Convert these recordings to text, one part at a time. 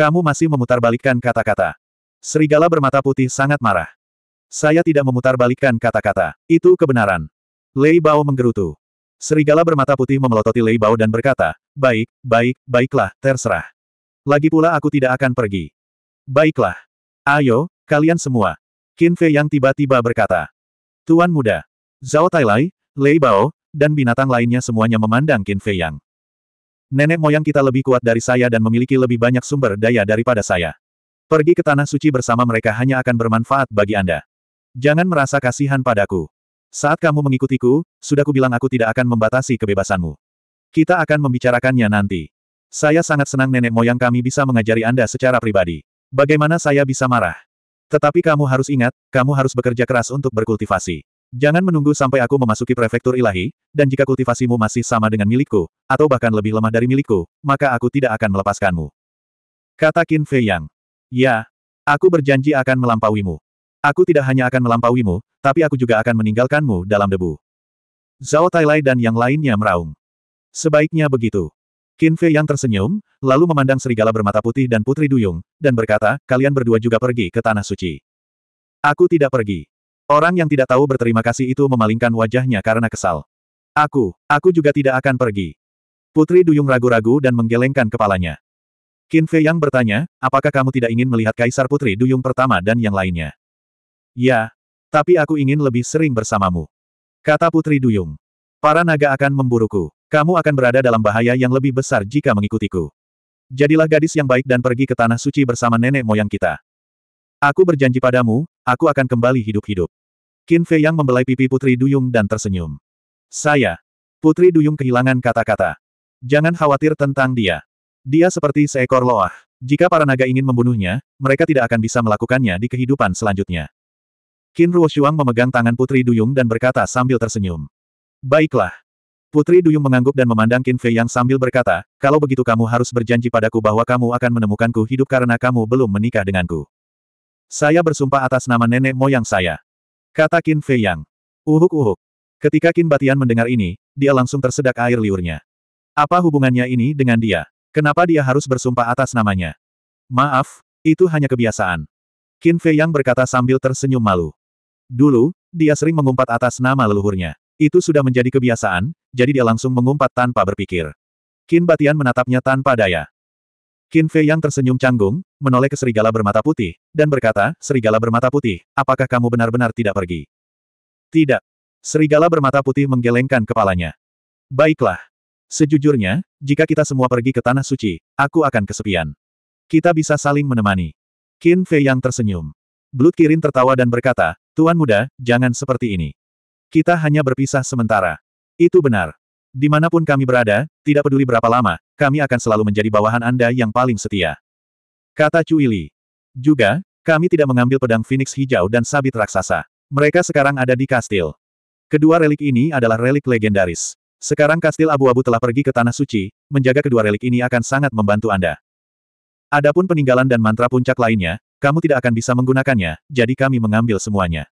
Kamu masih memutarbalikkan kata-kata. Serigala bermata putih sangat marah. Saya tidak memutarbalikkan kata-kata. Itu kebenaran. Lei Bao menggerutu. Serigala bermata putih memelototi Lei Bao dan berkata, Baik, baik, baiklah, terserah. Lagi pula aku tidak akan pergi. Baiklah. Ayo, kalian semua. Qin Fei yang tiba-tiba berkata. Tuan muda. Zhao Tailai, Lei Bao, dan binatang lainnya semuanya memandang Qin Fei Yang. Nenek moyang kita lebih kuat dari saya dan memiliki lebih banyak sumber daya daripada saya. Pergi ke tanah suci bersama mereka hanya akan bermanfaat bagi Anda. Jangan merasa kasihan padaku. Saat kamu mengikutiku, sudah kubilang aku tidak akan membatasi kebebasanmu. Kita akan membicarakannya nanti. Saya sangat senang nenek moyang kami bisa mengajari Anda secara pribadi. Bagaimana saya bisa marah? Tetapi kamu harus ingat, kamu harus bekerja keras untuk berkultivasi. Jangan menunggu sampai aku memasuki prefektur ilahi, dan jika kultivasimu masih sama dengan milikku, atau bahkan lebih lemah dari milikku, maka aku tidak akan melepaskanmu. Kata Qin Fei Yang. Ya, aku berjanji akan melampauimu. Aku tidak hanya akan melampauimu, tapi aku juga akan meninggalkanmu dalam debu. Zhao Tailai dan yang lainnya meraung. Sebaiknya begitu. Qin Fei Yang tersenyum, lalu memandang serigala bermata putih dan putri duyung, dan berkata, kalian berdua juga pergi ke Tanah Suci. Aku tidak pergi. Orang yang tidak tahu berterima kasih itu memalingkan wajahnya karena kesal. Aku, aku juga tidak akan pergi. Putri Duyung ragu-ragu dan menggelengkan kepalanya. Qin Fei yang bertanya, apakah kamu tidak ingin melihat Kaisar Putri Duyung pertama dan yang lainnya? Ya, tapi aku ingin lebih sering bersamamu. Kata Putri Duyung. Para naga akan memburuku. Kamu akan berada dalam bahaya yang lebih besar jika mengikutiku. Jadilah gadis yang baik dan pergi ke tanah suci bersama nenek moyang kita. Aku berjanji padamu, aku akan kembali hidup-hidup. Qin Fei yang membelai pipi Putri Duyung dan tersenyum. Saya. Putri Duyung kehilangan kata-kata. Jangan khawatir tentang dia. Dia seperti seekor loah. Jika para naga ingin membunuhnya, mereka tidak akan bisa melakukannya di kehidupan selanjutnya. Qin Ruoshuang memegang tangan Putri Duyung dan berkata sambil tersenyum. Baiklah. Putri Duyung mengangguk dan memandang Qin Fei yang sambil berkata, kalau begitu kamu harus berjanji padaku bahwa kamu akan menemukanku hidup karena kamu belum menikah denganku. Saya bersumpah atas nama nenek moyang saya. Kata Qin Fei Yang. Uhuk-uhuk. Ketika Qin Batian mendengar ini, dia langsung tersedak air liurnya. Apa hubungannya ini dengan dia? Kenapa dia harus bersumpah atas namanya? Maaf, itu hanya kebiasaan. Qin Fei Yang berkata sambil tersenyum malu. Dulu, dia sering mengumpat atas nama leluhurnya. Itu sudah menjadi kebiasaan, jadi dia langsung mengumpat tanpa berpikir. Qin Batian menatapnya tanpa daya. Qin Fei yang tersenyum canggung, menoleh ke serigala bermata putih, dan berkata, Serigala bermata putih, apakah kamu benar-benar tidak pergi? Tidak. Serigala bermata putih menggelengkan kepalanya. Baiklah. Sejujurnya, jika kita semua pergi ke Tanah Suci, aku akan kesepian. Kita bisa saling menemani. Qin Fei yang tersenyum. Blut Kirin tertawa dan berkata, Tuan muda, jangan seperti ini. Kita hanya berpisah sementara. Itu benar. Dimanapun kami berada, tidak peduli berapa lama, kami akan selalu menjadi bawahan Anda yang paling setia. Kata Li. Juga, kami tidak mengambil pedang Phoenix hijau dan sabit raksasa. Mereka sekarang ada di kastil. Kedua relik ini adalah relik legendaris. Sekarang kastil abu-abu telah pergi ke Tanah Suci, menjaga kedua relik ini akan sangat membantu Anda. Adapun peninggalan dan mantra puncak lainnya, kamu tidak akan bisa menggunakannya, jadi kami mengambil semuanya.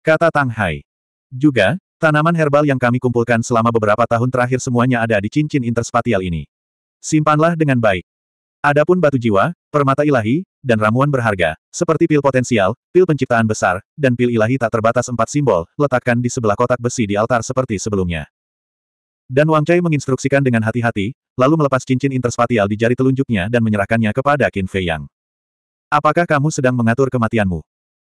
Kata Tang Hai. Juga, Tanaman herbal yang kami kumpulkan selama beberapa tahun terakhir semuanya ada di cincin interspatial ini. Simpanlah dengan baik. Adapun batu jiwa, permata ilahi, dan ramuan berharga, seperti pil potensial, pil penciptaan besar, dan pil ilahi tak terbatas empat simbol, letakkan di sebelah kotak besi di altar seperti sebelumnya. Dan Wang Chai menginstruksikan dengan hati-hati, lalu melepas cincin interspatial di jari telunjuknya dan menyerahkannya kepada Qin Fei Yang. Apakah kamu sedang mengatur kematianmu?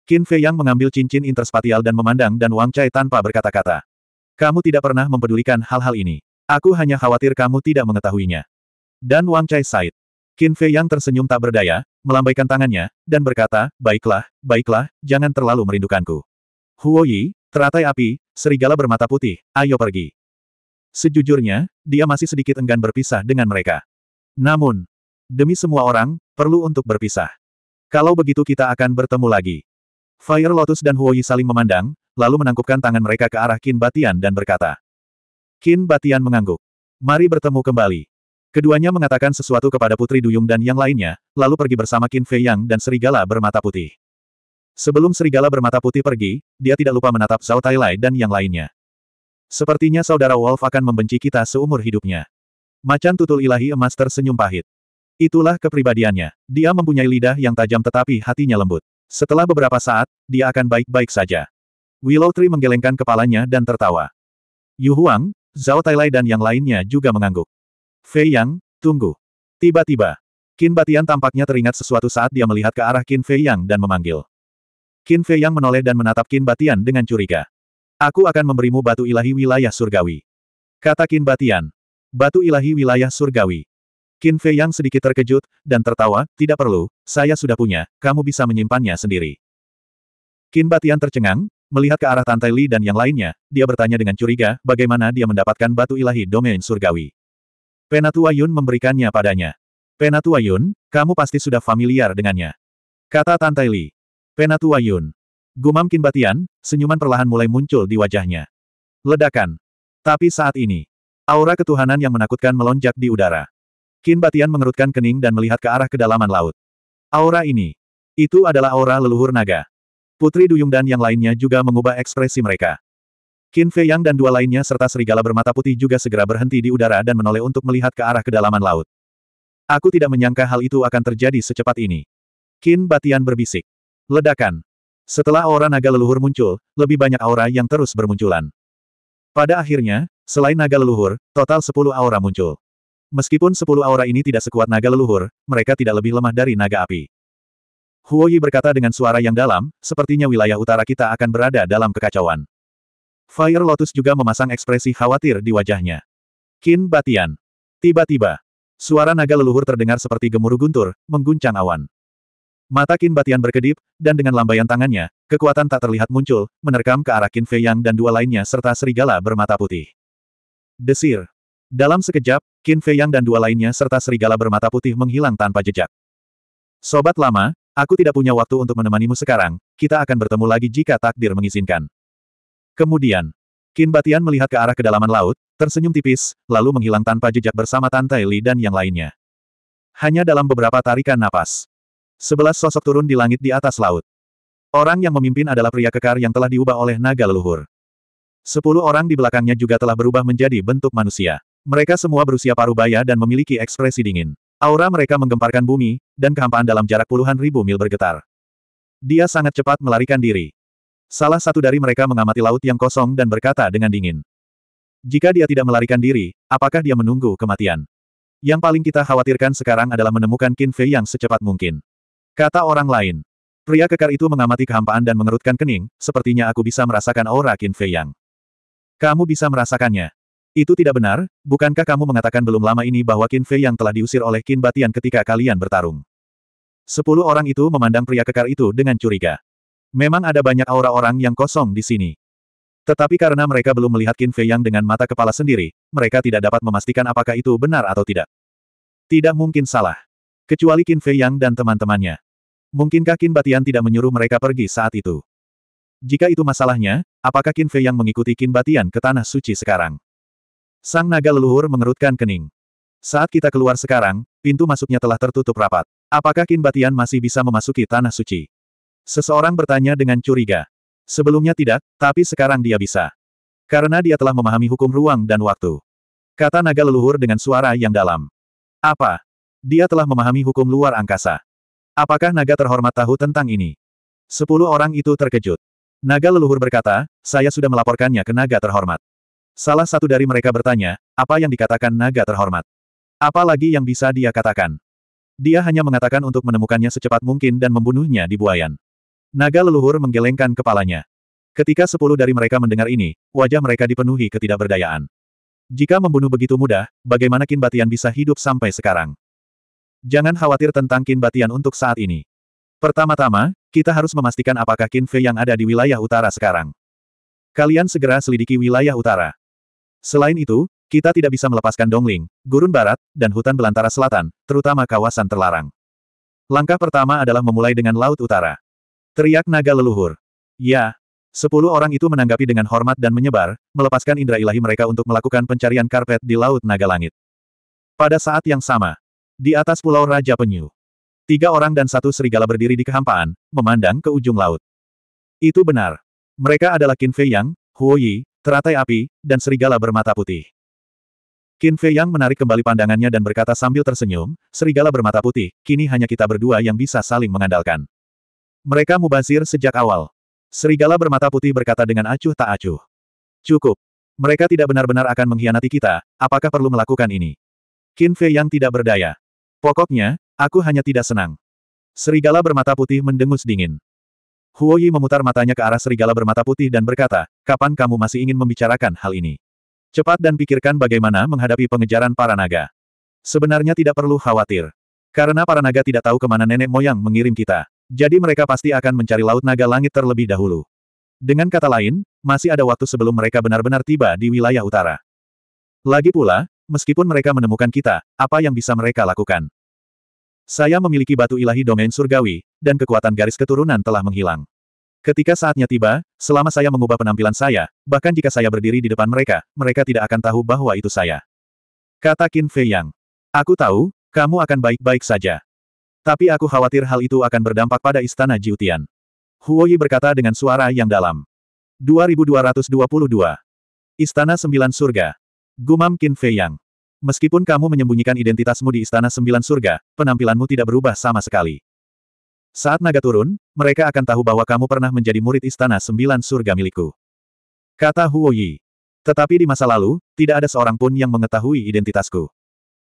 Qin Fei Yang mengambil cincin interspatial dan memandang dan Wang Chai tanpa berkata-kata. Kamu tidak pernah mempedulikan hal-hal ini. Aku hanya khawatir kamu tidak mengetahuinya. Dan Wang Chai Said. Qin Fei Yang tersenyum tak berdaya, melambaikan tangannya, dan berkata, Baiklah, baiklah, jangan terlalu merindukanku. Huo Yi, teratai api, serigala bermata putih, ayo pergi. Sejujurnya, dia masih sedikit enggan berpisah dengan mereka. Namun, demi semua orang, perlu untuk berpisah. Kalau begitu kita akan bertemu lagi. Fire Lotus dan Huoyi saling memandang, lalu menangkupkan tangan mereka ke arah Qin Batian dan berkata. Qin Batian mengangguk. Mari bertemu kembali. Keduanya mengatakan sesuatu kepada Putri Duyung dan yang lainnya, lalu pergi bersama Qin Fei Yang dan Serigala bermata putih. Sebelum Serigala bermata putih pergi, dia tidak lupa menatap Zhao Tailai dan yang lainnya. Sepertinya saudara Wolf akan membenci kita seumur hidupnya. Macan tutul ilahi emas tersenyum pahit. Itulah kepribadiannya. Dia mempunyai lidah yang tajam tetapi hatinya lembut. Setelah beberapa saat, dia akan baik-baik saja. Willow Tree menggelengkan kepalanya dan tertawa. Yu Huang, Zhao Tailai dan yang lainnya juga mengangguk. Fei Yang, tunggu. Tiba-tiba, Qin Batian tampaknya teringat sesuatu saat dia melihat ke arah Qin Fei Yang dan memanggil. Qin Fei Yang menoleh dan menatap Qin Batian dengan curiga. Aku akan memberimu batu ilahi wilayah surgawi. Kata Qin Batian. Batu ilahi wilayah surgawi. Qin Fei yang sedikit terkejut, dan tertawa, tidak perlu, saya sudah punya, kamu bisa menyimpannya sendiri. Qin Batian tercengang, melihat ke arah Tantai Li dan yang lainnya, dia bertanya dengan curiga, bagaimana dia mendapatkan batu ilahi domain surgawi. Penatua Yun memberikannya padanya. Penatua Yun, kamu pasti sudah familiar dengannya. Kata Tantai Li. Penatua Yun. Gumam Qin Batian, senyuman perlahan mulai muncul di wajahnya. Ledakan. Tapi saat ini, aura ketuhanan yang menakutkan melonjak di udara. Kin Batian mengerutkan kening dan melihat ke arah kedalaman laut. Aura ini. Itu adalah aura leluhur naga. Putri Duyung dan yang lainnya juga mengubah ekspresi mereka. Qin Fei Yang dan dua lainnya serta serigala bermata putih juga segera berhenti di udara dan menoleh untuk melihat ke arah kedalaman laut. Aku tidak menyangka hal itu akan terjadi secepat ini. Qin Batian berbisik. Ledakan. Setelah aura naga leluhur muncul, lebih banyak aura yang terus bermunculan. Pada akhirnya, selain naga leluhur, total 10 aura muncul. Meskipun sepuluh aura ini tidak sekuat naga leluhur, mereka tidak lebih lemah dari naga api. Huo Yi berkata dengan suara yang dalam, sepertinya wilayah utara kita akan berada dalam kekacauan. Fire Lotus juga memasang ekspresi khawatir di wajahnya. Kin Batian. Tiba-tiba, suara naga leluhur terdengar seperti gemuruh guntur, mengguncang awan. Mata Kin Batian berkedip, dan dengan lambaian tangannya, kekuatan tak terlihat muncul, menerkam ke arah Qin Fei Yang dan dua lainnya serta serigala bermata putih. Desir. Dalam sekejap, Qin Fei Yang dan dua lainnya serta serigala bermata putih menghilang tanpa jejak. Sobat lama, aku tidak punya waktu untuk menemanimu sekarang, kita akan bertemu lagi jika takdir mengizinkan. Kemudian, Qin Batian melihat ke arah kedalaman laut, tersenyum tipis, lalu menghilang tanpa jejak bersama Tantai Li dan yang lainnya. Hanya dalam beberapa tarikan napas. Sebelas sosok turun di langit di atas laut. Orang yang memimpin adalah pria kekar yang telah diubah oleh naga leluhur. Sepuluh orang di belakangnya juga telah berubah menjadi bentuk manusia. Mereka semua berusia paruh baya dan memiliki ekspresi dingin. Aura mereka menggemparkan bumi, dan kehampaan dalam jarak puluhan ribu mil bergetar. Dia sangat cepat melarikan diri. Salah satu dari mereka mengamati laut yang kosong dan berkata dengan dingin. Jika dia tidak melarikan diri, apakah dia menunggu kematian? Yang paling kita khawatirkan sekarang adalah menemukan Qin Fei yang secepat mungkin. Kata orang lain. Pria kekar itu mengamati kehampaan dan mengerutkan kening, sepertinya aku bisa merasakan aura Qin Fei Yang. Kamu bisa merasakannya. Itu tidak benar, bukankah kamu mengatakan belum lama ini bahwa Qin Fei yang telah diusir oleh Qin Batian ketika kalian bertarung? Sepuluh orang itu memandang pria kekar itu dengan curiga. Memang ada banyak aura orang yang kosong di sini. Tetapi karena mereka belum melihat Qin Fei yang dengan mata kepala sendiri, mereka tidak dapat memastikan apakah itu benar atau tidak. Tidak mungkin salah. Kecuali Qin Fei yang dan teman-temannya. Mungkinkah Qin Batian tidak menyuruh mereka pergi saat itu? Jika itu masalahnya, apakah Qin Fei yang mengikuti Qin Batian ke Tanah Suci sekarang? Sang naga leluhur mengerutkan kening. Saat kita keluar sekarang, pintu masuknya telah tertutup rapat. Apakah Kin Batian masih bisa memasuki tanah suci? Seseorang bertanya dengan curiga. Sebelumnya tidak, tapi sekarang dia bisa. Karena dia telah memahami hukum ruang dan waktu. Kata naga leluhur dengan suara yang dalam. Apa? Dia telah memahami hukum luar angkasa. Apakah naga terhormat tahu tentang ini? Sepuluh orang itu terkejut. Naga leluhur berkata, saya sudah melaporkannya ke naga terhormat. Salah satu dari mereka bertanya, apa yang dikatakan naga terhormat? Apa lagi yang bisa dia katakan? Dia hanya mengatakan untuk menemukannya secepat mungkin dan membunuhnya di buayan. Naga leluhur menggelengkan kepalanya. Ketika sepuluh dari mereka mendengar ini, wajah mereka dipenuhi ketidakberdayaan. Jika membunuh begitu mudah, bagaimana Kin Batian bisa hidup sampai sekarang? Jangan khawatir tentang Kin Batian untuk saat ini. Pertama-tama, kita harus memastikan apakah Kin Fei yang ada di wilayah utara sekarang. Kalian segera selidiki wilayah utara. Selain itu, kita tidak bisa melepaskan Dongling, Gurun Barat, dan hutan belantara selatan, terutama kawasan terlarang. Langkah pertama adalah memulai dengan Laut Utara. Teriak naga leluhur. Ya. Sepuluh orang itu menanggapi dengan hormat dan menyebar, melepaskan indera ilahi mereka untuk melakukan pencarian karpet di Laut Naga Langit. Pada saat yang sama, di atas Pulau Raja Penyu, tiga orang dan satu serigala berdiri di kehampaan, memandang ke ujung laut. Itu benar. Mereka adalah Qin Fei Yang, Huo Yi, teratai api, dan serigala bermata putih. Qin Fei Yang menarik kembali pandangannya dan berkata sambil tersenyum, serigala bermata putih, kini hanya kita berdua yang bisa saling mengandalkan. Mereka mubazir sejak awal. Serigala bermata putih berkata dengan acuh tak acuh. Cukup. Mereka tidak benar-benar akan mengkhianati kita, apakah perlu melakukan ini? Qin Fei Yang tidak berdaya. Pokoknya, aku hanya tidak senang. Serigala bermata putih mendengus dingin. Huoyi memutar matanya ke arah serigala bermata putih dan berkata, kapan kamu masih ingin membicarakan hal ini? Cepat dan pikirkan bagaimana menghadapi pengejaran para naga. Sebenarnya tidak perlu khawatir. Karena para naga tidak tahu kemana nenek moyang mengirim kita. Jadi mereka pasti akan mencari laut naga langit terlebih dahulu. Dengan kata lain, masih ada waktu sebelum mereka benar-benar tiba di wilayah utara. Lagi pula, meskipun mereka menemukan kita, apa yang bisa mereka lakukan? Saya memiliki batu ilahi domain surgawi, dan kekuatan garis keturunan telah menghilang. Ketika saatnya tiba, selama saya mengubah penampilan saya, bahkan jika saya berdiri di depan mereka, mereka tidak akan tahu bahwa itu saya. Kata Qin Fei Yang. Aku tahu, kamu akan baik-baik saja. Tapi aku khawatir hal itu akan berdampak pada istana Jiutian. Huoyi berkata dengan suara yang dalam. 2222. Istana Sembilan Surga. Gumam Qin Fei Yang. Meskipun kamu menyembunyikan identitasmu di Istana Sembilan Surga, penampilanmu tidak berubah sama sekali. Saat naga turun, mereka akan tahu bahwa kamu pernah menjadi murid istana sembilan surga milikku. Kata Huo Yi. Tetapi di masa lalu, tidak ada seorang pun yang mengetahui identitasku.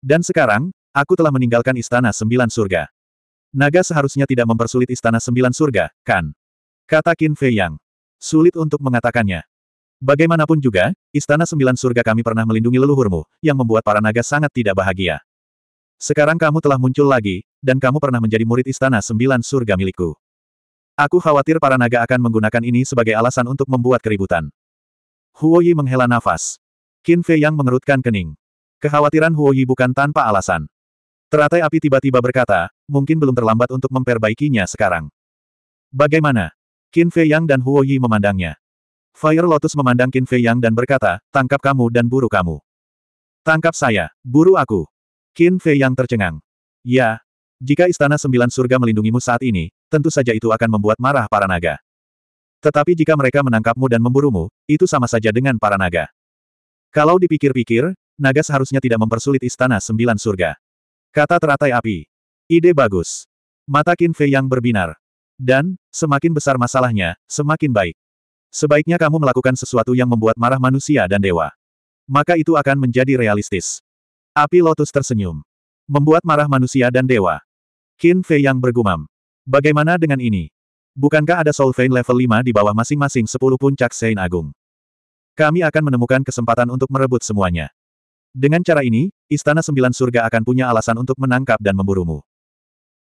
Dan sekarang, aku telah meninggalkan istana sembilan surga. Naga seharusnya tidak mempersulit istana sembilan surga, kan? Kata Qin Fei Yang. Sulit untuk mengatakannya. Bagaimanapun juga, istana sembilan surga kami pernah melindungi leluhurmu, yang membuat para naga sangat tidak bahagia. Sekarang kamu telah muncul lagi, dan kamu pernah menjadi murid istana sembilan surga milikku. Aku khawatir para naga akan menggunakan ini sebagai alasan untuk membuat keributan. Huoyi menghela nafas. Qin Fei yang mengerutkan kening. Kekhawatiran Huoyi bukan tanpa alasan. Teratai api tiba-tiba berkata, mungkin belum terlambat untuk memperbaikinya sekarang. Bagaimana? Qin Fei Yang dan Huo Yi memandangnya. Fire Lotus memandang Qin Fei Yang dan berkata, tangkap kamu dan buru kamu. Tangkap saya, buru aku. Qin Fei yang tercengang. Ya, jika Istana Sembilan Surga melindungimu saat ini, tentu saja itu akan membuat marah para naga. Tetapi jika mereka menangkapmu dan memburumu, itu sama saja dengan para naga. Kalau dipikir-pikir, naga seharusnya tidak mempersulit Istana Sembilan Surga. Kata teratai api. Ide bagus. Mata Qin Fei yang berbinar. Dan, semakin besar masalahnya, semakin baik. Sebaiknya kamu melakukan sesuatu yang membuat marah manusia dan dewa. Maka itu akan menjadi realistis. Api lotus tersenyum. Membuat marah manusia dan dewa. Qin Fei yang bergumam. Bagaimana dengan ini? Bukankah ada Soul level 5 di bawah masing-masing 10 puncak Sein Agung? Kami akan menemukan kesempatan untuk merebut semuanya. Dengan cara ini, Istana Sembilan Surga akan punya alasan untuk menangkap dan memburumu.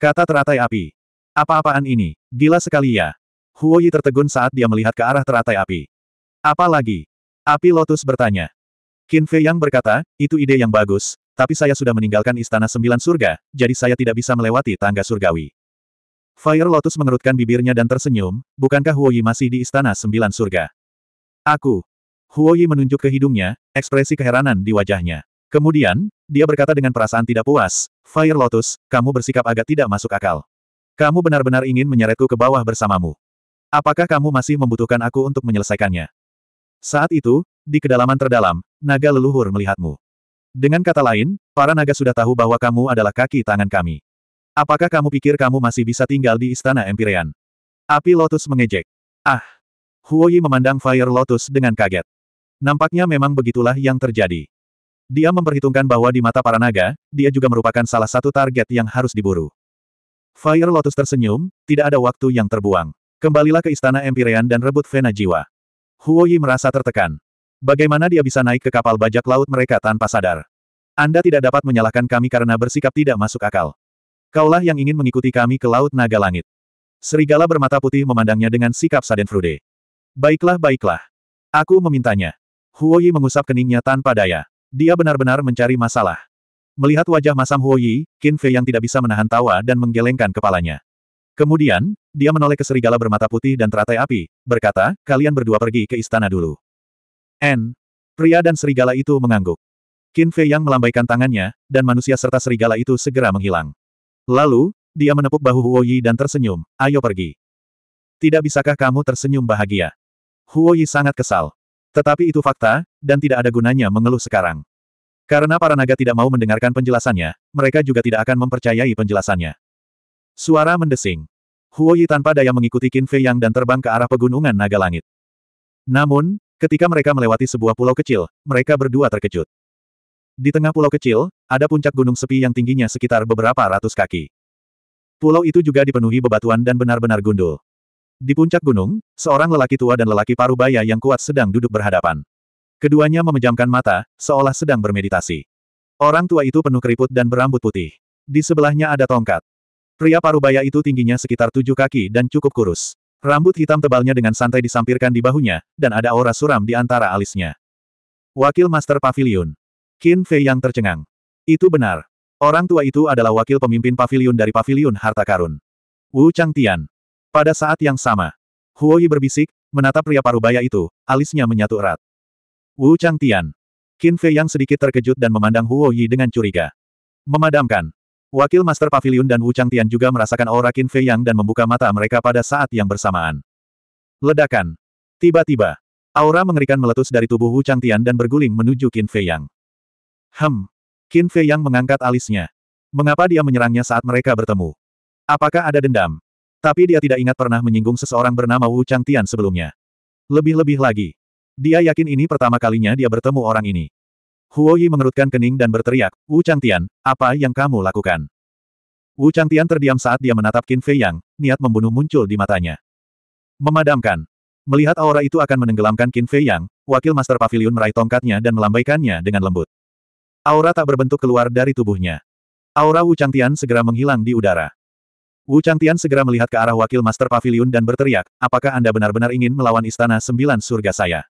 Kata teratai api. Apa-apaan ini? Gila sekali ya. Huoyi tertegun saat dia melihat ke arah teratai api. Apa lagi? Api Lotus bertanya. Qin Fei Yang berkata, itu ide yang bagus, tapi saya sudah meninggalkan istana sembilan surga, jadi saya tidak bisa melewati tangga surgawi. Fire Lotus mengerutkan bibirnya dan tersenyum, bukankah Huoyi masih di istana sembilan surga? Aku. Huoyi menunjuk ke hidungnya, ekspresi keheranan di wajahnya. Kemudian, dia berkata dengan perasaan tidak puas, Fire Lotus, kamu bersikap agak tidak masuk akal. Kamu benar-benar ingin menyeretku ke bawah bersamamu. Apakah kamu masih membutuhkan aku untuk menyelesaikannya? Saat itu, di kedalaman terdalam, naga leluhur melihatmu. Dengan kata lain, para naga sudah tahu bahwa kamu adalah kaki tangan kami. Apakah kamu pikir kamu masih bisa tinggal di istana Empyrean? Api Lotus mengejek. Ah! Huoyi memandang Fire Lotus dengan kaget. Nampaknya memang begitulah yang terjadi. Dia memperhitungkan bahwa di mata para naga, dia juga merupakan salah satu target yang harus diburu. Fire Lotus tersenyum, tidak ada waktu yang terbuang. Kembalilah ke istana Empyrean dan rebut Vena Jiwa. Huoyi merasa tertekan. Bagaimana dia bisa naik ke kapal bajak laut mereka tanpa sadar? Anda tidak dapat menyalahkan kami karena bersikap tidak masuk akal. Kaulah yang ingin mengikuti kami ke Laut Naga Langit. Serigala bermata putih memandangnya dengan sikap frude. Baiklah, baiklah. Aku memintanya. Huoyi mengusap keningnya tanpa daya. Dia benar-benar mencari masalah. Melihat wajah masam Huoyi, Qin Fei yang tidak bisa menahan tawa dan menggelengkan kepalanya. Kemudian, dia menoleh ke serigala bermata putih dan teratai api, berkata, kalian berdua pergi ke istana dulu. N. Pria dan serigala itu mengangguk. Qin Fei yang melambaikan tangannya, dan manusia serta serigala itu segera menghilang. Lalu, dia menepuk bahu Huo Yi dan tersenyum, ayo pergi. Tidak bisakah kamu tersenyum bahagia? Huo Yi sangat kesal. Tetapi itu fakta, dan tidak ada gunanya mengeluh sekarang. Karena para naga tidak mau mendengarkan penjelasannya, mereka juga tidak akan mempercayai penjelasannya. Suara mendesing. Huo Yi tanpa daya mengikuti Qin Fei Yang dan terbang ke arah pegunungan naga langit. Namun, Ketika mereka melewati sebuah pulau kecil, mereka berdua terkejut. Di tengah pulau kecil, ada puncak gunung sepi yang tingginya sekitar beberapa ratus kaki. Pulau itu juga dipenuhi bebatuan dan benar-benar gundul. Di puncak gunung, seorang lelaki tua dan lelaki parubaya yang kuat sedang duduk berhadapan. Keduanya memejamkan mata, seolah sedang bermeditasi. Orang tua itu penuh keriput dan berambut putih. Di sebelahnya ada tongkat. Pria parubaya itu tingginya sekitar tujuh kaki dan cukup kurus. Rambut hitam tebalnya dengan santai disampirkan di bahunya, dan ada aura suram di antara alisnya. Wakil Master Pavilion. Qin Fei yang tercengang. Itu benar. Orang tua itu adalah wakil pemimpin pavilion dari pavilion harta karun. Wu Changtian. Pada saat yang sama, Huo Yi berbisik, menatap pria parubaya itu, alisnya menyatu erat. Wu Changtian. Qin Fei yang sedikit terkejut dan memandang Huo Yi dengan curiga. Memadamkan. Wakil Master Pavilion dan Wu Tian juga merasakan aura Qin Fei Yang dan membuka mata mereka pada saat yang bersamaan. Ledakan. Tiba-tiba, aura mengerikan meletus dari tubuh Wu Tian dan berguling menuju Qin Fei Yang. Hem. Qin Fei Yang mengangkat alisnya. Mengapa dia menyerangnya saat mereka bertemu? Apakah ada dendam? Tapi dia tidak ingat pernah menyinggung seseorang bernama Wu Tian sebelumnya. Lebih-lebih lagi. Dia yakin ini pertama kalinya dia bertemu orang ini. Huo Yi mengerutkan kening dan berteriak, Wu Changtian, apa yang kamu lakukan? Wu Changtian terdiam saat dia menatap Qin Fei Yang, niat membunuh muncul di matanya. Memadamkan. Melihat aura itu akan menenggelamkan Qin Fei Yang, wakil Master Pavilion meraih tongkatnya dan melambaikannya dengan lembut. Aura tak berbentuk keluar dari tubuhnya. Aura Wu Changtian segera menghilang di udara. Wu Changtian segera melihat ke arah wakil Master Pavilion dan berteriak, apakah Anda benar-benar ingin melawan Istana Sembilan Surga saya?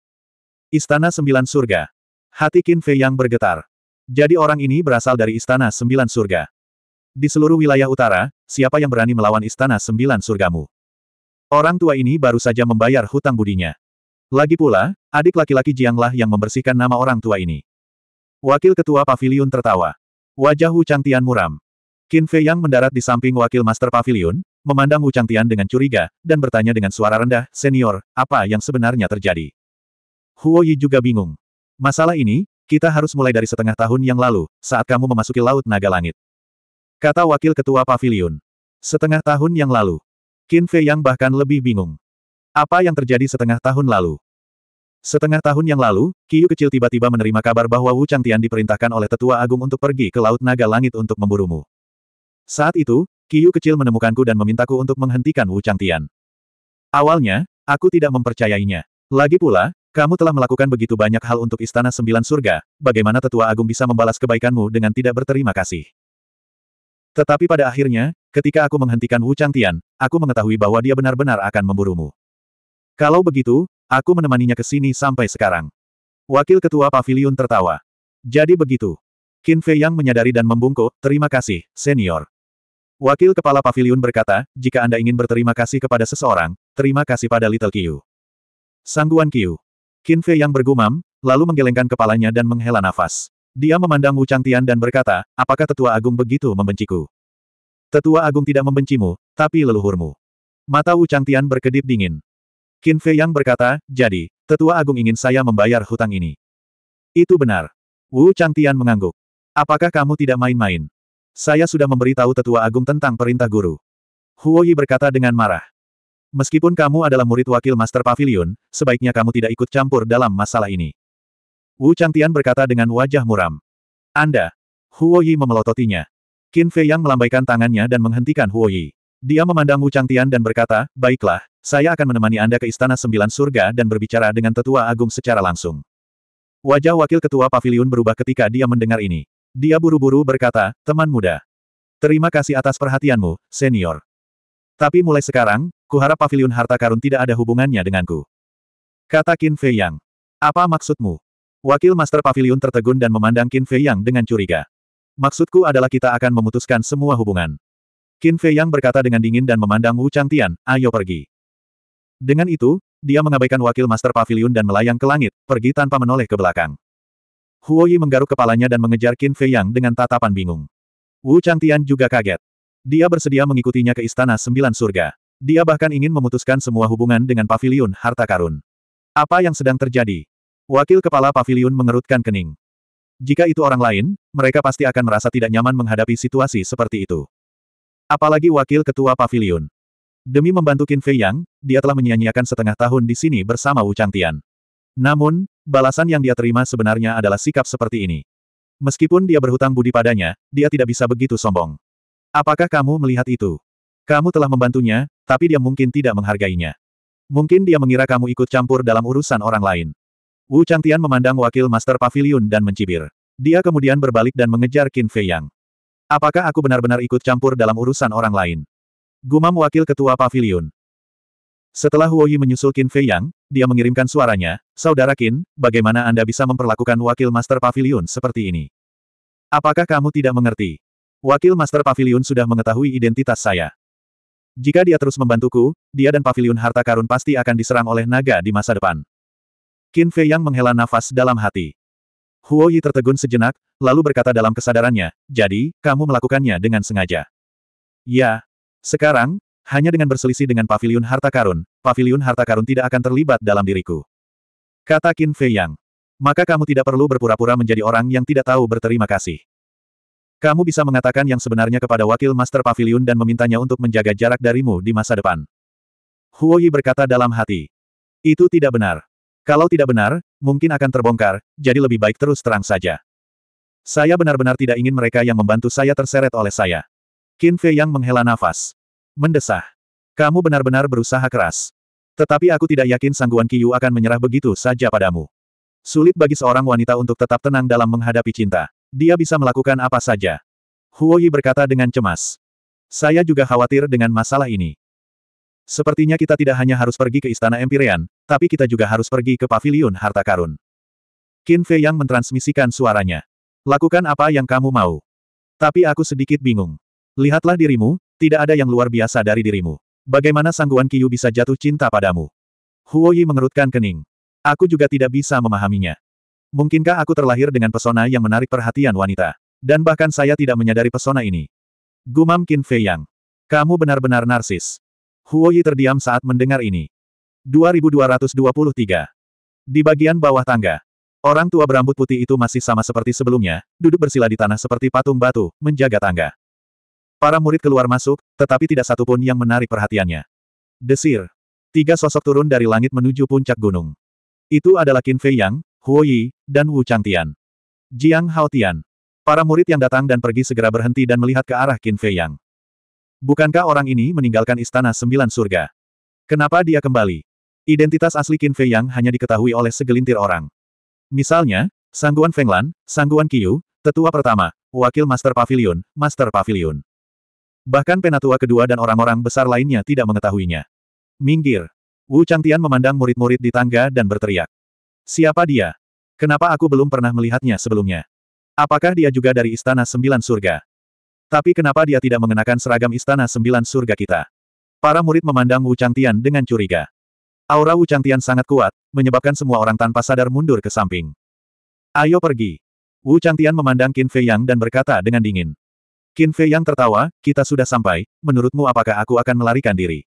Istana Sembilan Surga, Hati Qin Fei yang bergetar. Jadi orang ini berasal dari Istana Sembilan Surga. Di seluruh wilayah utara, siapa yang berani melawan Istana Sembilan Surgamu? Orang tua ini baru saja membayar hutang budinya. Lagi pula, adik laki-laki Jianglah yang membersihkan nama orang tua ini. Wakil Ketua Pavilion tertawa. Wajah Wu Changtian muram. Qin Fei Yang mendarat di samping Wakil Master Pavilion, memandang Wu Changtian dengan curiga, dan bertanya dengan suara rendah, Senior, apa yang sebenarnya terjadi? Huo Yi juga bingung. Masalah ini, kita harus mulai dari setengah tahun yang lalu, saat kamu memasuki Laut Naga Langit. Kata Wakil Ketua Pavilion. Setengah tahun yang lalu. Qin Fei Yang bahkan lebih bingung. Apa yang terjadi setengah tahun lalu? Setengah tahun yang lalu, Kiyu kecil tiba-tiba menerima kabar bahwa Wu Changtian diperintahkan oleh Tetua Agung untuk pergi ke Laut Naga Langit untuk memburumu. Saat itu, Kiyu kecil menemukanku dan memintaku untuk menghentikan Wu Changtian. Awalnya, aku tidak mempercayainya. Lagi pula, kamu telah melakukan begitu banyak hal untuk Istana Sembilan Surga, bagaimana Tetua Agung bisa membalas kebaikanmu dengan tidak berterima kasih? Tetapi pada akhirnya, ketika aku menghentikan Wu Changtian, aku mengetahui bahwa dia benar-benar akan memburumu. Kalau begitu, aku menemaninya ke sini sampai sekarang. Wakil Ketua Pavilion tertawa. Jadi begitu. Qin Fei Yang menyadari dan membungkuk, terima kasih, senior. Wakil Kepala Pavilion berkata, jika Anda ingin berterima kasih kepada seseorang, terima kasih pada Little Qiu. Sangguan Qiu. Qin Fei yang bergumam, lalu menggelengkan kepalanya dan menghela nafas. Dia memandang Wu Changtian dan berkata, apakah tetua agung begitu membenciku? Tetua agung tidak membencimu, tapi leluhurmu. Mata Wu Changtian berkedip dingin. Qin Fei yang berkata, jadi, tetua agung ingin saya membayar hutang ini. Itu benar. Wu Changtian mengangguk. Apakah kamu tidak main-main? Saya sudah memberitahu tetua agung tentang perintah guru. Huoyi berkata dengan marah. Meskipun kamu adalah murid wakil Master Pavilion, sebaiknya kamu tidak ikut campur dalam masalah ini. Wu Changtian berkata dengan wajah muram. Anda. Huo Yi memelototinya. Qin Fei Yang melambaikan tangannya dan menghentikan Huo Yi. Dia memandang Wu Changtian dan berkata, baiklah, saya akan menemani Anda ke Istana Sembilan Surga dan berbicara dengan Tetua Agung secara langsung. Wajah Wakil Ketua pavilion berubah ketika dia mendengar ini. Dia buru-buru berkata, teman muda. Terima kasih atas perhatianmu, senior. Tapi mulai sekarang, Kuharap pavilion harta karun tidak ada hubungannya denganku. Kata Qin Fei Yang. Apa maksudmu? Wakil Master Pavilion tertegun dan memandang Qin Fei Yang dengan curiga. Maksudku adalah kita akan memutuskan semua hubungan. Qin Fei Yang berkata dengan dingin dan memandang Wu Chang Tian. ayo pergi. Dengan itu, dia mengabaikan Wakil Master Pavilion dan melayang ke langit, pergi tanpa menoleh ke belakang. Huo Yi menggaruk kepalanya dan mengejar Qin Fei Yang dengan tatapan bingung. Wu Chang Tian juga kaget. Dia bersedia mengikutinya ke Istana Sembilan Surga. Dia bahkan ingin memutuskan semua hubungan dengan pavilion harta karun. Apa yang sedang terjadi? Wakil kepala pavilion mengerutkan kening. Jika itu orang lain, mereka pasti akan merasa tidak nyaman menghadapi situasi seperti itu. Apalagi wakil ketua pavilion. Demi membantu Qin Fei Yang, dia telah menyia-nyiakan setengah tahun di sini bersama Wu Changtian. Namun, balasan yang dia terima sebenarnya adalah sikap seperti ini. Meskipun dia berhutang budi padanya, dia tidak bisa begitu sombong. Apakah kamu melihat itu? Kamu telah membantunya, tapi dia mungkin tidak menghargainya. Mungkin dia mengira kamu ikut campur dalam urusan orang lain. Wu Changtian memandang wakil Master Pavilion dan mencibir. Dia kemudian berbalik dan mengejar Qin Fei Yang. Apakah aku benar-benar ikut campur dalam urusan orang lain? Gumam wakil ketua pavilion. Setelah Huo Yi menyusul Qin Fei Yang, dia mengirimkan suaranya, Saudara Qin, bagaimana Anda bisa memperlakukan wakil Master Pavilion seperti ini? Apakah kamu tidak mengerti? Wakil Master Pavilion sudah mengetahui identitas saya. Jika dia terus membantuku, dia dan pavilion harta karun pasti akan diserang oleh naga di masa depan. Qin Fei yang menghela nafas dalam hati. Huo Yi tertegun sejenak, lalu berkata dalam kesadarannya, jadi, kamu melakukannya dengan sengaja. Ya. Sekarang, hanya dengan berselisih dengan pavilion harta karun, pavilion harta karun tidak akan terlibat dalam diriku. Kata Qin Fei Yang. Maka kamu tidak perlu berpura-pura menjadi orang yang tidak tahu berterima kasih. Kamu bisa mengatakan yang sebenarnya kepada wakil Master Pavilion dan memintanya untuk menjaga jarak darimu di masa depan. Huoyi berkata dalam hati. Itu tidak benar. Kalau tidak benar, mungkin akan terbongkar, jadi lebih baik terus terang saja. Saya benar-benar tidak ingin mereka yang membantu saya terseret oleh saya. Qin Fei yang menghela nafas. Mendesah. Kamu benar-benar berusaha keras. Tetapi aku tidak yakin sangguan Yu akan menyerah begitu saja padamu. Sulit bagi seorang wanita untuk tetap tenang dalam menghadapi cinta. Dia bisa melakukan apa saja. Huoyi berkata dengan cemas. Saya juga khawatir dengan masalah ini. Sepertinya kita tidak hanya harus pergi ke Istana Empyrean, tapi kita juga harus pergi ke Paviliun Harta Karun. Qin Fei yang mentransmisikan suaranya. Lakukan apa yang kamu mau. Tapi aku sedikit bingung. Lihatlah dirimu, tidak ada yang luar biasa dari dirimu. Bagaimana sangguan Yu bisa jatuh cinta padamu? Huoyi mengerutkan kening. Aku juga tidak bisa memahaminya. Mungkinkah aku terlahir dengan pesona yang menarik perhatian wanita? Dan bahkan saya tidak menyadari pesona ini. Gumam Qin Fei Yang. Kamu benar-benar narsis. Huo Yi terdiam saat mendengar ini. 2223. Di bagian bawah tangga. Orang tua berambut putih itu masih sama seperti sebelumnya, duduk bersila di tanah seperti patung batu, menjaga tangga. Para murid keluar masuk, tetapi tidak satupun yang menarik perhatiannya. Desir. Tiga sosok turun dari langit menuju puncak gunung. Itu adalah Qin Fei Yang, Huo Yi, dan Wu Changtian. Jiang Haotian. Para murid yang datang dan pergi segera berhenti dan melihat ke arah Qin Fei Yang. Bukankah orang ini meninggalkan Istana Sembilan Surga? Kenapa dia kembali? Identitas asli Qin Fei Yang hanya diketahui oleh segelintir orang. Misalnya, Sangguan Fenglan, Sangguan Qiu, Tetua pertama, Wakil Master Pavilion, Master Pavilion. Bahkan Penatua kedua dan orang-orang besar lainnya tidak mengetahuinya. Minggir. Wu Changtian memandang murid-murid di tangga dan berteriak. Siapa dia? Kenapa aku belum pernah melihatnya sebelumnya? Apakah dia juga dari Istana Sembilan Surga? Tapi kenapa dia tidak mengenakan seragam Istana Sembilan Surga kita? Para murid memandang Wu Changtian dengan curiga. Aura Wu Changtian sangat kuat, menyebabkan semua orang tanpa sadar mundur ke samping. Ayo pergi. Wu Changtian memandang Qin Fei Yang dan berkata dengan dingin. Qin Fei Yang tertawa, kita sudah sampai, menurutmu apakah aku akan melarikan diri?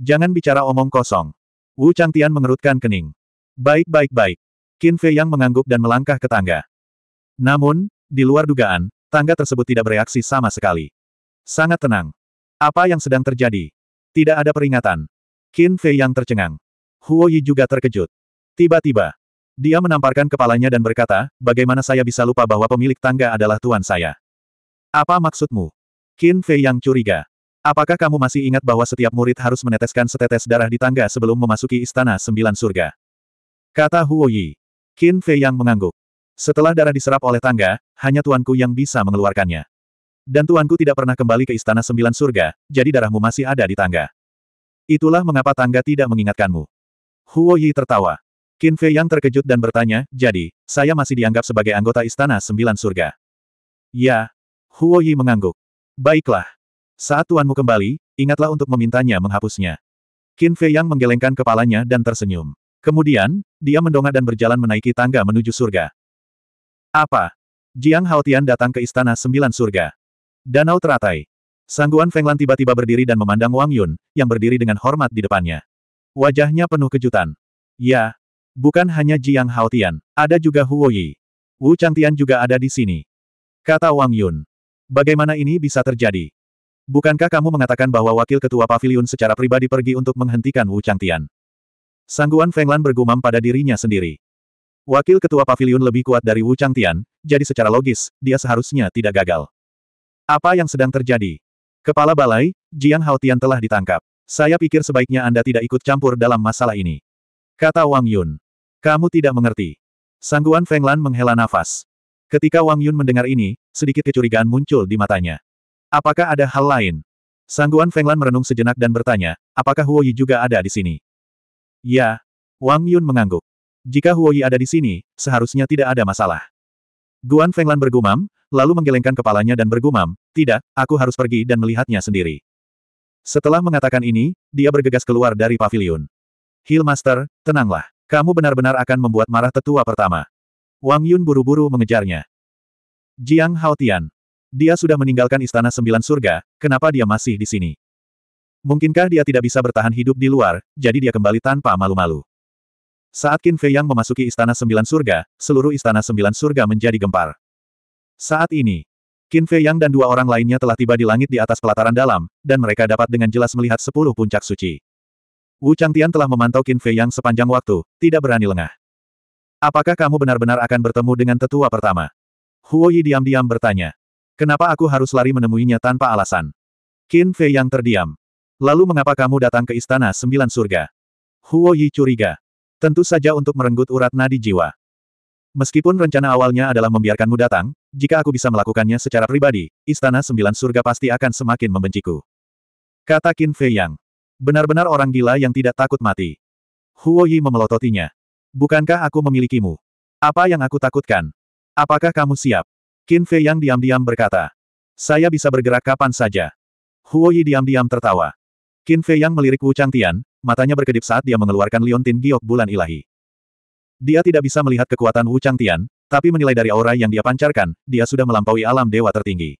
Jangan bicara omong kosong. Wu Changtian mengerutkan kening. Baik baik baik. Qin Fei Yang mengangguk dan melangkah ke tangga. Namun, di luar dugaan, tangga tersebut tidak bereaksi sama sekali. Sangat tenang. Apa yang sedang terjadi? Tidak ada peringatan. Qin Fei Yang tercengang. Huo Yi juga terkejut. Tiba-tiba, dia menamparkan kepalanya dan berkata, bagaimana saya bisa lupa bahwa pemilik tangga adalah tuan saya? Apa maksudmu? Qin Fei Yang curiga. Apakah kamu masih ingat bahwa setiap murid harus meneteskan setetes darah di tangga sebelum memasuki istana sembilan surga? Kata Huo Yi. Qin Fei yang mengangguk. Setelah darah diserap oleh tangga, hanya tuanku yang bisa mengeluarkannya. Dan tuanku tidak pernah kembali ke Istana Sembilan Surga, jadi darahmu masih ada di tangga. Itulah mengapa tangga tidak mengingatkanmu. Huo Yi tertawa. Qin Fei yang terkejut dan bertanya, jadi, saya masih dianggap sebagai anggota Istana Sembilan Surga. Ya. Huo Yi mengangguk. Baiklah. Saat tuanmu kembali, ingatlah untuk memintanya menghapusnya. Qin Fei yang menggelengkan kepalanya dan tersenyum. Kemudian, dia mendongak dan berjalan menaiki tangga menuju surga. Apa? Jiang Haotian datang ke Istana Sembilan Surga. Danau teratai. Sangguan Fenglan tiba-tiba berdiri dan memandang Wang Yun, yang berdiri dengan hormat di depannya. Wajahnya penuh kejutan. Ya, bukan hanya Jiang Haotian, ada juga Huo Yi. Wu Changtian juga ada di sini. Kata Wang Yun. Bagaimana ini bisa terjadi? Bukankah kamu mengatakan bahwa wakil ketua pavilion secara pribadi pergi untuk menghentikan Wu Changtian? Sangguan Fenglan bergumam pada dirinya sendiri. Wakil Ketua Pavilion lebih kuat dari Wu Chang Tian, jadi secara logis, dia seharusnya tidak gagal. Apa yang sedang terjadi? Kepala Balai, Jiang Haotian telah ditangkap. Saya pikir sebaiknya Anda tidak ikut campur dalam masalah ini. Kata Wang Yun. Kamu tidak mengerti. Sangguan Fenglan menghela nafas. Ketika Wang Yun mendengar ini, sedikit kecurigaan muncul di matanya. Apakah ada hal lain? Sangguan Fenglan merenung sejenak dan bertanya, apakah Huo Yi juga ada di sini? Ya, Wang Yun mengangguk. Jika Huoyi ada di sini, seharusnya tidak ada masalah. Guan Fenglan bergumam, lalu menggelengkan kepalanya dan bergumam, tidak, aku harus pergi dan melihatnya sendiri. Setelah mengatakan ini, dia bergegas keluar dari pavilion. Hill Master, tenanglah. Kamu benar-benar akan membuat marah tetua pertama. Wang Yun buru-buru mengejarnya. Jiang Haotian. Dia sudah meninggalkan istana sembilan surga, kenapa dia masih di sini? Mungkinkah dia tidak bisa bertahan hidup di luar, jadi dia kembali tanpa malu-malu. Saat Qin Fei Yang memasuki Istana Sembilan Surga, seluruh Istana Sembilan Surga menjadi gempar. Saat ini, Qin Fei Yang dan dua orang lainnya telah tiba di langit di atas pelataran dalam, dan mereka dapat dengan jelas melihat sepuluh puncak suci. Wu Tian telah memantau Qin Fei Yang sepanjang waktu, tidak berani lengah. Apakah kamu benar-benar akan bertemu dengan tetua pertama? Huo Yi diam-diam bertanya. Kenapa aku harus lari menemuinya tanpa alasan? Qin Fei Yang terdiam. Lalu mengapa kamu datang ke Istana Sembilan Surga? Huo Yi curiga. Tentu saja untuk merenggut urat nadi jiwa. Meskipun rencana awalnya adalah membiarkanmu datang, jika aku bisa melakukannya secara pribadi, Istana Sembilan Surga pasti akan semakin membenciku. Kata Qin Fei Yang. Benar-benar orang gila yang tidak takut mati. Huo Yi memelototinya. Bukankah aku memilikimu? Apa yang aku takutkan? Apakah kamu siap? Qin Fei Yang diam-diam berkata. Saya bisa bergerak kapan saja. Huo Yi diam-diam tertawa. Qin Fei yang melirik Wu Changtian, matanya berkedip saat dia mengeluarkan liontin giok bulan ilahi. Dia tidak bisa melihat kekuatan Wu Changtian, tapi menilai dari aura yang dia pancarkan, dia sudah melampaui alam dewa tertinggi.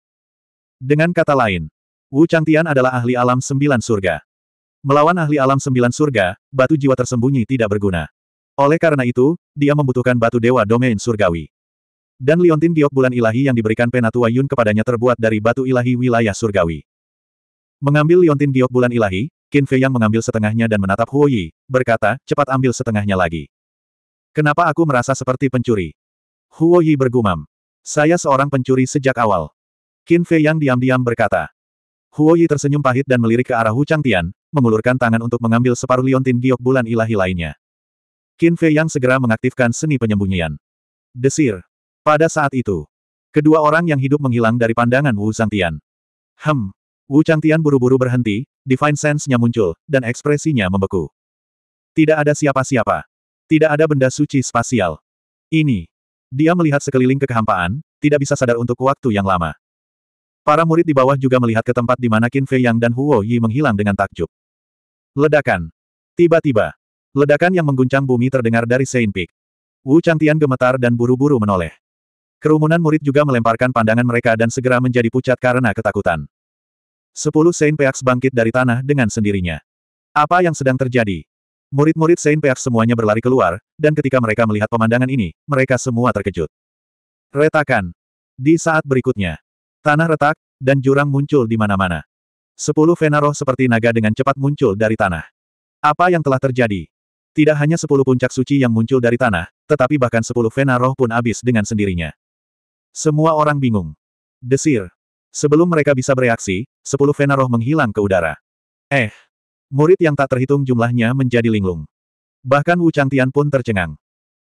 Dengan kata lain, Wu Changtian adalah ahli alam sembilan surga. Melawan ahli alam sembilan surga, batu jiwa tersembunyi tidak berguna. Oleh karena itu, dia membutuhkan batu dewa domain surgawi. Dan liontin giok bulan ilahi yang diberikan Penatua Yun kepadanya terbuat dari batu ilahi wilayah surgawi. Mengambil liontin giok bulan ilahi, Qin Fei yang mengambil setengahnya dan menatap Huo Yi, berkata, cepat ambil setengahnya lagi. Kenapa aku merasa seperti pencuri? Huo Yi bergumam. Saya seorang pencuri sejak awal. Qin Fei yang diam-diam berkata. Huo Yi tersenyum pahit dan melirik ke arah Hu Tian, mengulurkan tangan untuk mengambil separuh liontin giok bulan ilahi lainnya. Qin Fei yang segera mengaktifkan seni penyembunyian. Desir. Pada saat itu, kedua orang yang hidup menghilang dari pandangan Wu Zhangtian. Hem, Wu Changtian buru-buru berhenti, divine sense-nya muncul, dan ekspresinya membeku. Tidak ada siapa-siapa. Tidak ada benda suci spasial. Ini. Dia melihat sekeliling kekehampaan, tidak bisa sadar untuk waktu yang lama. Para murid di bawah juga melihat ke tempat di mana Qin Fei Yang dan Huo Yi menghilang dengan takjub. Ledakan. Tiba-tiba. Ledakan yang mengguncang bumi terdengar dari Saint Peak. Wu Changtian gemetar dan buru-buru menoleh. Kerumunan murid juga melemparkan pandangan mereka dan segera menjadi pucat karena ketakutan. Sepuluh Saint Peaks bangkit dari tanah dengan sendirinya. Apa yang sedang terjadi? Murid-murid Saint Peaks semuanya berlari keluar, dan ketika mereka melihat pemandangan ini, mereka semua terkejut. Retakan. Di saat berikutnya, tanah retak, dan jurang muncul di mana-mana. Sepuluh Venaroh seperti naga dengan cepat muncul dari tanah. Apa yang telah terjadi? Tidak hanya sepuluh puncak suci yang muncul dari tanah, tetapi bahkan sepuluh Venaroh pun habis dengan sendirinya. Semua orang bingung. Desir. Sebelum mereka bisa bereaksi, sepuluh vena roh menghilang ke udara. Eh! Murid yang tak terhitung jumlahnya menjadi linglung. Bahkan Wu Changtian pun tercengang.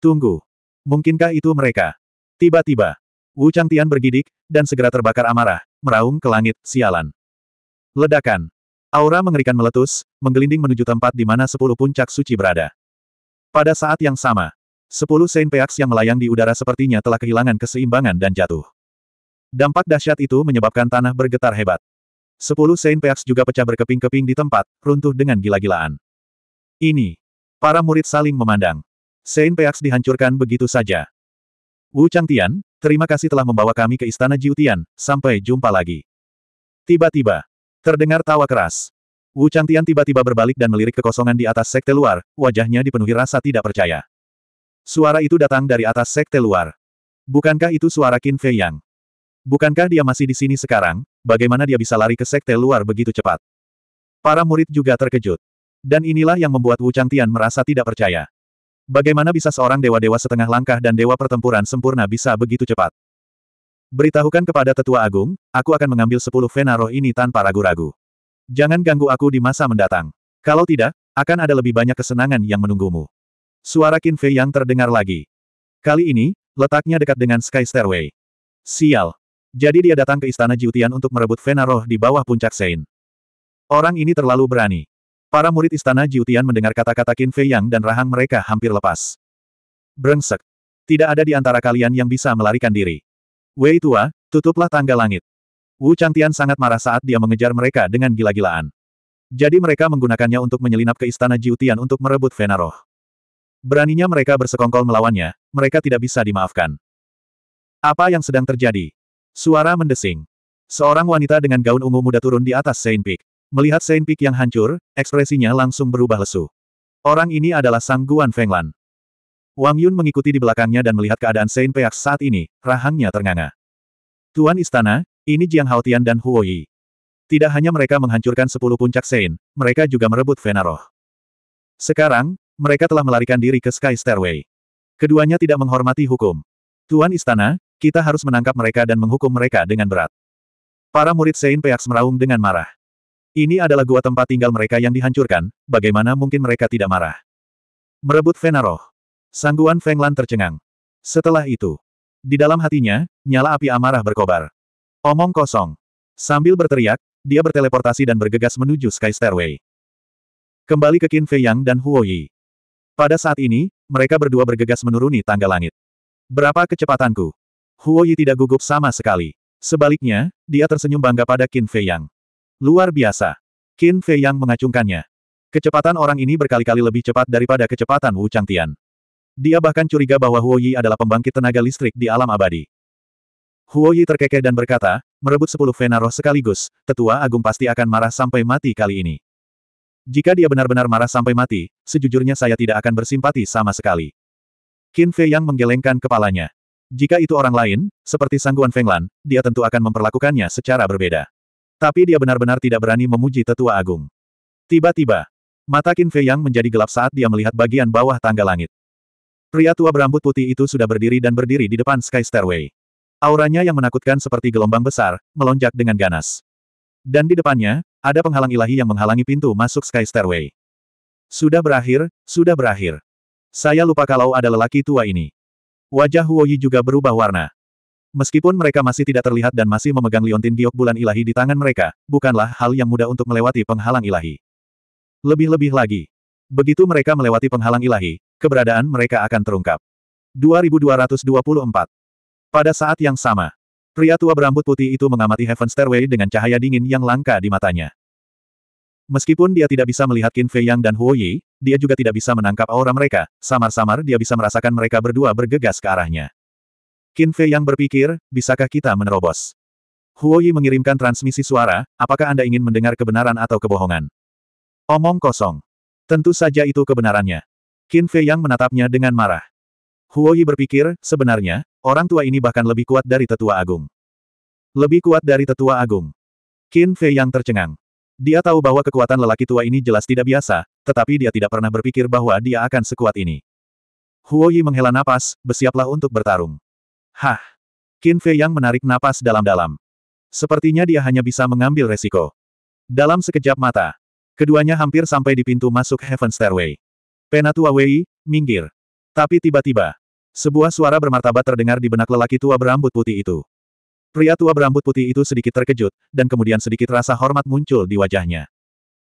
Tunggu! Mungkinkah itu mereka? Tiba-tiba, Wu Changtian bergidik, dan segera terbakar amarah, meraung ke langit, sialan. Ledakan! Aura mengerikan meletus, menggelinding menuju tempat di mana sepuluh puncak suci berada. Pada saat yang sama, sepuluh Saint Peaks yang melayang di udara sepertinya telah kehilangan keseimbangan dan jatuh. Dampak dahsyat itu menyebabkan tanah bergetar hebat. Sepuluh Saint Peaks juga pecah berkeping-keping di tempat, runtuh dengan gila-gilaan. Ini. Para murid saling memandang. Saint Peaks dihancurkan begitu saja. Wu Changtian, terima kasih telah membawa kami ke Istana Jiutian, sampai jumpa lagi. Tiba-tiba, terdengar tawa keras. Wu Changtian tiba-tiba berbalik dan melirik kekosongan di atas sekte luar, wajahnya dipenuhi rasa tidak percaya. Suara itu datang dari atas sekte luar. Bukankah itu suara Qin Fei Yang? Bukankah dia masih di sini sekarang, bagaimana dia bisa lari ke sekte luar begitu cepat? Para murid juga terkejut. Dan inilah yang membuat Wu Changtian merasa tidak percaya. Bagaimana bisa seorang dewa-dewa setengah langkah dan dewa pertempuran sempurna bisa begitu cepat? Beritahukan kepada tetua agung, aku akan mengambil sepuluh vena roh ini tanpa ragu-ragu. Jangan ganggu aku di masa mendatang. Kalau tidak, akan ada lebih banyak kesenangan yang menunggumu. Suara Qin Fei yang terdengar lagi. Kali ini, letaknya dekat dengan Sky Stairway. Sial, jadi dia datang ke istana Jiutian untuk merebut Vena Roh di bawah puncak Sein. Orang ini terlalu berani. Para murid istana Jiutian mendengar kata-kata Qin Fei Yang dan rahang mereka hampir lepas. Brengsek. Tidak ada di antara kalian yang bisa melarikan diri. Wei tua, tutuplah tangga langit. Wu Changtian sangat marah saat dia mengejar mereka dengan gila-gilaan. Jadi mereka menggunakannya untuk menyelinap ke istana Jiutian untuk merebut Vena Roh. Beraninya mereka bersekongkol melawannya, mereka tidak bisa dimaafkan. Apa yang sedang terjadi? Suara mendesing. Seorang wanita dengan gaun ungu muda turun di atas Saint Peak. Melihat Saint Peak yang hancur, ekspresinya langsung berubah lesu. Orang ini adalah Sang Guan Fenglan. Wang Yun mengikuti di belakangnya dan melihat keadaan Saint Peak saat ini, rahangnya ternganga. Tuan Istana, ini Jiang Haotian dan Huo Yi. Tidak hanya mereka menghancurkan sepuluh puncak Saint, mereka juga merebut Venaroh. Sekarang, mereka telah melarikan diri ke Sky Stairway. Keduanya tidak menghormati hukum. Tuan Istana, kita harus menangkap mereka dan menghukum mereka dengan berat. Para murid Saint Peax meraung dengan marah. Ini adalah gua tempat tinggal mereka yang dihancurkan, bagaimana mungkin mereka tidak marah? Merebut Fenaroh. Sangguan Fenglan tercengang. Setelah itu, di dalam hatinya, nyala api amarah berkobar. Omong kosong. Sambil berteriak, dia berteleportasi dan bergegas menuju Sky Stairway. Kembali ke Qin Fei Yang dan Huo Yi. Pada saat ini, mereka berdua bergegas menuruni tangga langit. Berapa kecepatanku? Huo Yi tidak gugup sama sekali. Sebaliknya, dia tersenyum bangga pada Qin Fei Yang. Luar biasa. Qin Fei Yang mengacungkannya. Kecepatan orang ini berkali-kali lebih cepat daripada kecepatan Wu Changtian. Dia bahkan curiga bahwa Huo Yi adalah pembangkit tenaga listrik di alam abadi. Huo Yi terkekeh dan berkata, merebut sepuluh vena sekaligus, tetua agung pasti akan marah sampai mati kali ini. Jika dia benar-benar marah sampai mati, sejujurnya saya tidak akan bersimpati sama sekali. Qin Fei Yang menggelengkan kepalanya. Jika itu orang lain, seperti Sangguan Fenglan, dia tentu akan memperlakukannya secara berbeda. Tapi dia benar-benar tidak berani memuji tetua agung. Tiba-tiba, mata Qin Fei Yang menjadi gelap saat dia melihat bagian bawah tangga langit. Pria tua berambut putih itu sudah berdiri dan berdiri di depan Sky Stairway. Auranya yang menakutkan seperti gelombang besar, melonjak dengan ganas. Dan di depannya, ada penghalang ilahi yang menghalangi pintu masuk Sky Stairway. Sudah berakhir, sudah berakhir. Saya lupa kalau ada lelaki tua ini. Wajah Huoyi juga berubah warna. Meskipun mereka masih tidak terlihat dan masih memegang liontin giok bulan ilahi di tangan mereka, bukanlah hal yang mudah untuk melewati penghalang ilahi. Lebih-lebih lagi. Begitu mereka melewati penghalang ilahi, keberadaan mereka akan terungkap. 2224 Pada saat yang sama, pria tua berambut putih itu mengamati Heaven Stairway dengan cahaya dingin yang langka di matanya. Meskipun dia tidak bisa melihat Qin Fei Yang dan Huo Yi, dia juga tidak bisa menangkap aura mereka, samar-samar dia bisa merasakan mereka berdua bergegas ke arahnya. Qin Fei Yang berpikir, bisakah kita menerobos? Huo Yi mengirimkan transmisi suara, apakah Anda ingin mendengar kebenaran atau kebohongan? Omong kosong. Tentu saja itu kebenarannya. Qin Fei Yang menatapnya dengan marah. Huo Yi berpikir, sebenarnya, orang tua ini bahkan lebih kuat dari tetua agung. Lebih kuat dari tetua agung. Qin Fei Yang tercengang. Dia tahu bahwa kekuatan lelaki tua ini jelas tidak biasa, tetapi dia tidak pernah berpikir bahwa dia akan sekuat ini. Huo Yi menghela napas, bersiaplah untuk bertarung. Hah! Qin Fei yang menarik napas dalam-dalam. Sepertinya dia hanya bisa mengambil resiko. Dalam sekejap mata, keduanya hampir sampai di pintu masuk Heaven Stairway. Penatua Wei, minggir. Tapi tiba-tiba, sebuah suara bermartabat terdengar di benak lelaki tua berambut putih itu. Pria tua berambut putih itu sedikit terkejut, dan kemudian sedikit rasa hormat muncul di wajahnya.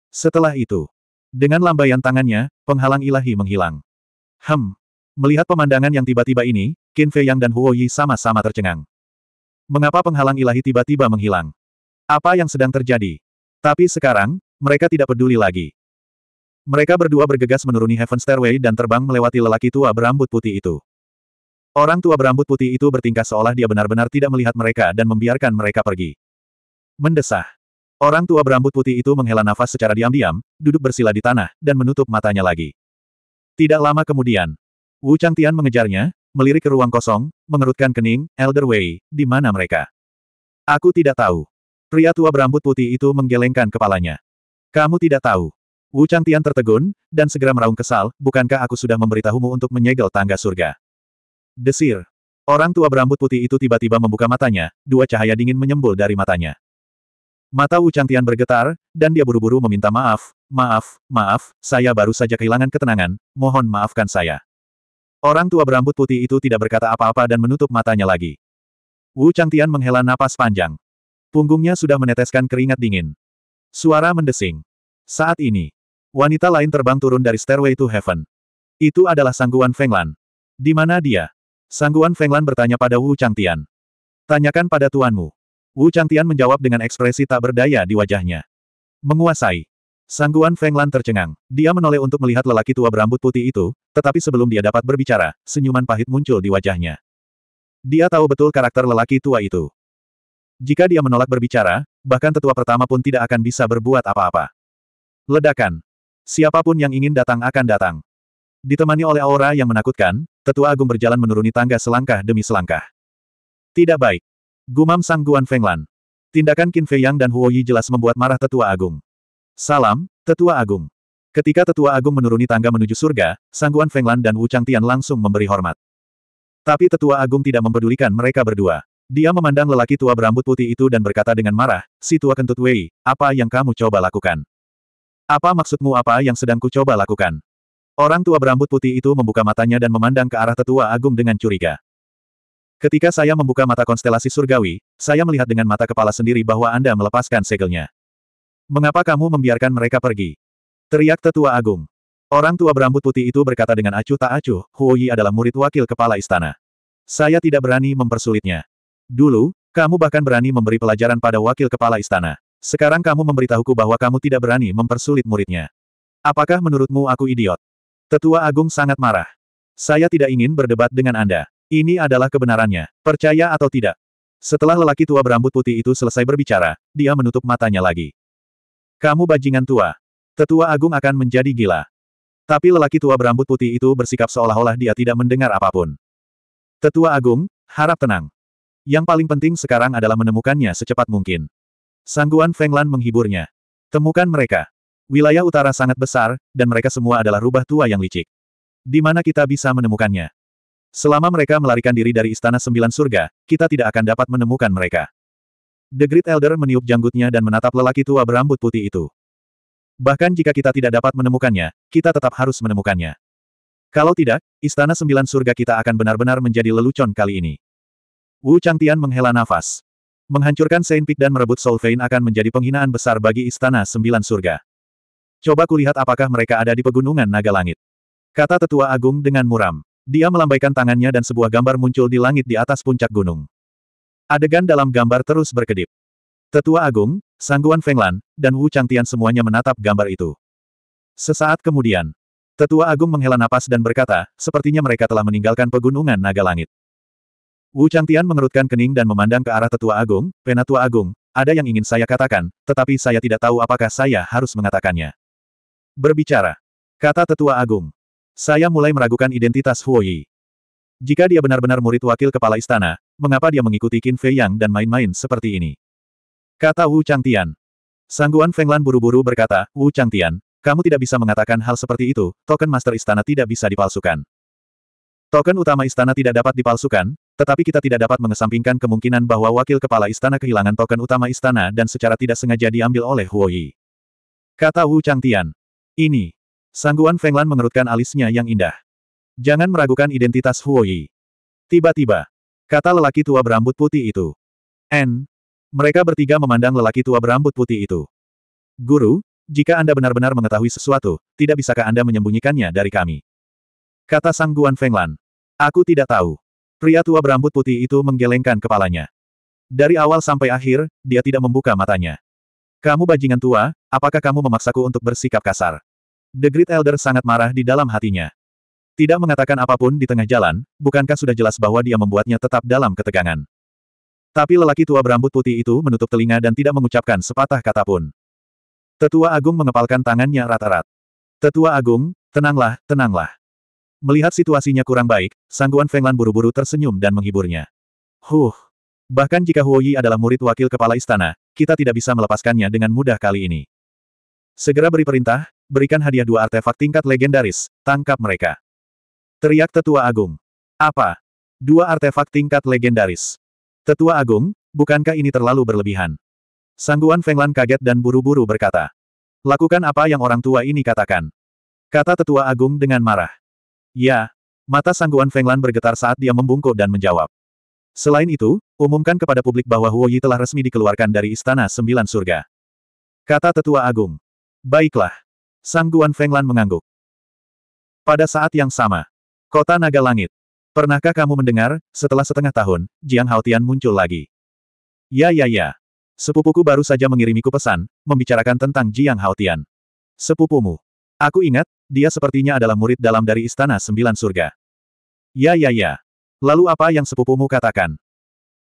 Setelah itu, dengan lambaian tangannya, penghalang ilahi menghilang. Hem. Melihat pemandangan yang tiba-tiba ini, Qin Fei Yang dan Huo Yi sama-sama tercengang. Mengapa penghalang ilahi tiba-tiba menghilang? Apa yang sedang terjadi? Tapi sekarang, mereka tidak peduli lagi. Mereka berdua bergegas menuruni Heaven Stairway dan terbang melewati lelaki tua berambut putih itu. Orang tua berambut putih itu bertingkah seolah dia benar-benar tidak melihat mereka dan membiarkan mereka pergi. Mendesah. Orang tua berambut putih itu menghela nafas secara diam-diam, duduk bersila di tanah, dan menutup matanya lagi. Tidak lama kemudian, Wu Changtian mengejarnya, melirik ke ruang kosong, mengerutkan kening, Elder Wei, di mana mereka? Aku tidak tahu. Pria tua berambut putih itu menggelengkan kepalanya. Kamu tidak tahu. Wu Changtian tertegun, dan segera meraung kesal, bukankah aku sudah memberitahumu untuk menyegel tangga surga? Desir. Orang tua berambut putih itu tiba-tiba membuka matanya, dua cahaya dingin menyembul dari matanya. Mata Wu Changtian bergetar, dan dia buru-buru meminta maaf, maaf, maaf, saya baru saja kehilangan ketenangan, mohon maafkan saya. Orang tua berambut putih itu tidak berkata apa-apa dan menutup matanya lagi. Wu Changtian menghela napas panjang. Punggungnya sudah meneteskan keringat dingin. Suara mendesing. Saat ini, wanita lain terbang turun dari Stairway to Heaven. Itu adalah sangguan Fenglan. Di mana dia? Sangguan Fenglan bertanya pada Wu Changtian. Tanyakan pada tuanmu. Wu Changtian menjawab dengan ekspresi tak berdaya di wajahnya. Menguasai. Sangguan Fenglan tercengang. Dia menoleh untuk melihat lelaki tua berambut putih itu, tetapi sebelum dia dapat berbicara, senyuman pahit muncul di wajahnya. Dia tahu betul karakter lelaki tua itu. Jika dia menolak berbicara, bahkan tetua pertama pun tidak akan bisa berbuat apa-apa. Ledakan. Siapapun yang ingin datang akan datang. Ditemani oleh aura yang menakutkan, tetua agung berjalan menuruni tangga selangkah demi selangkah. Tidak baik. Gumam Sang Guan Fenglan. Tindakan Qin Fei Yang dan Huo Yi jelas membuat marah tetua agung. Salam, tetua agung. Ketika tetua agung menuruni tangga menuju surga, Sang Guan Fenglan dan Wu Chang Tian langsung memberi hormat. Tapi tetua agung tidak mempedulikan mereka berdua. Dia memandang lelaki tua berambut putih itu dan berkata dengan marah, si tua kentut Wei, apa yang kamu coba lakukan? Apa maksudmu apa yang sedang ku coba lakukan? Orang tua berambut putih itu membuka matanya dan memandang ke arah tetua agung dengan curiga. Ketika saya membuka mata konstelasi surgawi, saya melihat dengan mata kepala sendiri bahwa Anda melepaskan segelnya. Mengapa kamu membiarkan mereka pergi? Teriak tetua agung. Orang tua berambut putih itu berkata dengan acuh tak acuh, Huoyi adalah murid wakil kepala istana. Saya tidak berani mempersulitnya. Dulu, kamu bahkan berani memberi pelajaran pada wakil kepala istana. Sekarang kamu memberitahuku bahwa kamu tidak berani mempersulit muridnya. Apakah menurutmu aku idiot? Tetua Agung sangat marah. Saya tidak ingin berdebat dengan Anda. Ini adalah kebenarannya, percaya atau tidak. Setelah lelaki tua berambut putih itu selesai berbicara, dia menutup matanya lagi. Kamu bajingan tua. Tetua Agung akan menjadi gila. Tapi lelaki tua berambut putih itu bersikap seolah-olah dia tidak mendengar apapun. Tetua Agung, harap tenang. Yang paling penting sekarang adalah menemukannya secepat mungkin. Sangguan Fenglan menghiburnya. Temukan mereka. Wilayah utara sangat besar, dan mereka semua adalah rubah tua yang licik. Di mana kita bisa menemukannya? Selama mereka melarikan diri dari Istana Sembilan Surga, kita tidak akan dapat menemukan mereka. The Great Elder meniup janggutnya dan menatap lelaki tua berambut putih itu. Bahkan jika kita tidak dapat menemukannya, kita tetap harus menemukannya. Kalau tidak, Istana Sembilan Surga kita akan benar-benar menjadi lelucon kali ini. Wu Changtian menghela nafas. Menghancurkan Saint Peak dan merebut Solvein akan menjadi penghinaan besar bagi Istana Sembilan Surga. Coba kulihat apakah mereka ada di pegunungan naga langit. Kata tetua agung dengan muram. Dia melambaikan tangannya dan sebuah gambar muncul di langit di atas puncak gunung. Adegan dalam gambar terus berkedip. Tetua agung, Sangguan Fenglan, dan Wu Changtian semuanya menatap gambar itu. Sesaat kemudian, Tetua Agung menghela napas dan berkata, sepertinya mereka telah meninggalkan pegunungan naga langit. Wu Changtian mengerutkan kening dan memandang ke arah Tetua Agung, Penatua Agung, ada yang ingin saya katakan, tetapi saya tidak tahu apakah saya harus mengatakannya. Berbicara. Kata Tetua Agung. Saya mulai meragukan identitas Huoyi. Jika dia benar-benar murid wakil kepala istana, mengapa dia mengikuti Qin Fei Yang dan main-main seperti ini? Kata Wu Chang Tian. Sangguan Fenglan buru-buru berkata, Wu Chang Tian, kamu tidak bisa mengatakan hal seperti itu, token master istana tidak bisa dipalsukan. Token utama istana tidak dapat dipalsukan, tetapi kita tidak dapat mengesampingkan kemungkinan bahwa wakil kepala istana kehilangan token utama istana dan secara tidak sengaja diambil oleh Huoyi. Kata Wu Chang Tian. Ini. Sangguan Fenglan mengerutkan alisnya yang indah. Jangan meragukan identitas Huoyi. Tiba-tiba, kata lelaki tua berambut putih itu. N. Mereka bertiga memandang lelaki tua berambut putih itu. Guru, jika Anda benar-benar mengetahui sesuatu, tidak bisakah Anda menyembunyikannya dari kami? Kata Sangguan Fenglan. Aku tidak tahu. Pria tua berambut putih itu menggelengkan kepalanya. Dari awal sampai akhir, dia tidak membuka matanya. Kamu bajingan tua, apakah kamu memaksaku untuk bersikap kasar? The Great Elder sangat marah di dalam hatinya. Tidak mengatakan apapun di tengah jalan, bukankah sudah jelas bahwa dia membuatnya tetap dalam ketegangan. Tapi lelaki tua berambut putih itu menutup telinga dan tidak mengucapkan sepatah kata pun. Tetua Agung mengepalkan tangannya rata-rat. Tetua Agung, tenanglah, tenanglah. Melihat situasinya kurang baik, Sangguan Fenglan buru-buru tersenyum dan menghiburnya. Huh. Bahkan jika Huo Yi adalah murid wakil kepala istana, kita tidak bisa melepaskannya dengan mudah kali ini. Segera beri perintah, berikan hadiah dua artefak tingkat legendaris, tangkap mereka. Teriak Tetua Agung. Apa? Dua artefak tingkat legendaris. Tetua Agung, bukankah ini terlalu berlebihan? Sangguan Fenglan kaget dan buru-buru berkata. Lakukan apa yang orang tua ini katakan. Kata Tetua Agung dengan marah. Ya. Mata Sangguan Fenglan bergetar saat dia membungkuk dan menjawab. Selain itu, umumkan kepada publik bahwa Huo Yi telah resmi dikeluarkan dari Istana Sembilan Surga. Kata Tetua Agung. Baiklah. Sang Guan Fenglan mengangguk. Pada saat yang sama, Kota Naga Langit. Pernahkah kamu mendengar, setelah setengah tahun, Jiang Haotian muncul lagi? Ya ya ya. Sepupuku baru saja mengirimiku pesan, membicarakan tentang Jiang Haotian. Sepupumu. Aku ingat, dia sepertinya adalah murid dalam dari Istana Sembilan Surga. Ya ya ya. Lalu apa yang sepupumu katakan?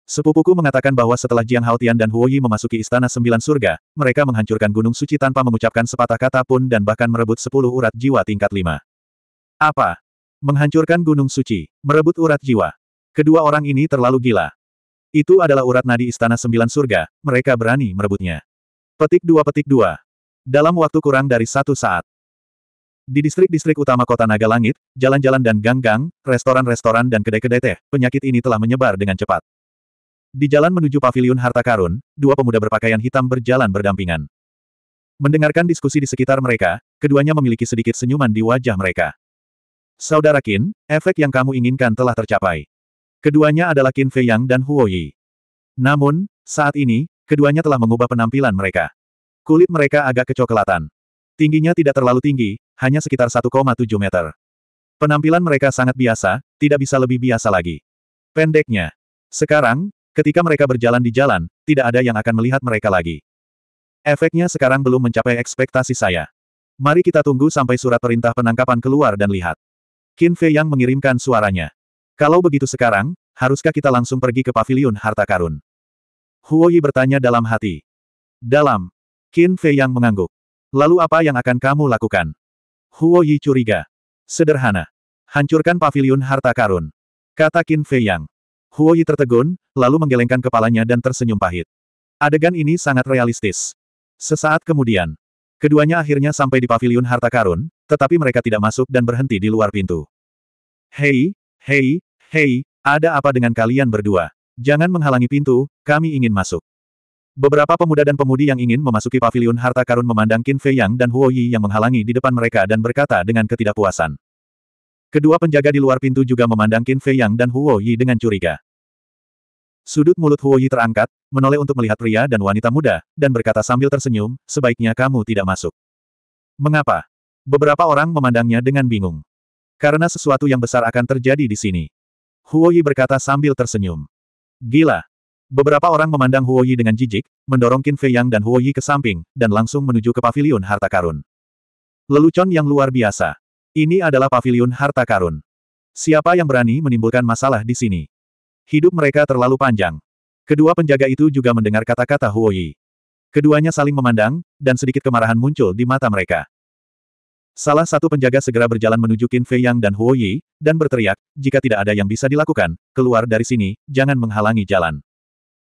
Sepupuku mengatakan bahwa setelah Jiang Haotian dan Huoyi memasuki Istana Sembilan Surga, mereka menghancurkan Gunung Suci tanpa mengucapkan sepatah kata pun dan bahkan merebut sepuluh urat jiwa tingkat lima. Apa? Menghancurkan Gunung Suci, merebut urat jiwa. Kedua orang ini terlalu gila. Itu adalah urat nadi Istana Sembilan Surga, mereka berani merebutnya. Petik dua petik dua. Dalam waktu kurang dari satu saat. Di distrik-distrik utama kota Naga Langit, jalan-jalan dan gang-gang, restoran-restoran dan kedai-kedai teh, penyakit ini telah menyebar dengan cepat. Di jalan menuju paviliun harta karun, dua pemuda berpakaian hitam berjalan berdampingan. Mendengarkan diskusi di sekitar mereka, keduanya memiliki sedikit senyuman di wajah mereka. Saudara Qin, efek yang kamu inginkan telah tercapai. Keduanya adalah Qin Fei Yang dan Huo Yi. Namun, saat ini, keduanya telah mengubah penampilan mereka. Kulit mereka agak kecoklatan. Tingginya tidak terlalu tinggi, hanya sekitar 1,7 meter. Penampilan mereka sangat biasa, tidak bisa lebih biasa lagi. Pendeknya, sekarang, Ketika mereka berjalan di jalan, tidak ada yang akan melihat mereka lagi. Efeknya sekarang belum mencapai ekspektasi saya. Mari kita tunggu sampai surat perintah penangkapan keluar dan lihat. Qin Fei Yang mengirimkan suaranya. Kalau begitu sekarang, haruskah kita langsung pergi ke paviliun harta karun? Huo Yi bertanya dalam hati. Dalam. Qin Fei Yang mengangguk. Lalu apa yang akan kamu lakukan? Huo Yi curiga. Sederhana. Hancurkan paviliun harta karun. Kata Qin Fei Yang. Huo Yi tertegun, lalu menggelengkan kepalanya dan tersenyum pahit. Adegan ini sangat realistis. Sesaat kemudian, keduanya akhirnya sampai di paviliun harta karun, tetapi mereka tidak masuk dan berhenti di luar pintu. Hei, hei, hei, ada apa dengan kalian berdua? Jangan menghalangi pintu, kami ingin masuk. Beberapa pemuda dan pemudi yang ingin memasuki paviliun harta karun memandang Qin Fei Yang dan Huo Yi yang menghalangi di depan mereka dan berkata dengan ketidakpuasan. Kedua penjaga di luar pintu juga memandang Qin Fei Yang dan Huo Yi dengan curiga. Sudut mulut Huoyi terangkat, menoleh untuk melihat pria dan wanita muda, dan berkata sambil tersenyum, sebaiknya kamu tidak masuk. Mengapa? Beberapa orang memandangnya dengan bingung. Karena sesuatu yang besar akan terjadi di sini. Huoyi berkata sambil tersenyum. Gila! Beberapa orang memandang Huoyi dengan jijik, mendorong Qin Fei Yang dan Huoyi ke samping, dan langsung menuju ke pavilion harta karun. Lelucon yang luar biasa. Ini adalah pavilion harta karun. Siapa yang berani menimbulkan masalah di sini? Hidup mereka terlalu panjang. Kedua penjaga itu juga mendengar kata-kata Huoyi. Keduanya saling memandang, dan sedikit kemarahan muncul di mata mereka. Salah satu penjaga segera berjalan menuju Qin Fei Yang dan Huoyi, dan berteriak, jika tidak ada yang bisa dilakukan, keluar dari sini, jangan menghalangi jalan.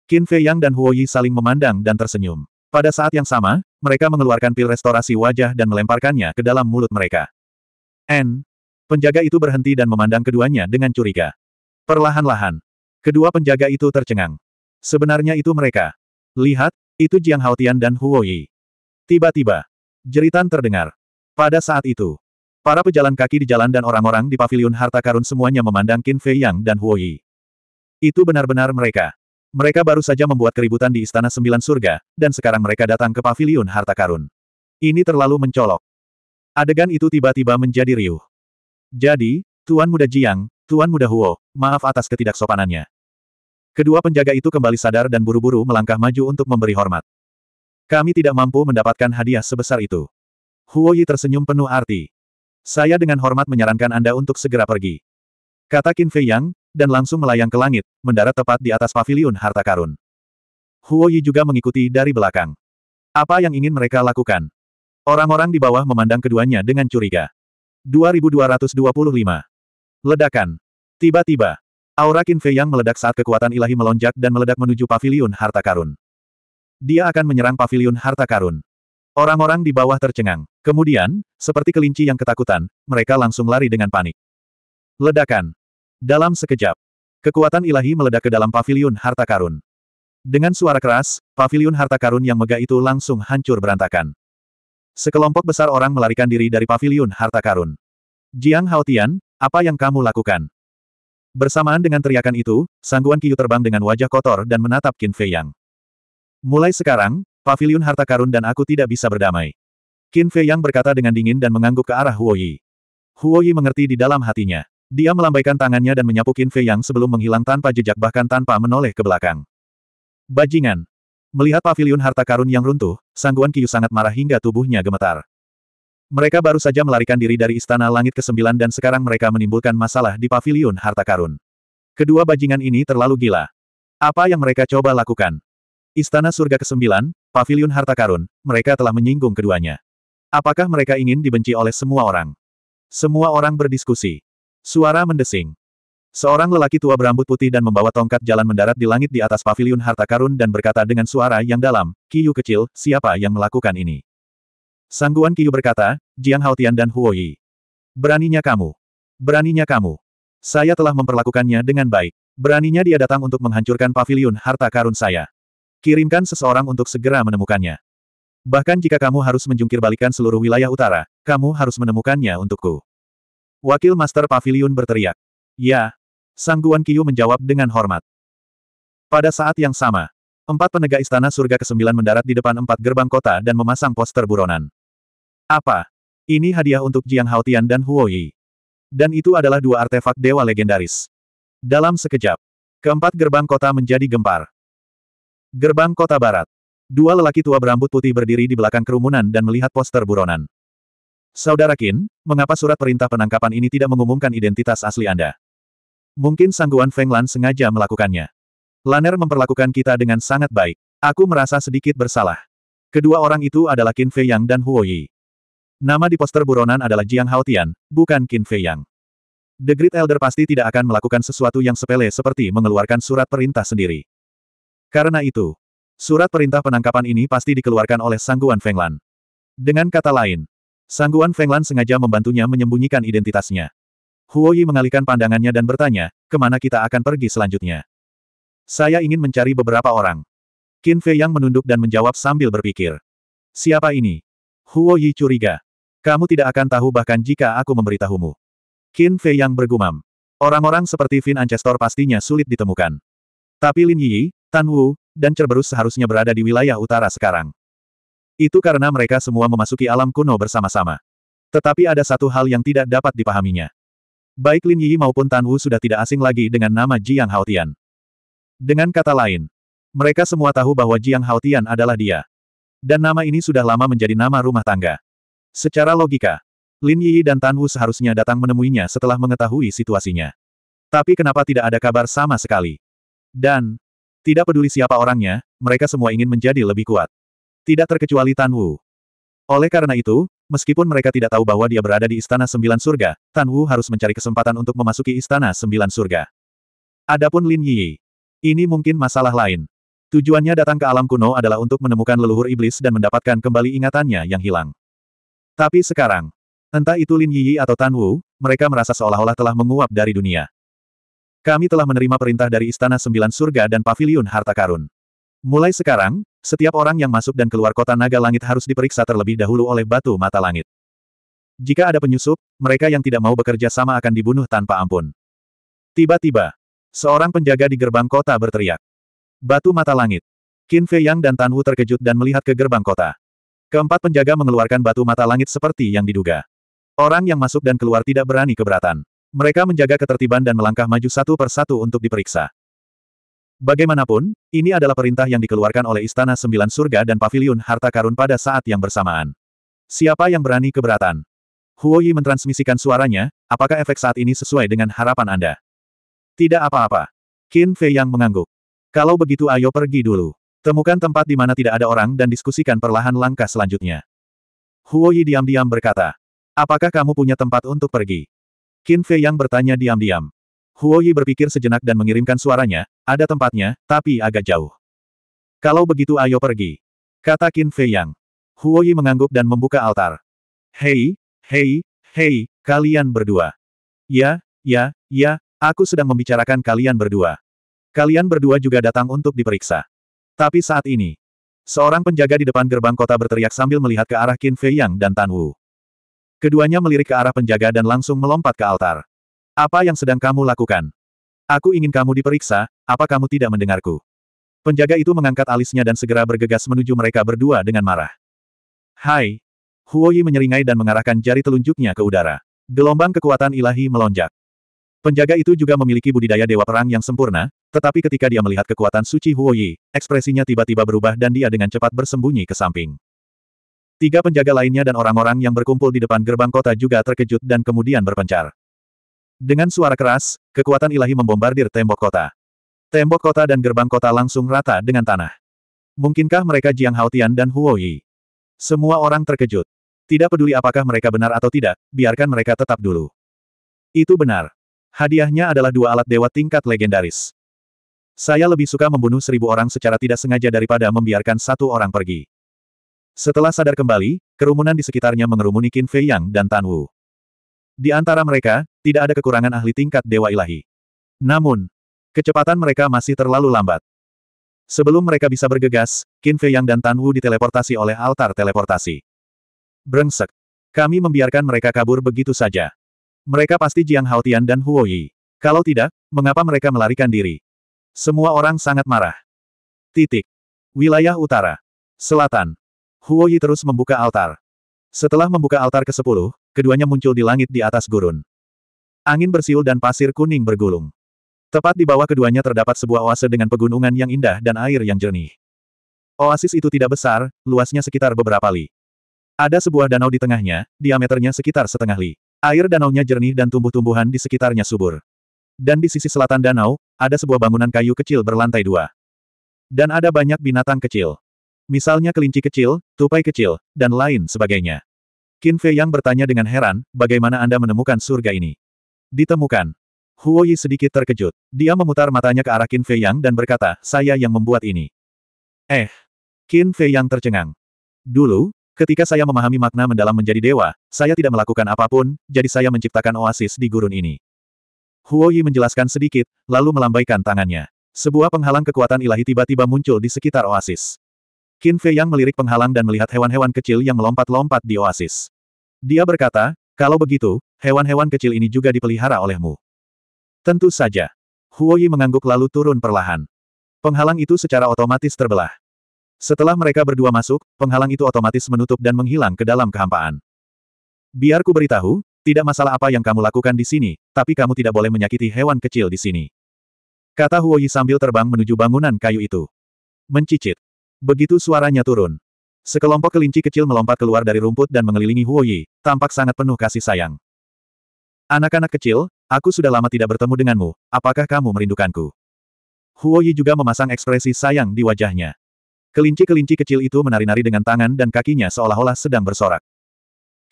Qin Fei Yang dan Huoyi saling memandang dan tersenyum. Pada saat yang sama, mereka mengeluarkan pil restorasi wajah dan melemparkannya ke dalam mulut mereka. N. Penjaga itu berhenti dan memandang keduanya dengan curiga. Perlahan-lahan, Kedua penjaga itu tercengang. Sebenarnya itu mereka. Lihat, itu Jiang Haotian dan Huo Yi. Tiba-tiba, jeritan terdengar. Pada saat itu, para pejalan kaki di jalan dan orang-orang di pavilion harta karun semuanya memandang Qin Fei Yang dan Huo Yi. Itu benar-benar mereka. Mereka baru saja membuat keributan di Istana Sembilan Surga, dan sekarang mereka datang ke pavilion harta karun. Ini terlalu mencolok. Adegan itu tiba-tiba menjadi riuh. Jadi, Tuan Muda Jiang, Tuan Muda Huo, maaf atas ketidaksopanannya. Kedua penjaga itu kembali sadar dan buru-buru melangkah maju untuk memberi hormat. Kami tidak mampu mendapatkan hadiah sebesar itu. Huo Yi tersenyum penuh arti. Saya dengan hormat menyarankan Anda untuk segera pergi. Kata Qin Fei Yang, dan langsung melayang ke langit, mendarat tepat di atas paviliun harta karun. Huo Yi juga mengikuti dari belakang. Apa yang ingin mereka lakukan? Orang-orang di bawah memandang keduanya dengan curiga. 2225. Ledakan. Tiba-tiba, Aura Qin Fei yang meledak saat kekuatan ilahi melonjak dan meledak menuju pavilion harta karun. Dia akan menyerang pavilion harta karun. Orang-orang di bawah tercengang. Kemudian, seperti kelinci yang ketakutan, mereka langsung lari dengan panik. Ledakan. Dalam sekejap, kekuatan ilahi meledak ke dalam pavilion harta karun. Dengan suara keras, pavilion harta karun yang megah itu langsung hancur berantakan. Sekelompok besar orang melarikan diri dari pavilion harta karun. Jiang Haotian, apa yang kamu lakukan? Bersamaan dengan teriakan itu, Sangguan Kiyu terbang dengan wajah kotor dan menatap Qin Fei Yang. Mulai sekarang, paviliun harta karun dan aku tidak bisa berdamai. Qin Fei Yang berkata dengan dingin dan mengangguk ke arah Huo Yi. Huo Yi mengerti di dalam hatinya. Dia melambaikan tangannya dan menyapu Qin Fei Yang sebelum menghilang tanpa jejak bahkan tanpa menoleh ke belakang. Bajingan! Melihat paviliun harta karun yang runtuh, Sangguan Kiyu sangat marah hingga tubuhnya gemetar. Mereka baru saja melarikan diri dari Istana Langit ke-9 dan sekarang mereka menimbulkan masalah di Paviliun Harta Karun. Kedua bajingan ini terlalu gila. Apa yang mereka coba lakukan? Istana Surga ke-9, Paviliun Harta Karun, mereka telah menyinggung keduanya. Apakah mereka ingin dibenci oleh semua orang? Semua orang berdiskusi. Suara mendesing. Seorang lelaki tua berambut putih dan membawa tongkat jalan mendarat di langit di atas paviliun harta karun dan berkata dengan suara yang dalam, Kiyu kecil, siapa yang melakukan ini? Sangguan Qiu berkata, Jiang Haotian dan Huoyi. Beraninya kamu. Beraninya kamu. Saya telah memperlakukannya dengan baik. Beraninya dia datang untuk menghancurkan pavilion harta karun saya. Kirimkan seseorang untuk segera menemukannya. Bahkan jika kamu harus menjungkir balikan seluruh wilayah utara, kamu harus menemukannya untukku. Wakil Master Pavilion berteriak. Ya. Sangguan Qiu menjawab dengan hormat. Pada saat yang sama, Empat penegak istana surga ke-9 mendarat di depan empat gerbang kota dan memasang poster buronan. Apa? Ini hadiah untuk Jiang Haotian dan Huo Yi. Dan itu adalah dua artefak dewa legendaris. Dalam sekejap, keempat gerbang kota menjadi gempar. Gerbang kota barat. Dua lelaki tua berambut putih berdiri di belakang kerumunan dan melihat poster buronan. Saudara Qin, mengapa surat perintah penangkapan ini tidak mengumumkan identitas asli Anda? Mungkin Sangguan Feng Lan sengaja melakukannya. Laner memperlakukan kita dengan sangat baik. Aku merasa sedikit bersalah. Kedua orang itu adalah Qin Fei Yang dan Huo Yi. Nama di poster buronan adalah Jiang Haotian, bukan Qin Fei Yang. The Great Elder pasti tidak akan melakukan sesuatu yang sepele seperti mengeluarkan surat perintah sendiri. Karena itu, surat perintah penangkapan ini pasti dikeluarkan oleh Sangguan Fenglan. Dengan kata lain, Sangguan Fenglan sengaja membantunya menyembunyikan identitasnya. Huoyi mengalihkan pandangannya dan bertanya, kemana kita akan pergi selanjutnya? Saya ingin mencari beberapa orang. Qin Fei Yang menunduk dan menjawab sambil berpikir. Siapa ini? Huoyi curiga. Kamu tidak akan tahu bahkan jika aku memberitahumu. Qin Fei yang bergumam. Orang-orang seperti Vin Ancestor pastinya sulit ditemukan. Tapi Lin Yi, Tan Wu, dan Cerberus seharusnya berada di wilayah utara sekarang. Itu karena mereka semua memasuki alam kuno bersama-sama. Tetapi ada satu hal yang tidak dapat dipahaminya. Baik Lin Yi maupun Tan Wu sudah tidak asing lagi dengan nama Jiang Haotian. Dengan kata lain, mereka semua tahu bahwa Jiang Haotian adalah dia. Dan nama ini sudah lama menjadi nama rumah tangga. Secara logika, Lin Yi dan Tan Wu seharusnya datang menemuinya setelah mengetahui situasinya. Tapi kenapa tidak ada kabar sama sekali? Dan, tidak peduli siapa orangnya, mereka semua ingin menjadi lebih kuat. Tidak terkecuali Tan Wu. Oleh karena itu, meskipun mereka tidak tahu bahwa dia berada di Istana Sembilan Surga, Tan Wu harus mencari kesempatan untuk memasuki Istana Sembilan Surga. Adapun Lin Yi, ini mungkin masalah lain. Tujuannya datang ke alam kuno adalah untuk menemukan leluhur iblis dan mendapatkan kembali ingatannya yang hilang. Tapi sekarang, entah itu Lin Yiyi atau Tan Wu, mereka merasa seolah-olah telah menguap dari dunia. Kami telah menerima perintah dari Istana Sembilan Surga dan Paviliun Harta Karun. Mulai sekarang, setiap orang yang masuk dan keluar kota Naga Langit harus diperiksa terlebih dahulu oleh batu mata langit. Jika ada penyusup, mereka yang tidak mau bekerja sama akan dibunuh tanpa ampun. Tiba-tiba, seorang penjaga di gerbang kota berteriak. Batu mata langit. Qin Fei Yang dan Tan Wu terkejut dan melihat ke gerbang kota. Keempat penjaga mengeluarkan batu mata langit seperti yang diduga. Orang yang masuk dan keluar tidak berani keberatan. Mereka menjaga ketertiban dan melangkah maju satu persatu untuk diperiksa. Bagaimanapun, ini adalah perintah yang dikeluarkan oleh Istana Sembilan Surga dan Paviliun Harta Karun pada saat yang bersamaan. Siapa yang berani keberatan? Huo Yi mentransmisikan suaranya, apakah efek saat ini sesuai dengan harapan Anda? Tidak apa-apa. Qin Fei yang mengangguk. Kalau begitu ayo pergi dulu. Temukan tempat di mana tidak ada orang dan diskusikan perlahan langkah selanjutnya. Huo Yi diam-diam berkata, Apakah kamu punya tempat untuk pergi? Qin Fei yang bertanya diam-diam. Huo Yi berpikir sejenak dan mengirimkan suaranya, ada tempatnya, tapi agak jauh. Kalau begitu ayo pergi. Kata Qin Fei yang. Huo Yi mengangguk dan membuka altar. Hei, hei, hei, kalian berdua. Ya, ya, ya, aku sedang membicarakan kalian berdua. Kalian berdua juga datang untuk diperiksa. Tapi saat ini, seorang penjaga di depan gerbang kota berteriak sambil melihat ke arah Qin Fei Yang dan Tan Wu. Keduanya melirik ke arah penjaga dan langsung melompat ke altar. Apa yang sedang kamu lakukan? Aku ingin kamu diperiksa, apa kamu tidak mendengarku? Penjaga itu mengangkat alisnya dan segera bergegas menuju mereka berdua dengan marah. Hai! Huoyi menyeringai dan mengarahkan jari telunjuknya ke udara. Gelombang kekuatan ilahi melonjak. Penjaga itu juga memiliki budidaya dewa perang yang sempurna, tetapi ketika dia melihat kekuatan suci Huoyi, ekspresinya tiba-tiba berubah dan dia dengan cepat bersembunyi ke samping. Tiga penjaga lainnya dan orang-orang yang berkumpul di depan gerbang kota juga terkejut dan kemudian berpencar. Dengan suara keras, kekuatan ilahi membombardir tembok kota. Tembok kota dan gerbang kota langsung rata dengan tanah. Mungkinkah mereka Jiang Haotian dan Huoyi? Semua orang terkejut. Tidak peduli apakah mereka benar atau tidak, biarkan mereka tetap dulu. Itu benar. Hadiahnya adalah dua alat dewa tingkat legendaris. Saya lebih suka membunuh seribu orang secara tidak sengaja daripada membiarkan satu orang pergi. Setelah sadar kembali, kerumunan di sekitarnya mengerumuni Qin Fei Yang dan Tan Wu. Di antara mereka, tidak ada kekurangan ahli tingkat Dewa Ilahi. Namun, kecepatan mereka masih terlalu lambat. Sebelum mereka bisa bergegas, Qin Fei Yang dan Tan Wu diteleportasi oleh altar teleportasi. Brengsek. Kami membiarkan mereka kabur begitu saja. Mereka pasti Jiang Haotian dan Huo Yi. Kalau tidak, mengapa mereka melarikan diri? Semua orang sangat marah. Titik. Wilayah utara. Selatan. Huoyi terus membuka altar. Setelah membuka altar ke-10, keduanya muncul di langit di atas gurun. Angin bersiul dan pasir kuning bergulung. Tepat di bawah keduanya terdapat sebuah oase dengan pegunungan yang indah dan air yang jernih. Oasis itu tidak besar, luasnya sekitar beberapa li. Ada sebuah danau di tengahnya, diameternya sekitar setengah li. Air danaunya jernih dan tumbuh-tumbuhan di sekitarnya subur. Dan di sisi selatan danau, ada sebuah bangunan kayu kecil berlantai dua. Dan ada banyak binatang kecil. Misalnya kelinci kecil, tupai kecil, dan lain sebagainya. Qin Fei Yang bertanya dengan heran, bagaimana Anda menemukan surga ini? Ditemukan. Huo Yi sedikit terkejut. Dia memutar matanya ke arah Qin Fei Yang dan berkata, saya yang membuat ini. Eh. Qin Fei Yang tercengang. Dulu, ketika saya memahami makna mendalam menjadi dewa, saya tidak melakukan apapun, jadi saya menciptakan oasis di gurun ini. Huo Yi menjelaskan sedikit, lalu melambaikan tangannya. Sebuah penghalang kekuatan ilahi tiba-tiba muncul di sekitar oasis. Qin Fei Yang melirik penghalang dan melihat hewan-hewan kecil yang melompat-lompat di oasis. Dia berkata, kalau begitu, hewan-hewan kecil ini juga dipelihara olehmu. Tentu saja. Huo Yi mengangguk lalu turun perlahan. Penghalang itu secara otomatis terbelah. Setelah mereka berdua masuk, penghalang itu otomatis menutup dan menghilang ke dalam kehampaan. Biar ku beritahu, tidak masalah apa yang kamu lakukan di sini, tapi kamu tidak boleh menyakiti hewan kecil di sini. Kata Huoyi sambil terbang menuju bangunan kayu itu. Mencicit. Begitu suaranya turun. Sekelompok kelinci kecil melompat keluar dari rumput dan mengelilingi Huoyi, tampak sangat penuh kasih sayang. Anak-anak kecil, aku sudah lama tidak bertemu denganmu, apakah kamu merindukanku? Huoyi juga memasang ekspresi sayang di wajahnya. Kelinci-kelinci kecil itu menari-nari dengan tangan dan kakinya seolah-olah sedang bersorak.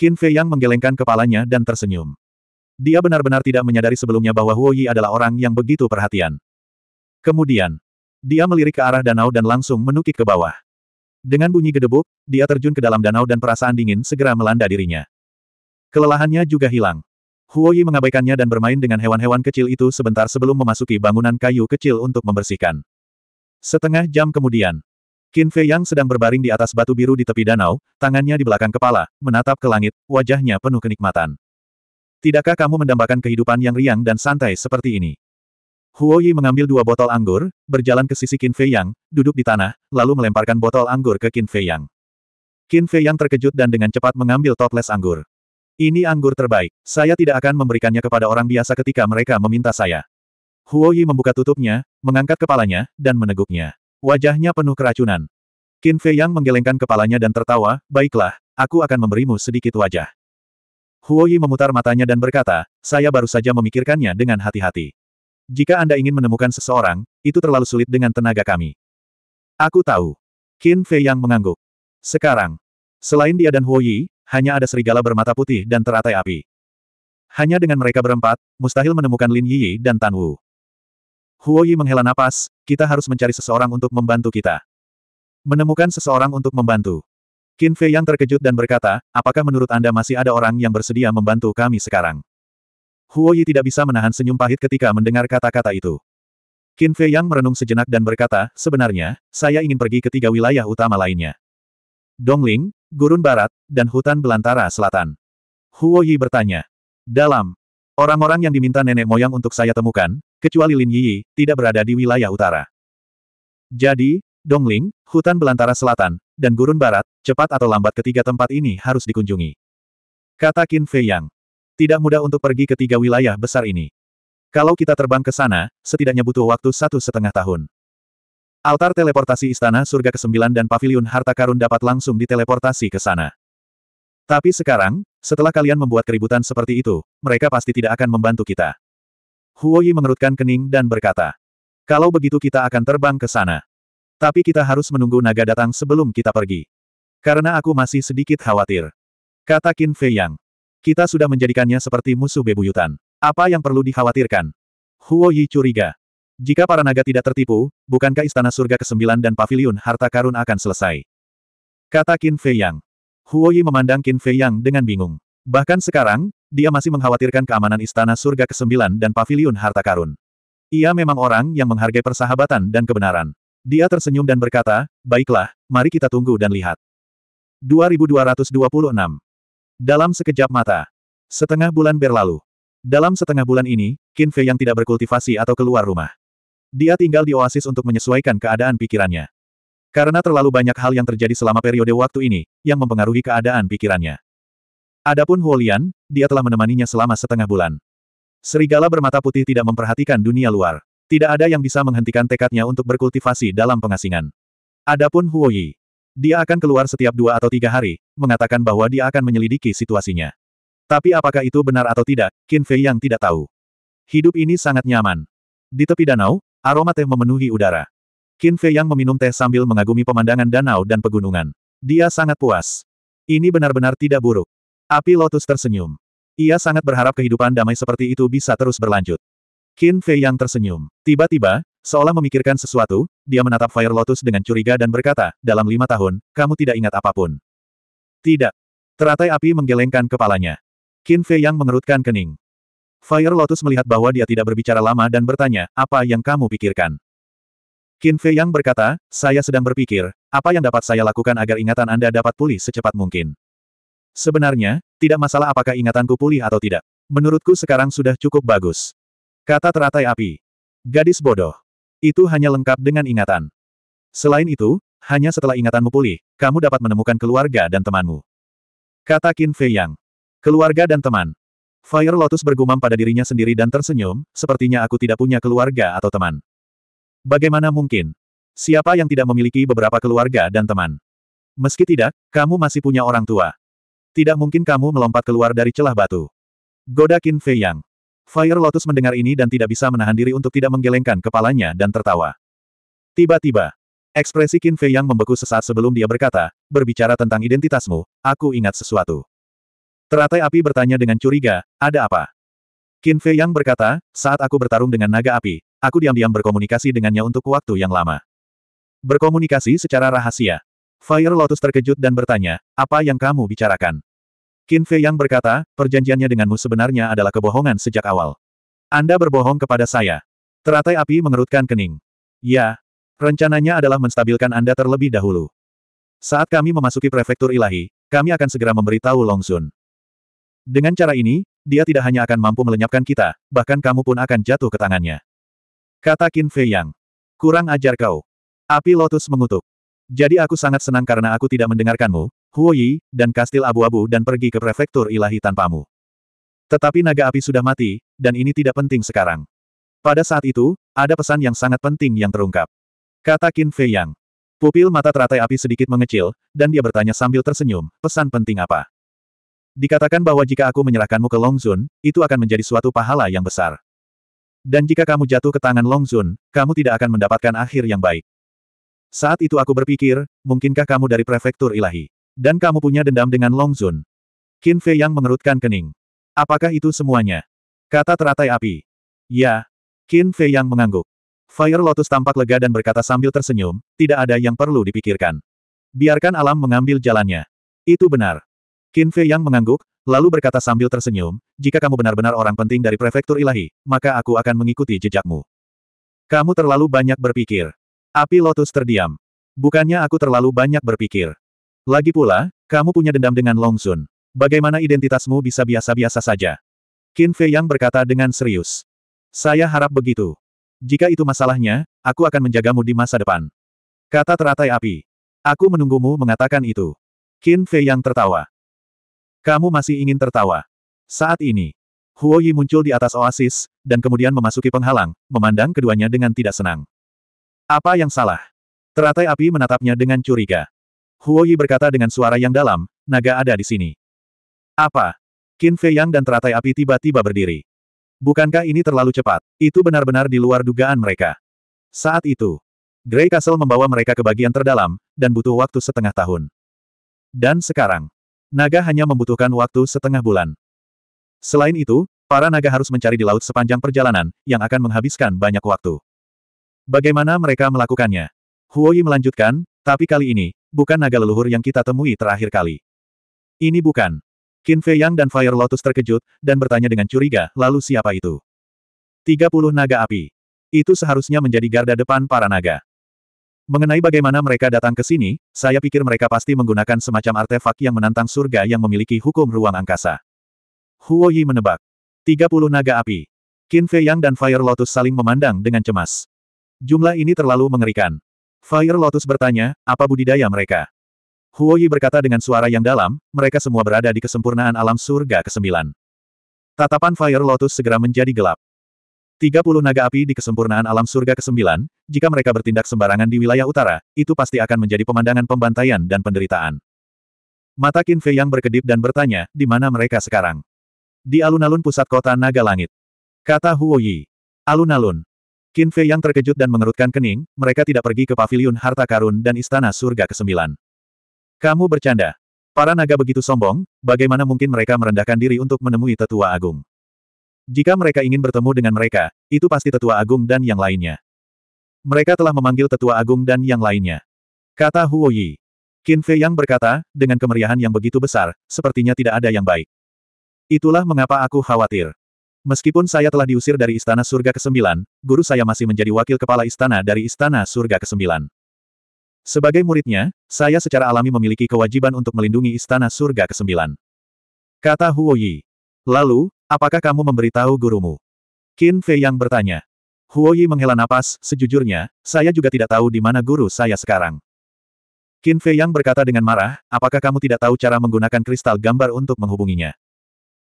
Qin Fei Yang menggelengkan kepalanya dan tersenyum. Dia benar-benar tidak menyadari sebelumnya bahwa Huo Yi adalah orang yang begitu perhatian. Kemudian, dia melirik ke arah danau dan langsung menukik ke bawah. Dengan bunyi gedebuk, dia terjun ke dalam danau dan perasaan dingin segera melanda dirinya. Kelelahannya juga hilang. Huo Yi mengabaikannya dan bermain dengan hewan-hewan kecil itu sebentar sebelum memasuki bangunan kayu kecil untuk membersihkan. Setengah jam kemudian, Qin Fei yang sedang berbaring di atas batu biru di tepi danau, tangannya di belakang kepala, menatap ke langit, wajahnya penuh kenikmatan. Tidakkah kamu mendambakan kehidupan yang riang dan santai seperti ini? Huo Yi mengambil dua botol anggur, berjalan ke sisi Qin Fei Yang, duduk di tanah, lalu melemparkan botol anggur ke Qin Fei Yang. Qin Fei Yang terkejut dan dengan cepat mengambil toples anggur. Ini anggur terbaik. Saya tidak akan memberikannya kepada orang biasa ketika mereka meminta saya. Huo Yi membuka tutupnya, mengangkat kepalanya, dan meneguknya. Wajahnya penuh keracunan. Qin Fei Yang menggelengkan kepalanya dan tertawa, baiklah, aku akan memberimu sedikit wajah. Huo Yi memutar matanya dan berkata, saya baru saja memikirkannya dengan hati-hati. Jika Anda ingin menemukan seseorang, itu terlalu sulit dengan tenaga kami. Aku tahu. Qin Fei Yang mengangguk. Sekarang. Selain dia dan Huo Yi, hanya ada serigala bermata putih dan teratai api. Hanya dengan mereka berempat, mustahil menemukan Lin Yi dan Tan Wu. Huoyi menghela napas, kita harus mencari seseorang untuk membantu kita. Menemukan seseorang untuk membantu. Qin Fei yang terkejut dan berkata, apakah menurut Anda masih ada orang yang bersedia membantu kami sekarang? Huoyi tidak bisa menahan senyum pahit ketika mendengar kata-kata itu. Qin Fei yang merenung sejenak dan berkata, sebenarnya, saya ingin pergi ke tiga wilayah utama lainnya. Dongling, Gurun Barat, dan Hutan Belantara Selatan. Huo Yi bertanya. Dalam orang-orang yang diminta nenek moyang untuk saya temukan, kecuali Lin Yi, tidak berada di wilayah utara. Jadi, Dongling, hutan belantara selatan, dan gurun barat, cepat atau lambat ketiga tempat ini harus dikunjungi. Kata Qin Fei Yang. Tidak mudah untuk pergi ke tiga wilayah besar ini. Kalau kita terbang ke sana, setidaknya butuh waktu satu setengah tahun. Altar teleportasi Istana Surga ke-9 dan Paviliun Harta Karun dapat langsung diteleportasi ke sana. Tapi sekarang, setelah kalian membuat keributan seperti itu, mereka pasti tidak akan membantu kita. Huoyi mengerutkan kening dan berkata. Kalau begitu kita akan terbang ke sana. Tapi kita harus menunggu naga datang sebelum kita pergi. Karena aku masih sedikit khawatir. Kata Qin Fei Yang. Kita sudah menjadikannya seperti musuh bebuyutan. Apa yang perlu dikhawatirkan? Huo Yi curiga. Jika para naga tidak tertipu, bukankah Istana Surga ke-9 dan Paviliun Harta Karun akan selesai? Kata Qin Fei Yang. Huo Yi memandang Qin Fei Yang dengan bingung. Bahkan sekarang, dia masih mengkhawatirkan keamanan Istana Surga ke-9 dan Paviliun Harta Karun. Ia memang orang yang menghargai persahabatan dan kebenaran. Dia tersenyum dan berkata, baiklah, mari kita tunggu dan lihat. 2226. Dalam sekejap mata. Setengah bulan berlalu. Dalam setengah bulan ini, Qin Fei yang tidak berkultivasi atau keluar rumah. Dia tinggal di oasis untuk menyesuaikan keadaan pikirannya. Karena terlalu banyak hal yang terjadi selama periode waktu ini, yang mempengaruhi keadaan pikirannya. Adapun Huolian, dia telah menemaninya selama setengah bulan. Serigala bermata putih tidak memperhatikan dunia luar. Tidak ada yang bisa menghentikan tekadnya untuk berkultivasi dalam pengasingan. Adapun Huoyi, dia akan keluar setiap dua atau tiga hari, mengatakan bahwa dia akan menyelidiki situasinya. Tapi apakah itu benar atau tidak, Qin Fei yang tidak tahu. Hidup ini sangat nyaman. Di tepi danau, aroma teh memenuhi udara. Qin Fei yang meminum teh sambil mengagumi pemandangan danau dan pegunungan. Dia sangat puas. Ini benar-benar tidak buruk. Api Lotus tersenyum. Ia sangat berharap kehidupan damai seperti itu bisa terus berlanjut. Qin Fei yang tersenyum. Tiba-tiba, seolah memikirkan sesuatu, dia menatap Fire Lotus dengan curiga dan berkata, dalam lima tahun, kamu tidak ingat apapun. Tidak. Teratai api menggelengkan kepalanya. Qin Fei yang mengerutkan kening. Fire Lotus melihat bahwa dia tidak berbicara lama dan bertanya, apa yang kamu pikirkan? Qin Fei yang berkata, saya sedang berpikir, apa yang dapat saya lakukan agar ingatan Anda dapat pulih secepat mungkin. Sebenarnya, tidak masalah apakah ingatanku pulih atau tidak. Menurutku sekarang sudah cukup bagus. Kata teratai api. Gadis bodoh. Itu hanya lengkap dengan ingatan. Selain itu, hanya setelah ingatanmu pulih, kamu dapat menemukan keluarga dan temanmu. Kata Qin Fei Yang. Keluarga dan teman. Fire Lotus bergumam pada dirinya sendiri dan tersenyum, sepertinya aku tidak punya keluarga atau teman. Bagaimana mungkin? Siapa yang tidak memiliki beberapa keluarga dan teman? Meski tidak, kamu masih punya orang tua. Tidak mungkin kamu melompat keluar dari celah batu. Goda Qin Fei Yang. Fire Lotus mendengar ini dan tidak bisa menahan diri untuk tidak menggelengkan kepalanya dan tertawa. Tiba-tiba, ekspresi Qin Fei Yang membeku sesaat sebelum dia berkata, berbicara tentang identitasmu, aku ingat sesuatu. Teratai api bertanya dengan curiga, ada apa? Qin Fei Yang berkata, saat aku bertarung dengan naga api, aku diam-diam berkomunikasi dengannya untuk waktu yang lama. Berkomunikasi secara rahasia. Fire Lotus terkejut dan bertanya, apa yang kamu bicarakan? Qin Fei Yang berkata, perjanjiannya denganmu sebenarnya adalah kebohongan sejak awal. Anda berbohong kepada saya. Teratai api mengerutkan kening. Ya. Rencananya adalah menstabilkan Anda terlebih dahulu. Saat kami memasuki prefektur ilahi, kami akan segera memberitahu Long Sun. Dengan cara ini, dia tidak hanya akan mampu melenyapkan kita, bahkan kamu pun akan jatuh ke tangannya. Kata Qin Fei Yang. Kurang ajar kau. Api Lotus mengutuk. Jadi aku sangat senang karena aku tidak mendengarkanmu, Huoyi, dan kastil abu-abu dan pergi ke prefektur ilahi tanpamu. Tetapi naga api sudah mati, dan ini tidak penting sekarang. Pada saat itu, ada pesan yang sangat penting yang terungkap. Kata Qin Fei Yang. Pupil mata teratai api sedikit mengecil, dan dia bertanya sambil tersenyum, pesan penting apa? Dikatakan bahwa jika aku menyerahkanmu ke Longzun, itu akan menjadi suatu pahala yang besar. Dan jika kamu jatuh ke tangan Longzun, kamu tidak akan mendapatkan akhir yang baik. Saat itu aku berpikir, mungkinkah kamu dari prefektur ilahi? Dan kamu punya dendam dengan Long Zun. Qin Fei yang mengerutkan kening. Apakah itu semuanya? Kata teratai api. Ya. Qin Fei yang mengangguk. Fire Lotus tampak lega dan berkata sambil tersenyum, tidak ada yang perlu dipikirkan. Biarkan alam mengambil jalannya. Itu benar. Qin Fei yang mengangguk, lalu berkata sambil tersenyum, jika kamu benar-benar orang penting dari prefektur ilahi, maka aku akan mengikuti jejakmu. Kamu terlalu banyak berpikir. Api Lotus terdiam. Bukannya aku terlalu banyak berpikir. Lagi pula, kamu punya dendam dengan Long Sun. Bagaimana identitasmu bisa biasa-biasa saja? Qin Fei Yang berkata dengan serius. Saya harap begitu. Jika itu masalahnya, aku akan menjagamu di masa depan. Kata teratai api. Aku menunggumu mengatakan itu. Qin Fei Yang tertawa. Kamu masih ingin tertawa. Saat ini, Huo Yi muncul di atas oasis, dan kemudian memasuki penghalang, memandang keduanya dengan tidak senang. Apa yang salah? Teratai api menatapnya dengan curiga. Huo Yi berkata dengan suara yang dalam, naga ada di sini. Apa? Qin Fei Yang dan teratai api tiba-tiba berdiri. Bukankah ini terlalu cepat? Itu benar-benar di luar dugaan mereka. Saat itu, Grey Castle membawa mereka ke bagian terdalam, dan butuh waktu setengah tahun. Dan sekarang, naga hanya membutuhkan waktu setengah bulan. Selain itu, para naga harus mencari di laut sepanjang perjalanan, yang akan menghabiskan banyak waktu. Bagaimana mereka melakukannya? Huoyi melanjutkan, tapi kali ini, bukan naga leluhur yang kita temui terakhir kali. Ini bukan. Qin Fei Yang dan Fire Lotus terkejut, dan bertanya dengan curiga, lalu siapa itu? 30 naga api. Itu seharusnya menjadi garda depan para naga. Mengenai bagaimana mereka datang ke sini, saya pikir mereka pasti menggunakan semacam artefak yang menantang surga yang memiliki hukum ruang angkasa. Huo Yi menebak. 30 naga api. Qin Fei Yang dan Fire Lotus saling memandang dengan cemas. Jumlah ini terlalu mengerikan. Fire Lotus bertanya, apa budidaya mereka? Huoyi berkata dengan suara yang dalam, mereka semua berada di kesempurnaan alam surga ke-9. Tatapan Fire Lotus segera menjadi gelap. 30 naga api di kesempurnaan alam surga ke-9, jika mereka bertindak sembarangan di wilayah utara, itu pasti akan menjadi pemandangan pembantaian dan penderitaan. Mata Qin Fei yang berkedip dan bertanya, di mana mereka sekarang? Di alun-alun pusat kota naga langit. Kata Huoyi. Alun-alun. Qin Fei yang terkejut dan mengerutkan kening, mereka tidak pergi ke paviliun harta karun dan istana surga ke-9. Kamu bercanda. Para naga begitu sombong, bagaimana mungkin mereka merendahkan diri untuk menemui tetua agung? Jika mereka ingin bertemu dengan mereka, itu pasti tetua agung dan yang lainnya. Mereka telah memanggil tetua agung dan yang lainnya. Kata Huo Yi. Qin Fei yang berkata, dengan kemeriahan yang begitu besar, sepertinya tidak ada yang baik. Itulah mengapa aku khawatir. Meskipun saya telah diusir dari Istana Surga ke-9, guru saya masih menjadi wakil kepala istana dari Istana Surga ke-9. Sebagai muridnya, saya secara alami memiliki kewajiban untuk melindungi Istana Surga ke-9. Kata Huo Yi. Lalu, apakah kamu memberitahu gurumu? Qin Fei yang bertanya. Huo Yi menghela napas, sejujurnya, saya juga tidak tahu di mana guru saya sekarang. Qin Fei yang berkata dengan marah, apakah kamu tidak tahu cara menggunakan kristal gambar untuk menghubunginya?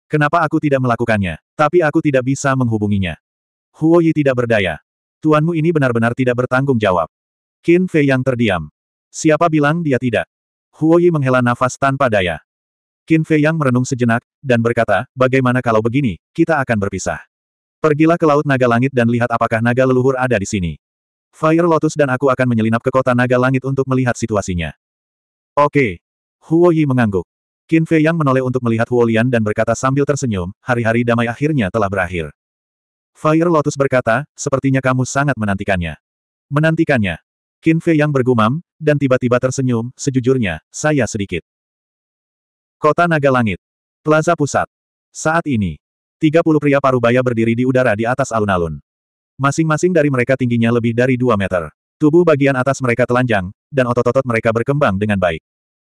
Kenapa aku tidak melakukannya? Tapi aku tidak bisa menghubunginya. Huo Yi tidak berdaya. Tuanmu ini benar-benar tidak bertanggung jawab. Qin Fei yang terdiam. Siapa bilang dia tidak? Huo Yi menghela nafas tanpa daya. Qin Fei yang merenung sejenak, dan berkata, bagaimana kalau begini, kita akan berpisah. Pergilah ke Laut Naga Langit dan lihat apakah naga leluhur ada di sini. Fire Lotus dan aku akan menyelinap ke kota naga langit untuk melihat situasinya. Oke. Huo Yi mengangguk. Qin Fei Yang menoleh untuk melihat Huolian dan berkata sambil tersenyum, hari-hari damai akhirnya telah berakhir. Fire Lotus berkata, sepertinya kamu sangat menantikannya. Menantikannya. Qin Fei Yang bergumam, dan tiba-tiba tersenyum, sejujurnya, saya sedikit. Kota Naga Langit. Plaza Pusat. Saat ini, 30 pria parubaya berdiri di udara di atas alun-alun. Masing-masing dari mereka tingginya lebih dari 2 meter. Tubuh bagian atas mereka telanjang, dan otot-otot mereka berkembang dengan baik.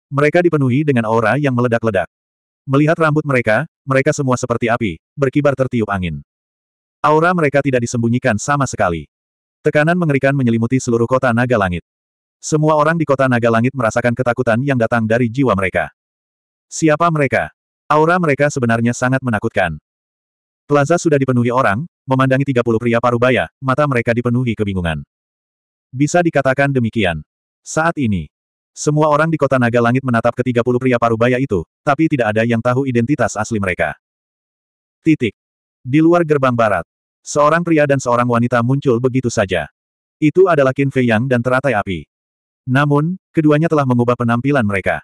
Mereka dipenuhi dengan aura yang meledak-ledak. Melihat rambut mereka, mereka semua seperti api, berkibar tertiup angin. Aura mereka tidak disembunyikan sama sekali. Tekanan mengerikan menyelimuti seluruh kota naga langit. Semua orang di kota naga langit merasakan ketakutan yang datang dari jiwa mereka. Siapa mereka? Aura mereka sebenarnya sangat menakutkan. Plaza sudah dipenuhi orang, memandangi 30 pria parubaya, mata mereka dipenuhi kebingungan. Bisa dikatakan demikian. Saat ini, semua orang di kota naga langit menatap ke-30 pria parubaya itu, tapi tidak ada yang tahu identitas asli mereka. Titik. Di luar gerbang barat, seorang pria dan seorang wanita muncul begitu saja. Itu adalah Qin Fei Yang dan teratai api. Namun, keduanya telah mengubah penampilan mereka.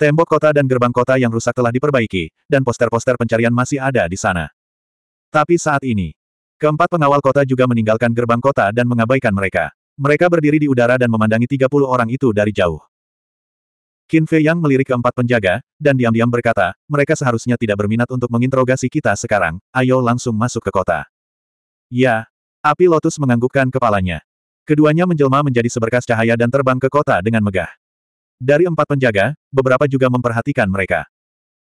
Tembok kota dan gerbang kota yang rusak telah diperbaiki, dan poster-poster pencarian masih ada di sana. Tapi saat ini, keempat pengawal kota juga meninggalkan gerbang kota dan mengabaikan mereka. Mereka berdiri di udara dan memandangi 30 orang itu dari jauh. Qin Fei Yang melirik ke empat penjaga, dan diam-diam berkata, mereka seharusnya tidak berminat untuk menginterogasi kita sekarang, ayo langsung masuk ke kota. Ya. Api Lotus menganggukkan kepalanya. Keduanya menjelma menjadi seberkas cahaya dan terbang ke kota dengan megah. Dari empat penjaga, beberapa juga memperhatikan mereka.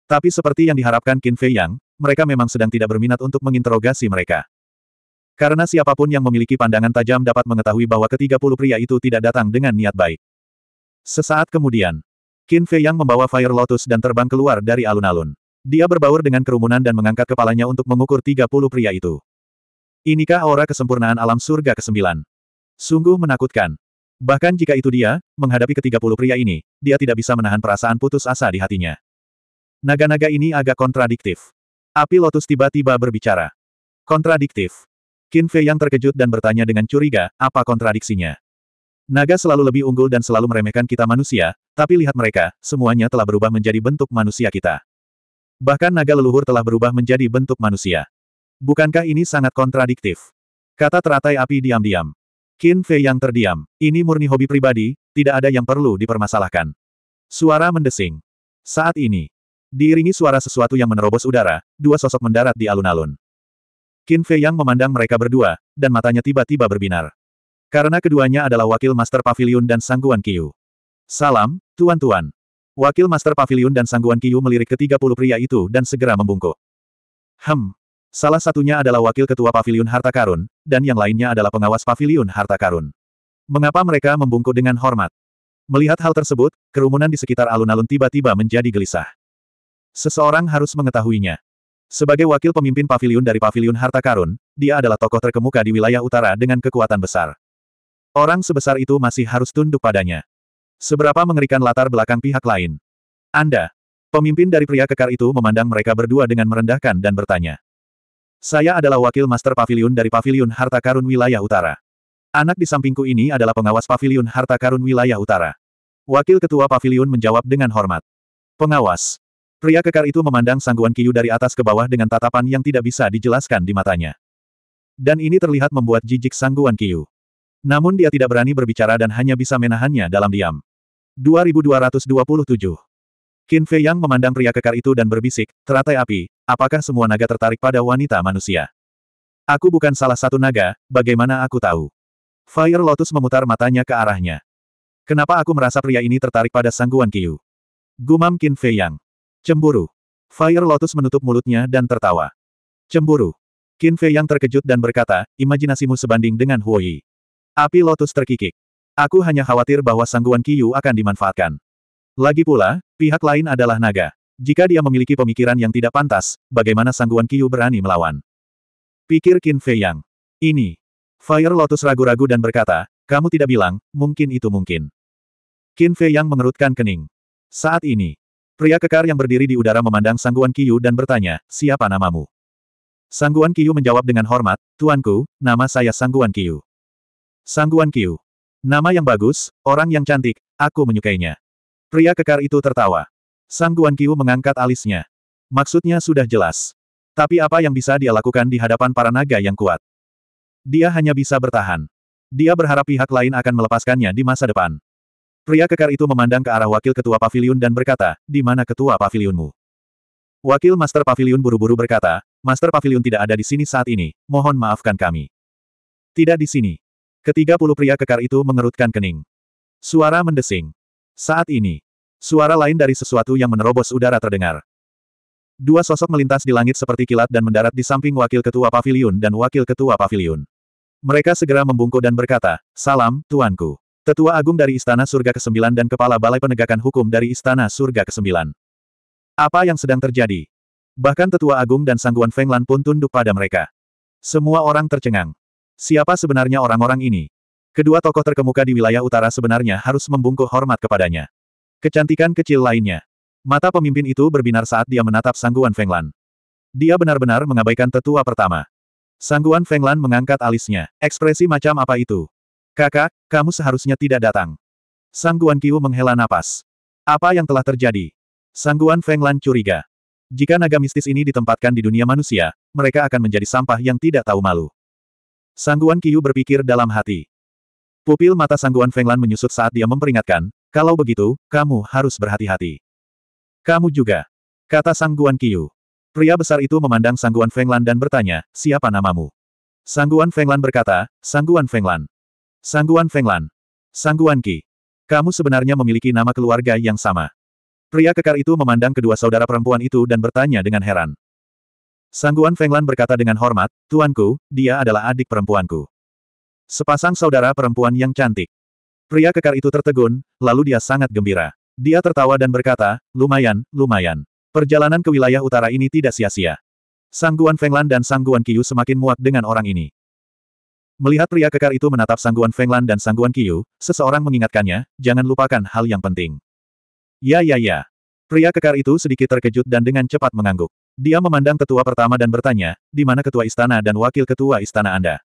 Tapi seperti yang diharapkan Qin Fei Yang, mereka memang sedang tidak berminat untuk menginterogasi mereka. Karena siapapun yang memiliki pandangan tajam dapat mengetahui bahwa ketiga puluh pria itu tidak datang dengan niat baik. Sesaat kemudian, Qin Fei Yang membawa Fire Lotus dan terbang keluar dari alun-alun. Dia berbaur dengan kerumunan dan mengangkat kepalanya untuk mengukur tiga puluh pria itu. Inikah aura kesempurnaan alam surga ke-9? Sungguh menakutkan. Bahkan jika itu dia, menghadapi ketiga puluh pria ini, dia tidak bisa menahan perasaan putus asa di hatinya. Naga-naga ini agak kontradiktif. Api Lotus tiba-tiba berbicara. Kontradiktif. Qin Fei yang terkejut dan bertanya dengan curiga, apa kontradiksinya? Naga selalu lebih unggul dan selalu meremehkan kita manusia, tapi lihat mereka, semuanya telah berubah menjadi bentuk manusia kita. Bahkan naga leluhur telah berubah menjadi bentuk manusia. Bukankah ini sangat kontradiktif? Kata teratai api diam-diam. Qin Fei yang terdiam. Ini murni hobi pribadi, tidak ada yang perlu dipermasalahkan. Suara mendesing. Saat ini, diiringi suara sesuatu yang menerobos udara, dua sosok mendarat di alun-alun. Qin Fei Yang memandang mereka berdua, dan matanya tiba-tiba berbinar. Karena keduanya adalah wakil Master Pavilion dan Sangguan Qiu. Salam, tuan-tuan. Wakil Master Pavilion dan Sangguan Qiu melirik ke 30 pria itu dan segera membungkuk. Hem. Salah satunya adalah wakil ketua Pavilion Harta Karun, dan yang lainnya adalah pengawas Pavilion Harta Karun. Mengapa mereka membungkuk dengan hormat? Melihat hal tersebut, kerumunan di sekitar alun-alun tiba-tiba menjadi gelisah. Seseorang harus mengetahuinya. Sebagai wakil pemimpin pavilion dari pavilion harta karun, dia adalah tokoh terkemuka di wilayah utara dengan kekuatan besar. Orang sebesar itu masih harus tunduk padanya. Seberapa mengerikan latar belakang pihak lain. Anda, pemimpin dari pria kekar itu memandang mereka berdua dengan merendahkan dan bertanya. Saya adalah wakil master pavilion dari pavilion harta karun wilayah utara. Anak di sampingku ini adalah pengawas pavilion harta karun wilayah utara. Wakil ketua pavilion menjawab dengan hormat. Pengawas. Pria kekar itu memandang sangguan Kiyu dari atas ke bawah dengan tatapan yang tidak bisa dijelaskan di matanya. Dan ini terlihat membuat jijik sangguan Kiyu. Namun dia tidak berani berbicara dan hanya bisa menahannya dalam diam. 2227 Qin Fei Yang memandang pria kekar itu dan berbisik, teratai api, apakah semua naga tertarik pada wanita manusia? Aku bukan salah satu naga, bagaimana aku tahu? Fire Lotus memutar matanya ke arahnya. Kenapa aku merasa pria ini tertarik pada sangguan Kiyu? Gumam Qin Fei Yang. Cemburu. Fire Lotus menutup mulutnya dan tertawa. Cemburu. Qin Fei yang terkejut dan berkata, imajinasimu sebanding dengan Huo Yi." Api Lotus terkikik. Aku hanya khawatir bahwa sangguan Yu akan dimanfaatkan. Lagi pula, pihak lain adalah naga. Jika dia memiliki pemikiran yang tidak pantas, bagaimana sangguan Yu berani melawan? Pikir Qin Fei Yang. Ini. Fire Lotus ragu-ragu dan berkata, kamu tidak bilang, mungkin itu mungkin. Qin Fei Yang mengerutkan kening. Saat ini, Pria kekar yang berdiri di udara memandang Sangguan Kiyu dan bertanya, siapa namamu? Sangguan Kiyu menjawab dengan hormat, Tuanku, nama saya Sangguan Kiyu. Sangguan Kiyu. Nama yang bagus, orang yang cantik, aku menyukainya. Pria kekar itu tertawa. Sangguan Kiyu mengangkat alisnya. Maksudnya sudah jelas. Tapi apa yang bisa dia lakukan di hadapan para naga yang kuat? Dia hanya bisa bertahan. Dia berharap pihak lain akan melepaskannya di masa depan. Pria kekar itu memandang ke arah wakil ketua pavilion dan berkata, di mana ketua pavilionmu? Wakil Master Pavilion buru-buru berkata, Master Pavilion tidak ada di sini saat ini, mohon maafkan kami. Tidak di sini. Ketiga puluh pria kekar itu mengerutkan kening. Suara mendesing. Saat ini, suara lain dari sesuatu yang menerobos udara terdengar. Dua sosok melintas di langit seperti kilat dan mendarat di samping wakil ketua pavilion dan wakil ketua pavilion. Mereka segera membungkuk dan berkata, Salam, tuanku. Tetua Agung dari Istana Surga ke-9 dan Kepala Balai Penegakan Hukum dari Istana Surga ke-9. Apa yang sedang terjadi? Bahkan Tetua Agung dan Sangguan Fenglan pun tunduk pada mereka. Semua orang tercengang. Siapa sebenarnya orang-orang ini? Kedua tokoh terkemuka di wilayah utara sebenarnya harus membungkuk hormat kepadanya. Kecantikan kecil lainnya. Mata pemimpin itu berbinar saat dia menatap Sangguan Fenglan. Dia benar-benar mengabaikan tetua pertama. Sangguan Fenglan mengangkat alisnya. Ekspresi macam apa itu? Kakak, kamu seharusnya tidak datang. Sang Guan Qiu menghela napas. Apa yang telah terjadi? Sang Guan Lan curiga. Jika naga mistis ini ditempatkan di dunia manusia, mereka akan menjadi sampah yang tidak tahu malu. Sang Guan Qiu berpikir dalam hati. Pupil mata Sang Guan Lan menyusut saat dia memperingatkan, kalau begitu, kamu harus berhati-hati. Kamu juga. Kata Sang Guan Qiu. Pria besar itu memandang Sangguan Fenglan dan bertanya, siapa namamu? Sangguan Fenglan berkata, Sangguan Fenglan. Sangguan Fenglan. Sangguan Ki, Kamu sebenarnya memiliki nama keluarga yang sama. Pria kekar itu memandang kedua saudara perempuan itu dan bertanya dengan heran. Sangguan Fenglan berkata dengan hormat, Tuanku, dia adalah adik perempuanku. Sepasang saudara perempuan yang cantik. Pria kekar itu tertegun, lalu dia sangat gembira. Dia tertawa dan berkata, lumayan, lumayan. Perjalanan ke wilayah utara ini tidak sia-sia. Sangguan Fenglan dan Sangguan Kiyu semakin muak dengan orang ini. Melihat pria kekar itu menatap sangguan Fenglan dan sangguan Kiyu, seseorang mengingatkannya, jangan lupakan hal yang penting. Ya ya ya. Pria kekar itu sedikit terkejut dan dengan cepat mengangguk. Dia memandang ketua pertama dan bertanya, di mana ketua istana dan wakil ketua istana Anda?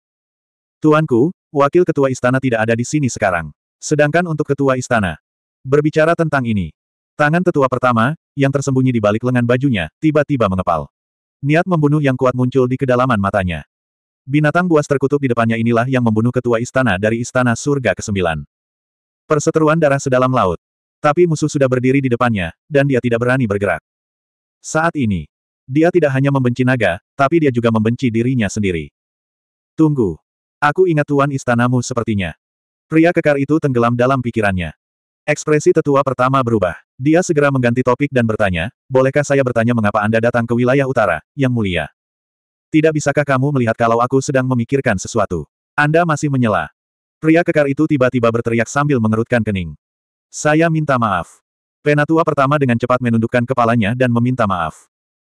Tuanku, wakil ketua istana tidak ada di sini sekarang. Sedangkan untuk ketua istana. Berbicara tentang ini. Tangan tetua pertama, yang tersembunyi di balik lengan bajunya, tiba-tiba mengepal. Niat membunuh yang kuat muncul di kedalaman matanya. Binatang buas terkutuk di depannya inilah yang membunuh ketua istana dari istana surga ke-9. Perseteruan darah sedalam laut. Tapi musuh sudah berdiri di depannya, dan dia tidak berani bergerak. Saat ini, dia tidak hanya membenci naga, tapi dia juga membenci dirinya sendiri. Tunggu. Aku ingat tuan istanamu sepertinya. Pria kekar itu tenggelam dalam pikirannya. Ekspresi tetua pertama berubah. Dia segera mengganti topik dan bertanya, bolehkah saya bertanya mengapa Anda datang ke wilayah utara, yang mulia? Tidak bisakah kamu melihat kalau aku sedang memikirkan sesuatu? Anda masih menyela. Pria kekar itu tiba-tiba berteriak sambil mengerutkan kening. Saya minta maaf. Penatua pertama dengan cepat menundukkan kepalanya dan meminta maaf.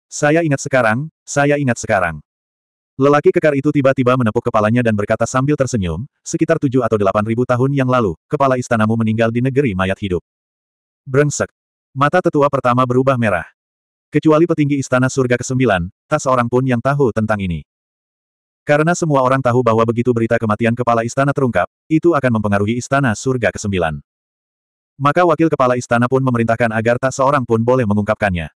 Saya ingat sekarang, saya ingat sekarang. Lelaki kekar itu tiba-tiba menepuk kepalanya dan berkata sambil tersenyum, sekitar tujuh atau delapan ribu tahun yang lalu, kepala istanamu meninggal di negeri mayat hidup. Brengsek. Mata tetua pertama berubah merah. Kecuali petinggi Istana Surga ke-9, tak seorang pun yang tahu tentang ini. Karena semua orang tahu bahwa begitu berita kematian kepala istana terungkap, itu akan mempengaruhi Istana Surga ke-9. Maka wakil kepala istana pun memerintahkan agar tak seorang pun boleh mengungkapkannya.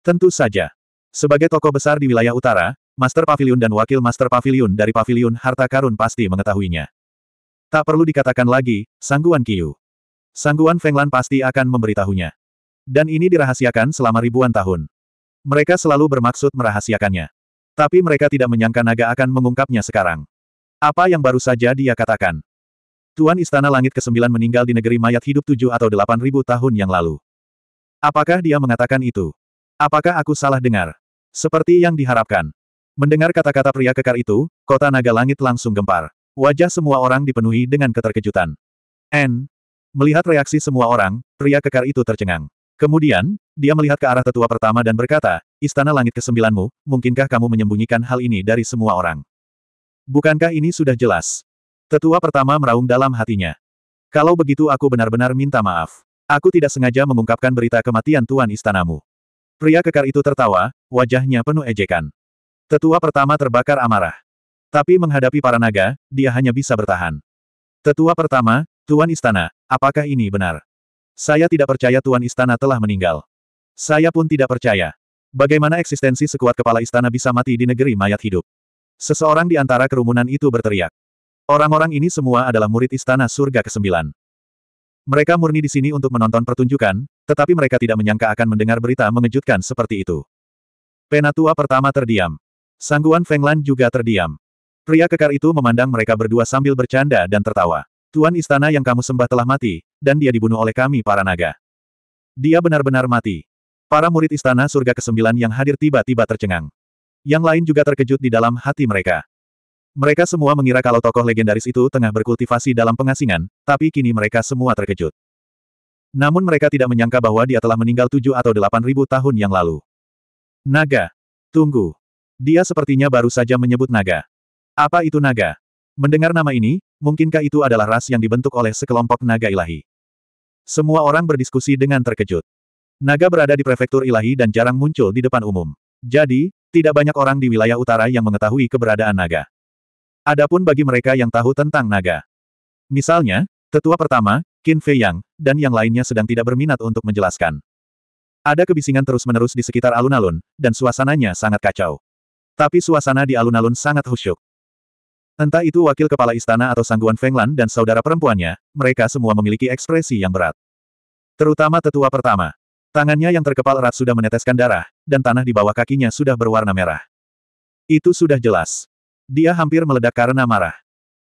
Tentu saja. Sebagai tokoh besar di wilayah utara, Master Pavilion dan Wakil Master Pavilion dari Pavilion Harta Karun pasti mengetahuinya. Tak perlu dikatakan lagi, Sangguan Kiyu. Sangguan Fenglan pasti akan memberitahunya. Dan ini dirahasiakan selama ribuan tahun. Mereka selalu bermaksud merahasiakannya. Tapi mereka tidak menyangka naga akan mengungkapnya sekarang. Apa yang baru saja dia katakan? Tuan Istana Langit ke-9 meninggal di negeri mayat hidup tujuh atau delapan ribu tahun yang lalu. Apakah dia mengatakan itu? Apakah aku salah dengar? Seperti yang diharapkan. Mendengar kata-kata pria kekar itu, kota naga langit langsung gempar. Wajah semua orang dipenuhi dengan keterkejutan. N. Melihat reaksi semua orang, pria kekar itu tercengang. Kemudian, dia melihat ke arah tetua pertama dan berkata, Istana Langit Kesembilanmu, mungkinkah kamu menyembunyikan hal ini dari semua orang? Bukankah ini sudah jelas? Tetua pertama meraung dalam hatinya. Kalau begitu aku benar-benar minta maaf. Aku tidak sengaja mengungkapkan berita kematian Tuan Istanamu. Pria kekar itu tertawa, wajahnya penuh ejekan. Tetua pertama terbakar amarah. Tapi menghadapi para naga, dia hanya bisa bertahan. Tetua pertama, Tuan Istana, apakah ini benar? Saya tidak percaya Tuan Istana telah meninggal. Saya pun tidak percaya. Bagaimana eksistensi sekuat kepala istana bisa mati di negeri mayat hidup? Seseorang di antara kerumunan itu berteriak. Orang-orang ini semua adalah murid istana surga ke-9. Mereka murni di sini untuk menonton pertunjukan, tetapi mereka tidak menyangka akan mendengar berita mengejutkan seperti itu. Penatua pertama terdiam. Sangguan Fenglan juga terdiam. Pria kekar itu memandang mereka berdua sambil bercanda dan tertawa. Tuan istana yang kamu sembah telah mati, dan dia dibunuh oleh kami para naga. Dia benar-benar mati. Para murid istana surga ke-9 yang hadir tiba-tiba tercengang. Yang lain juga terkejut di dalam hati mereka. Mereka semua mengira kalau tokoh legendaris itu tengah berkultivasi dalam pengasingan, tapi kini mereka semua terkejut. Namun mereka tidak menyangka bahwa dia telah meninggal tujuh atau delapan ribu tahun yang lalu. Naga. Tunggu. Dia sepertinya baru saja menyebut naga. Apa itu naga? Mendengar nama ini, mungkinkah itu adalah ras yang dibentuk oleh sekelompok naga ilahi? Semua orang berdiskusi dengan terkejut. Naga berada di prefektur ilahi dan jarang muncul di depan umum. Jadi, tidak banyak orang di wilayah utara yang mengetahui keberadaan naga. Adapun bagi mereka yang tahu tentang naga. Misalnya, tetua pertama, Qin Fei Yang, dan yang lainnya sedang tidak berminat untuk menjelaskan. Ada kebisingan terus-menerus di sekitar alun-alun, dan suasananya sangat kacau. Tapi suasana di alun-alun sangat khusyuk. Entah itu wakil kepala istana atau sangguan Fenglan dan saudara perempuannya, mereka semua memiliki ekspresi yang berat. Terutama tetua pertama. Tangannya yang terkepal erat sudah meneteskan darah, dan tanah di bawah kakinya sudah berwarna merah. Itu sudah jelas. Dia hampir meledak karena marah.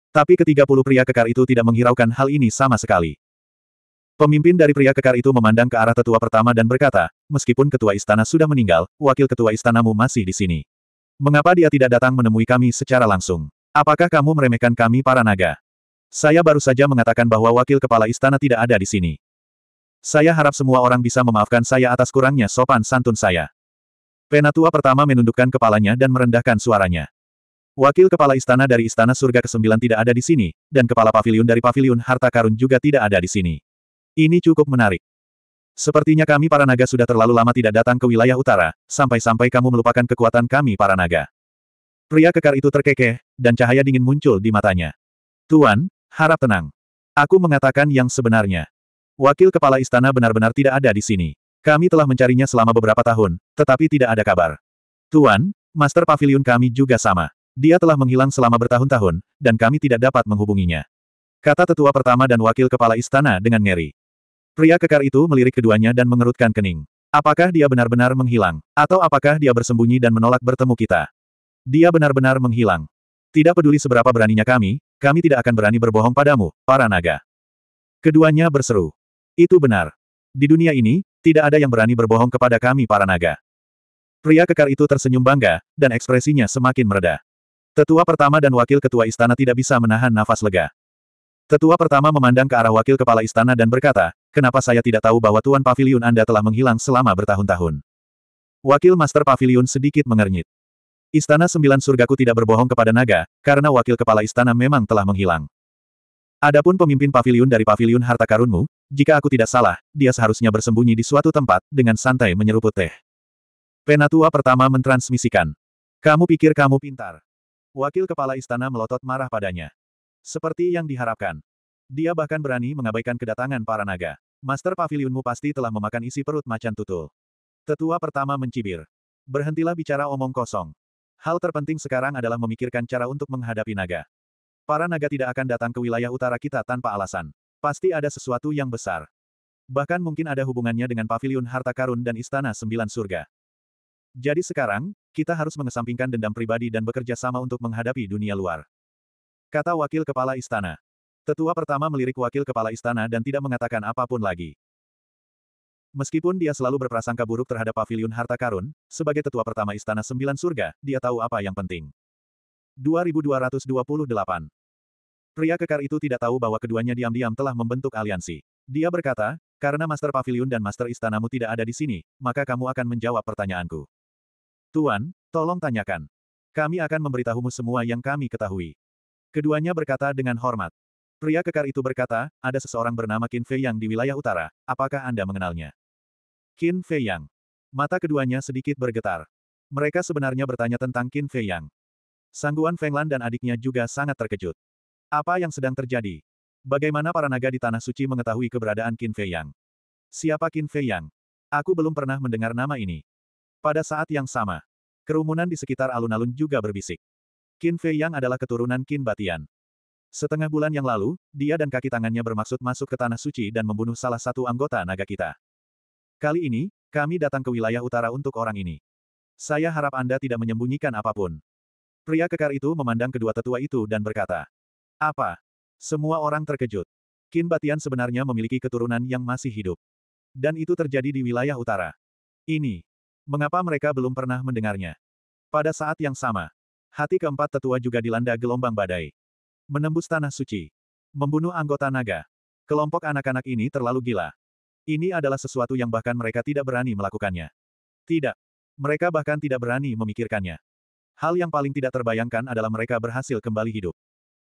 Tapi ketiga puluh pria kekar itu tidak menghiraukan hal ini sama sekali. Pemimpin dari pria kekar itu memandang ke arah tetua pertama dan berkata, meskipun ketua istana sudah meninggal, wakil ketua istanamu masih di sini. Mengapa dia tidak datang menemui kami secara langsung? Apakah kamu meremehkan kami para naga? Saya baru saja mengatakan bahwa wakil kepala istana tidak ada di sini. Saya harap semua orang bisa memaafkan saya atas kurangnya sopan santun saya. Penatua pertama menundukkan kepalanya dan merendahkan suaranya. Wakil kepala istana dari istana surga ke-9 tidak ada di sini, dan kepala pavilion dari pavilion harta karun juga tidak ada di sini. Ini cukup menarik. Sepertinya kami para naga sudah terlalu lama tidak datang ke wilayah utara, sampai-sampai kamu melupakan kekuatan kami para naga. Pria kekar itu terkekeh, dan cahaya dingin muncul di matanya. Tuan, harap tenang. Aku mengatakan yang sebenarnya. Wakil kepala istana benar-benar tidak ada di sini. Kami telah mencarinya selama beberapa tahun, tetapi tidak ada kabar. Tuan, master pavilion kami juga sama. Dia telah menghilang selama bertahun-tahun, dan kami tidak dapat menghubunginya. Kata tetua pertama dan wakil kepala istana dengan ngeri. Pria kekar itu melirik keduanya dan mengerutkan kening. Apakah dia benar-benar menghilang, atau apakah dia bersembunyi dan menolak bertemu kita? Dia benar-benar menghilang. Tidak peduli seberapa beraninya kami, kami tidak akan berani berbohong padamu, para naga. Keduanya berseru. Itu benar. Di dunia ini, tidak ada yang berani berbohong kepada kami para naga. Pria kekar itu tersenyum bangga, dan ekspresinya semakin mereda. Tetua pertama dan wakil ketua istana tidak bisa menahan nafas lega. Tetua pertama memandang ke arah wakil kepala istana dan berkata, kenapa saya tidak tahu bahwa Tuan pavilion Anda telah menghilang selama bertahun-tahun. Wakil Master pavilion sedikit mengernyit. Istana Sembilan Surgaku tidak berbohong kepada naga, karena wakil kepala istana memang telah menghilang. Adapun pemimpin pavilion dari pavilion harta karunmu, jika aku tidak salah, dia seharusnya bersembunyi di suatu tempat, dengan santai menyeruput teh. Penatua pertama mentransmisikan. Kamu pikir kamu pintar. Wakil kepala istana melotot marah padanya. Seperti yang diharapkan. Dia bahkan berani mengabaikan kedatangan para naga. Master pavilionmu pasti telah memakan isi perut macan tutul. Tetua pertama mencibir. Berhentilah bicara omong kosong. Hal terpenting sekarang adalah memikirkan cara untuk menghadapi naga. Para naga tidak akan datang ke wilayah utara kita tanpa alasan. Pasti ada sesuatu yang besar. Bahkan mungkin ada hubungannya dengan pavilion harta karun dan istana sembilan surga. Jadi sekarang, kita harus mengesampingkan dendam pribadi dan bekerja sama untuk menghadapi dunia luar. Kata wakil kepala istana. Tetua pertama melirik wakil kepala istana dan tidak mengatakan apapun lagi. Meskipun dia selalu berprasangka buruk terhadap pavilion harta karun, sebagai tetua pertama Istana Sembilan Surga, dia tahu apa yang penting. 2228 Pria kekar itu tidak tahu bahwa keduanya diam-diam telah membentuk aliansi. Dia berkata, karena Master Pavilion dan Master Istanamu tidak ada di sini, maka kamu akan menjawab pertanyaanku. Tuan, tolong tanyakan. Kami akan memberitahumu semua yang kami ketahui. Keduanya berkata dengan hormat. Pria kekar itu berkata, ada seseorang bernama Qin yang di wilayah utara, apakah Anda mengenalnya? Qin Yang, Mata keduanya sedikit bergetar. Mereka sebenarnya bertanya tentang Qin Yang. Sangguan Feng Lan dan adiknya juga sangat terkejut. Apa yang sedang terjadi? Bagaimana para naga di Tanah Suci mengetahui keberadaan Qin Yang? Siapa Qin Yang? Aku belum pernah mendengar nama ini. Pada saat yang sama, kerumunan di sekitar alun-alun juga berbisik. Qin Yang adalah keturunan Qin Batian. Setengah bulan yang lalu, dia dan kaki tangannya bermaksud masuk ke Tanah Suci dan membunuh salah satu anggota naga kita. Kali ini, kami datang ke wilayah utara untuk orang ini. Saya harap Anda tidak menyembunyikan apapun. Pria kekar itu memandang kedua tetua itu dan berkata, Apa? Semua orang terkejut. Kin Batian sebenarnya memiliki keturunan yang masih hidup. Dan itu terjadi di wilayah utara. Ini. Mengapa mereka belum pernah mendengarnya? Pada saat yang sama, hati keempat tetua juga dilanda gelombang badai. Menembus tanah suci. Membunuh anggota naga. Kelompok anak-anak ini terlalu gila. Ini adalah sesuatu yang bahkan mereka tidak berani melakukannya. Tidak. Mereka bahkan tidak berani memikirkannya. Hal yang paling tidak terbayangkan adalah mereka berhasil kembali hidup.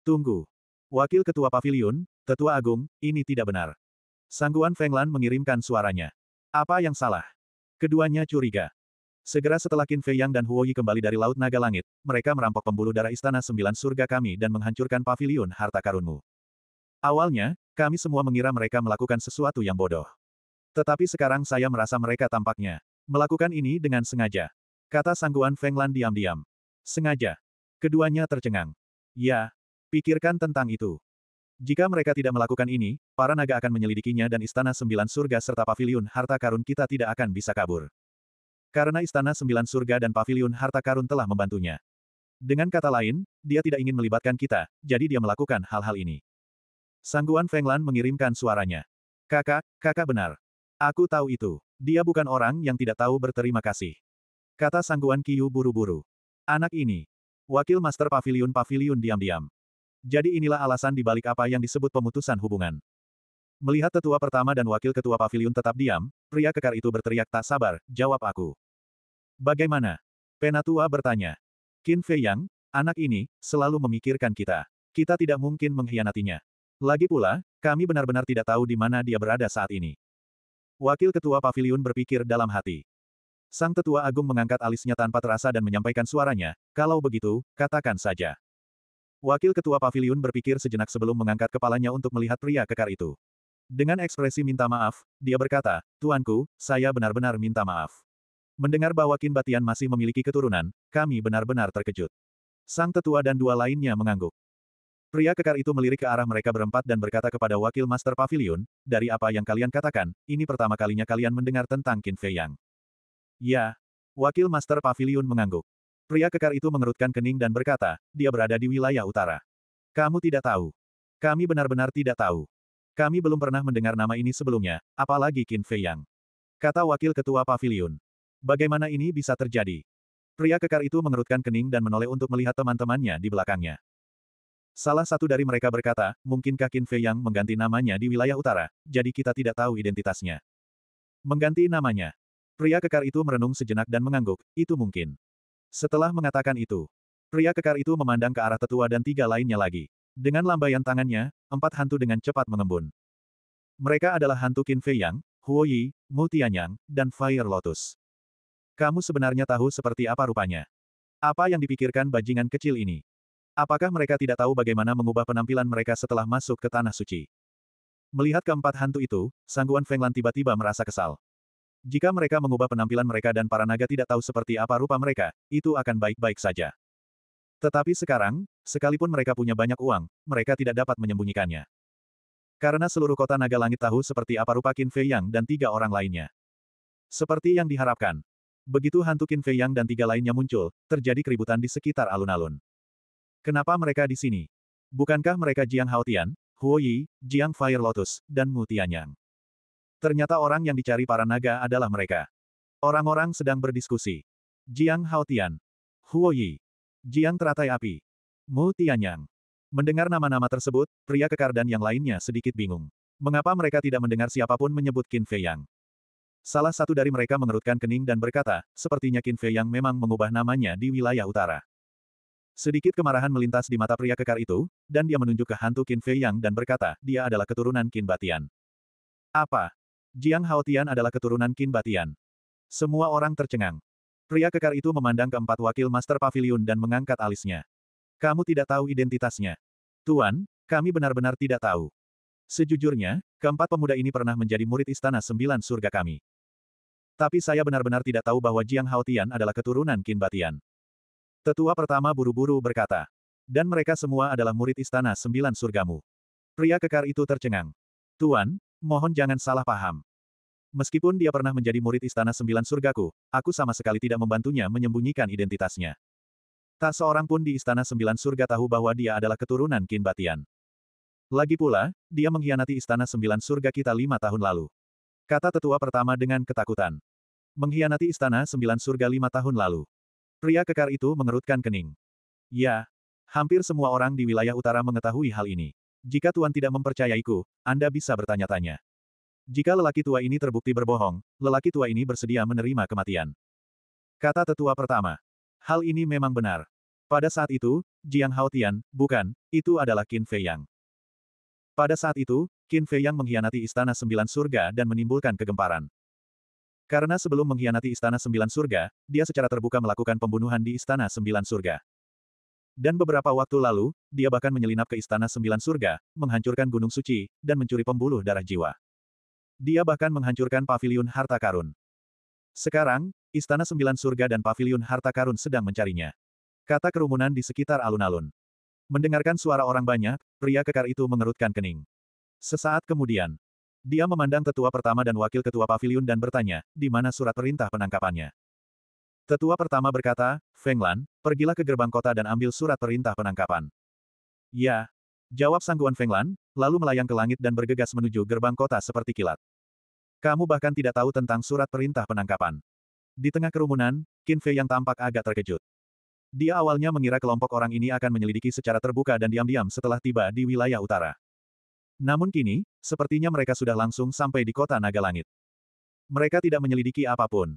Tunggu. Wakil Ketua pavilion, Tetua Agung, ini tidak benar. Sangguan Fenglan mengirimkan suaranya. Apa yang salah? Keduanya curiga. Segera setelah Qin Fei Yang dan Huo Yi kembali dari Laut Naga Langit, mereka merampok pembuluh darah Istana Sembilan Surga kami dan menghancurkan pavilion harta karunmu. Awalnya, kami semua mengira mereka melakukan sesuatu yang bodoh. Tetapi sekarang saya merasa mereka tampaknya melakukan ini dengan sengaja. Kata sangguan Fenglan diam-diam. Sengaja. Keduanya tercengang. Ya, pikirkan tentang itu. Jika mereka tidak melakukan ini, para naga akan menyelidikinya dan Istana Sembilan Surga serta Paviliun Harta Karun kita tidak akan bisa kabur. Karena Istana Sembilan Surga dan Paviliun Harta Karun telah membantunya. Dengan kata lain, dia tidak ingin melibatkan kita, jadi dia melakukan hal-hal ini. Sangguan Fenglan mengirimkan suaranya. Kakak, kakak benar. Aku tahu itu. Dia bukan orang yang tidak tahu berterima kasih. Kata sangguan Kiyu buru-buru. Anak ini. Wakil Master pavilion pavilion diam-diam. Jadi inilah alasan di balik apa yang disebut pemutusan hubungan. Melihat tetua pertama dan wakil ketua pavilion tetap diam, pria kekar itu berteriak tak sabar, jawab aku. Bagaimana? Penatua bertanya. Qin Fei Yang, anak ini, selalu memikirkan kita. Kita tidak mungkin mengkhianatinya. Lagi pula, kami benar-benar tidak tahu di mana dia berada saat ini. Wakil Ketua Paviliun berpikir dalam hati. Sang Tetua Agung mengangkat alisnya tanpa terasa dan menyampaikan suaranya, kalau begitu, katakan saja. Wakil Ketua Paviliun berpikir sejenak sebelum mengangkat kepalanya untuk melihat pria kekar itu. Dengan ekspresi minta maaf, dia berkata, Tuanku, saya benar-benar minta maaf. Mendengar bahwa Kin Batian masih memiliki keturunan, kami benar-benar terkejut. Sang tetua dan dua lainnya mengangguk. Pria kekar itu melirik ke arah mereka berempat dan berkata kepada wakil Master Pavilion, dari apa yang kalian katakan, ini pertama kalinya kalian mendengar tentang Qin Fei Yang. Ya. Wakil Master Pavilion mengangguk. Pria kekar itu mengerutkan kening dan berkata, dia berada di wilayah utara. Kamu tidak tahu. Kami benar-benar tidak tahu. Kami belum pernah mendengar nama ini sebelumnya, apalagi Qin Fei Yang. Kata wakil ketua pavilion. Bagaimana ini bisa terjadi? Pria kekar itu mengerutkan kening dan menoleh untuk melihat teman-temannya di belakangnya. Salah satu dari mereka berkata, mungkinkah Qin Fei yang mengganti namanya di wilayah utara, jadi kita tidak tahu identitasnya. Mengganti namanya. Pria kekar itu merenung sejenak dan mengangguk, itu mungkin. Setelah mengatakan itu, pria kekar itu memandang ke arah tetua dan tiga lainnya lagi. Dengan lambaian tangannya, empat hantu dengan cepat mengembun. Mereka adalah hantu Qin Fei Yang, Huo Yi, Mu Tianyang, dan Fire Lotus. Kamu sebenarnya tahu seperti apa rupanya. Apa yang dipikirkan bajingan kecil ini? Apakah mereka tidak tahu bagaimana mengubah penampilan mereka setelah masuk ke Tanah Suci? Melihat keempat hantu itu, Sangguan Fenglan tiba-tiba merasa kesal. Jika mereka mengubah penampilan mereka dan para naga tidak tahu seperti apa rupa mereka, itu akan baik-baik saja. Tetapi sekarang, sekalipun mereka punya banyak uang, mereka tidak dapat menyembunyikannya. Karena seluruh kota naga langit tahu seperti apa rupa Qin Fei Yang dan tiga orang lainnya. Seperti yang diharapkan. Begitu hantu Qin Fei Yang dan tiga lainnya muncul, terjadi keributan di sekitar alun-alun. Kenapa mereka di sini? Bukankah mereka Jiang Haotian, Huo Yi, Jiang Fire Lotus, dan Mu Tianyang? Ternyata orang yang dicari para naga adalah mereka. Orang-orang sedang berdiskusi. Jiang Haotian, Huo Yi, Jiang teratai api, Mu Tianyang. Mendengar nama-nama tersebut, pria kekar dan yang lainnya sedikit bingung. Mengapa mereka tidak mendengar siapapun menyebut Qin Fei Yang? Salah satu dari mereka mengerutkan kening dan berkata, sepertinya Qin Fei Yang memang mengubah namanya di wilayah utara. Sedikit kemarahan melintas di mata pria kekar itu, dan dia menunjuk ke hantu Qin Fei Yang dan berkata, dia adalah keturunan Qin Batian. Apa? Jiang Haotian adalah keturunan Qin Batian. Semua orang tercengang. Pria kekar itu memandang keempat wakil Master Pavilion dan mengangkat alisnya. Kamu tidak tahu identitasnya. Tuan, kami benar-benar tidak tahu. Sejujurnya, keempat pemuda ini pernah menjadi murid Istana Sembilan Surga kami. Tapi saya benar-benar tidak tahu bahwa Jiang Haotian adalah keturunan Qin Batian. Tetua pertama buru-buru berkata. Dan mereka semua adalah murid istana sembilan surgamu. Pria kekar itu tercengang. Tuan, mohon jangan salah paham. Meskipun dia pernah menjadi murid istana sembilan surgaku, aku sama sekali tidak membantunya menyembunyikan identitasnya. Tak seorang pun di istana sembilan surga tahu bahwa dia adalah keturunan Kin Batian. Lagi pula, dia mengkhianati istana sembilan surga kita lima tahun lalu. Kata tetua pertama dengan ketakutan. Mengkhianati istana sembilan surga lima tahun lalu. Pria kekar itu mengerutkan kening. Ya, hampir semua orang di wilayah utara mengetahui hal ini. Jika Tuan tidak mempercayaiku, Anda bisa bertanya-tanya. Jika lelaki tua ini terbukti berbohong, lelaki tua ini bersedia menerima kematian. Kata tetua pertama. Hal ini memang benar. Pada saat itu, Jiang Haotian, bukan, itu adalah Qin Fei Yang. Pada saat itu, Qin Fei Yang mengkhianati Istana Sembilan Surga dan menimbulkan kegemparan. Karena sebelum mengkhianati Istana Sembilan Surga, dia secara terbuka melakukan pembunuhan di Istana Sembilan Surga. Dan beberapa waktu lalu, dia bahkan menyelinap ke Istana Sembilan Surga, menghancurkan Gunung Suci, dan mencuri pembuluh darah jiwa. Dia bahkan menghancurkan Paviliun harta karun. Sekarang, Istana Sembilan Surga dan Paviliun harta karun sedang mencarinya. Kata kerumunan di sekitar alun-alun. Mendengarkan suara orang banyak, pria kekar itu mengerutkan kening. Sesaat kemudian, dia memandang tetua pertama dan wakil ketua pavilion dan bertanya, di mana surat perintah penangkapannya. Tetua pertama berkata, Fenglan, pergilah ke gerbang kota dan ambil surat perintah penangkapan. Ya. Jawab sangguan Fenglan, lalu melayang ke langit dan bergegas menuju gerbang kota seperti kilat. Kamu bahkan tidak tahu tentang surat perintah penangkapan. Di tengah kerumunan, Qin Fei yang tampak agak terkejut. Dia awalnya mengira kelompok orang ini akan menyelidiki secara terbuka dan diam-diam setelah tiba di wilayah utara. Namun kini, sepertinya mereka sudah langsung sampai di kota Naga Langit. Mereka tidak menyelidiki apapun.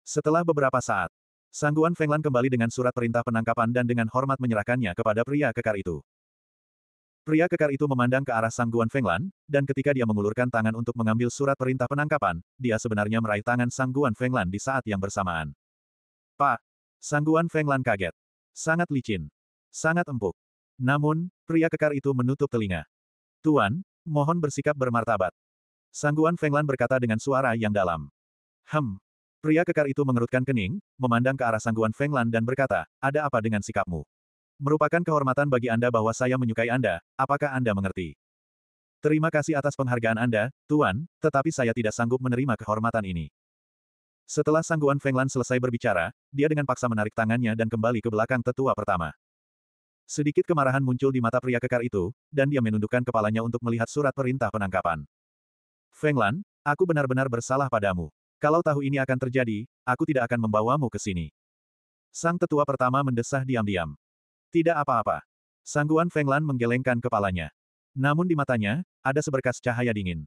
Setelah beberapa saat, Sangguan Fenglan kembali dengan surat perintah penangkapan dan dengan hormat menyerahkannya kepada pria kekar itu. Pria kekar itu memandang ke arah Sangguan Fenglan, dan ketika dia mengulurkan tangan untuk mengambil surat perintah penangkapan, dia sebenarnya meraih tangan Sangguan Fenglan di saat yang bersamaan. Pak! Sangguan Fenglan kaget. Sangat licin. Sangat empuk. Namun, pria kekar itu menutup telinga. Tuan, mohon bersikap bermartabat. Sangguan Fenglan berkata dengan suara yang dalam. Hem. Pria kekar itu mengerutkan kening, memandang ke arah Sangguan Fenglan dan berkata, ada apa dengan sikapmu? Merupakan kehormatan bagi Anda bahwa saya menyukai Anda, apakah Anda mengerti? Terima kasih atas penghargaan Anda, Tuan, tetapi saya tidak sanggup menerima kehormatan ini. Setelah Sangguan Fenglan selesai berbicara, dia dengan paksa menarik tangannya dan kembali ke belakang tetua pertama. Sedikit kemarahan muncul di mata pria kekar itu, dan dia menundukkan kepalanya untuk melihat surat perintah penangkapan. Feng Lan, aku benar-benar bersalah padamu. Kalau tahu ini akan terjadi, aku tidak akan membawamu ke sini. Sang tetua pertama mendesah diam-diam. Tidak apa-apa. Sangguan Feng Lan menggelengkan kepalanya. Namun di matanya, ada seberkas cahaya dingin.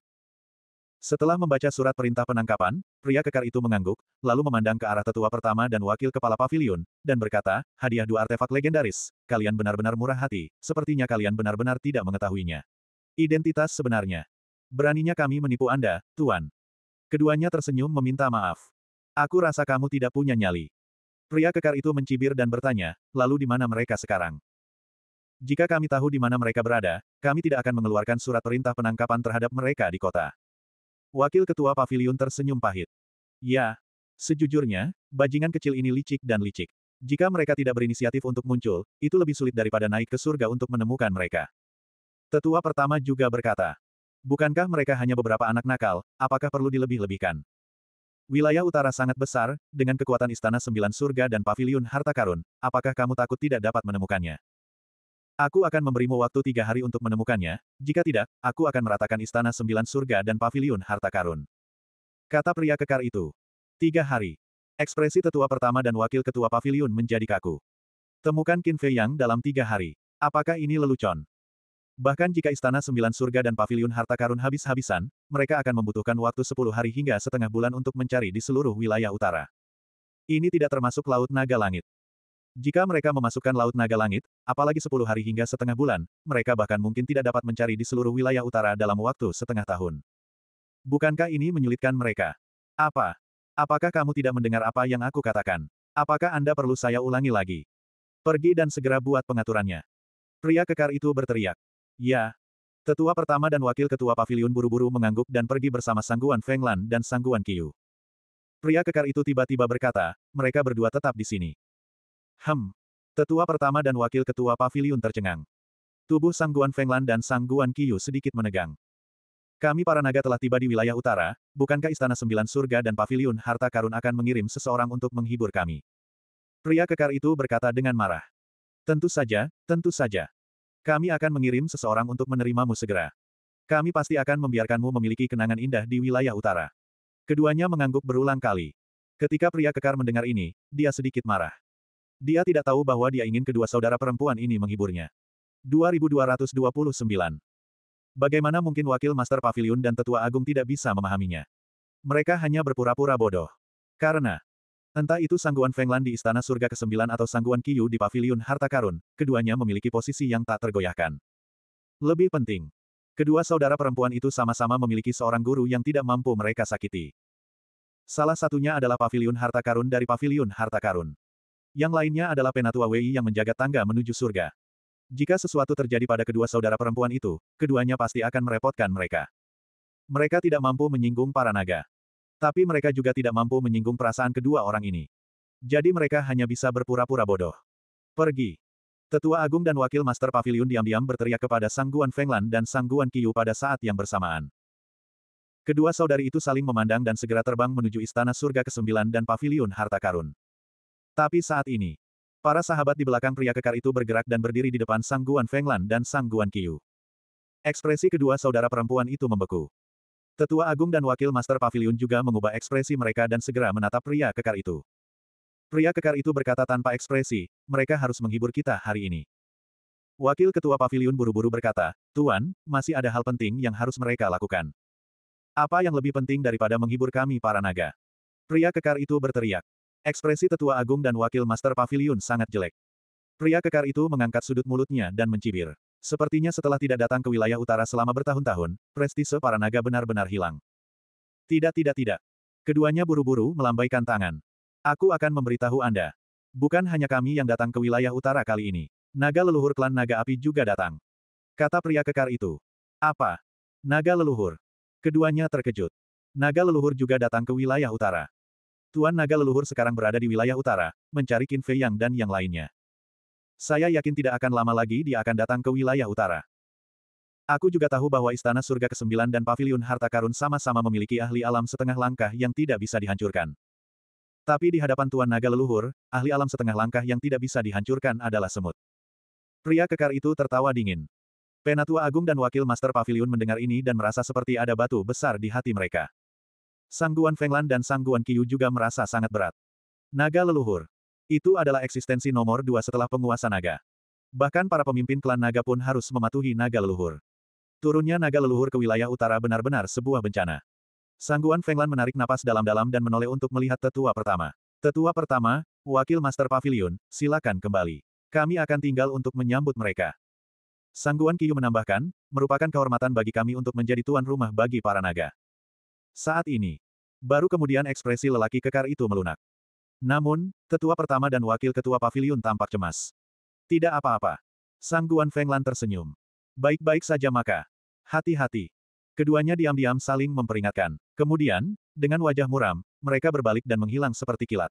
Setelah membaca surat perintah penangkapan, pria kekar itu mengangguk, lalu memandang ke arah tetua pertama dan wakil kepala pavilion, dan berkata, hadiah dua artefak legendaris, kalian benar-benar murah hati, sepertinya kalian benar-benar tidak mengetahuinya. Identitas sebenarnya. Beraninya kami menipu Anda, Tuan. Keduanya tersenyum meminta maaf. Aku rasa kamu tidak punya nyali. Pria kekar itu mencibir dan bertanya, lalu di mana mereka sekarang? Jika kami tahu di mana mereka berada, kami tidak akan mengeluarkan surat perintah penangkapan terhadap mereka di kota. Wakil Ketua Paviliun tersenyum pahit. Ya, sejujurnya, bajingan kecil ini licik dan licik. Jika mereka tidak berinisiatif untuk muncul, itu lebih sulit daripada naik ke surga untuk menemukan mereka. Tetua pertama juga berkata, Bukankah mereka hanya beberapa anak nakal, apakah perlu dilebih-lebihkan? Wilayah utara sangat besar, dengan kekuatan istana sembilan surga dan paviliun harta karun, apakah kamu takut tidak dapat menemukannya? Aku akan memberimu waktu tiga hari untuk menemukannya, jika tidak, aku akan meratakan istana sembilan surga dan paviliun harta karun. Kata pria kekar itu. Tiga hari. Ekspresi tetua pertama dan wakil ketua paviliun menjadi kaku. Temukan Qin Fei Yang dalam tiga hari. Apakah ini lelucon? Bahkan jika istana sembilan surga dan paviliun harta karun habis-habisan, mereka akan membutuhkan waktu sepuluh hari hingga setengah bulan untuk mencari di seluruh wilayah utara. Ini tidak termasuk Laut Naga Langit. Jika mereka memasukkan Laut Naga Langit, apalagi sepuluh hari hingga setengah bulan, mereka bahkan mungkin tidak dapat mencari di seluruh wilayah utara dalam waktu setengah tahun. Bukankah ini menyulitkan mereka? Apa? Apakah kamu tidak mendengar apa yang aku katakan? Apakah Anda perlu saya ulangi lagi? Pergi dan segera buat pengaturannya. Pria kekar itu berteriak. Ya. Tetua pertama dan wakil ketua pavilion buru-buru mengangguk dan pergi bersama Sangguan Fenglan dan Sangguan Qiu. Pria kekar itu tiba-tiba berkata, mereka berdua tetap di sini. Hem. Tetua pertama dan wakil ketua pavilion tercengang. Tubuh Sang Guan Fenglan dan Sang Guan Qiyu sedikit menegang. Kami para naga telah tiba di wilayah utara, bukankah Istana Sembilan Surga dan Pavilion Harta Karun akan mengirim seseorang untuk menghibur kami? Pria kekar itu berkata dengan marah. Tentu saja, tentu saja. Kami akan mengirim seseorang untuk menerimamu segera. Kami pasti akan membiarkanmu memiliki kenangan indah di wilayah utara. Keduanya mengangguk berulang kali. Ketika pria kekar mendengar ini, dia sedikit marah. Dia tidak tahu bahwa dia ingin kedua saudara perempuan ini menghiburnya. 2229. Bagaimana mungkin wakil Master Pavilion dan Tetua Agung tidak bisa memahaminya? Mereka hanya berpura-pura bodoh. Karena, entah itu sangguan Fenglan di Istana Surga ke-9 atau sangguan Kiyu di Pavilion Harta Karun, keduanya memiliki posisi yang tak tergoyahkan. Lebih penting, Kedua saudara perempuan itu sama-sama memiliki seorang guru yang tidak mampu mereka sakiti. Salah satunya adalah pavilion Harta Karun dari pavilion Harta Karun. Yang lainnya adalah Penatua Wei yang menjaga tangga menuju surga. Jika sesuatu terjadi pada kedua saudara perempuan itu, keduanya pasti akan merepotkan mereka. Mereka tidak mampu menyinggung para naga. Tapi mereka juga tidak mampu menyinggung perasaan kedua orang ini. Jadi mereka hanya bisa berpura-pura bodoh. Pergi. Tetua Agung dan Wakil Master Pavilion diam-diam berteriak kepada Sang Guan Fenglan dan Sang Guan Qiu pada saat yang bersamaan. Kedua saudari itu saling memandang dan segera terbang menuju Istana Surga ke-9 dan Pavilion Harta Karun. Tapi saat ini, para sahabat di belakang pria kekar itu bergerak dan berdiri di depan Sang Guan Fenglan dan Sang Guan Qiu. Ekspresi kedua saudara perempuan itu membeku. Tetua Agung dan Wakil Master Pavilion juga mengubah ekspresi mereka dan segera menatap pria kekar itu. Pria kekar itu berkata tanpa ekspresi, mereka harus menghibur kita hari ini. Wakil Ketua Pavilion buru-buru berkata, Tuan, masih ada hal penting yang harus mereka lakukan. Apa yang lebih penting daripada menghibur kami para naga? Pria kekar itu berteriak. Ekspresi tetua agung dan wakil master pavilion sangat jelek. Pria kekar itu mengangkat sudut mulutnya dan mencibir. Sepertinya setelah tidak datang ke wilayah utara selama bertahun-tahun, prestise para naga benar-benar hilang. Tidak tidak tidak. Keduanya buru-buru melambaikan tangan. Aku akan memberitahu Anda. Bukan hanya kami yang datang ke wilayah utara kali ini. Naga leluhur klan naga api juga datang. Kata pria kekar itu. Apa? Naga leluhur. Keduanya terkejut. Naga leluhur juga datang ke wilayah utara. Tuan Naga Leluhur sekarang berada di wilayah utara, mencari Qin Fei Yang dan yang lainnya. Saya yakin tidak akan lama lagi dia akan datang ke wilayah utara. Aku juga tahu bahwa Istana Surga ke-9 dan Paviliun Harta Karun sama-sama memiliki ahli alam setengah langkah yang tidak bisa dihancurkan. Tapi di hadapan Tuan Naga Leluhur, ahli alam setengah langkah yang tidak bisa dihancurkan adalah semut. Pria kekar itu tertawa dingin. Penatua Agung dan Wakil Master Paviliun mendengar ini dan merasa seperti ada batu besar di hati mereka. Sangguan Fenglan dan Sangguan Guan Qiu juga merasa sangat berat. Naga leluhur. Itu adalah eksistensi nomor dua setelah penguasa naga. Bahkan para pemimpin klan naga pun harus mematuhi naga leluhur. Turunnya naga leluhur ke wilayah utara benar-benar sebuah bencana. Sangguan Fenglan menarik napas dalam-dalam dan menoleh untuk melihat tetua pertama. Tetua pertama, wakil Master Pavilion, silakan kembali. Kami akan tinggal untuk menyambut mereka. Sangguan Kiyu menambahkan, merupakan kehormatan bagi kami untuk menjadi tuan rumah bagi para naga. Saat ini, Baru kemudian ekspresi lelaki kekar itu melunak. Namun, tetua pertama dan wakil ketua pavilion tampak cemas. Tidak apa-apa. Sang Guan Fenglan tersenyum. Baik-baik saja maka. Hati-hati. Keduanya diam-diam saling memperingatkan. Kemudian, dengan wajah muram, mereka berbalik dan menghilang seperti kilat.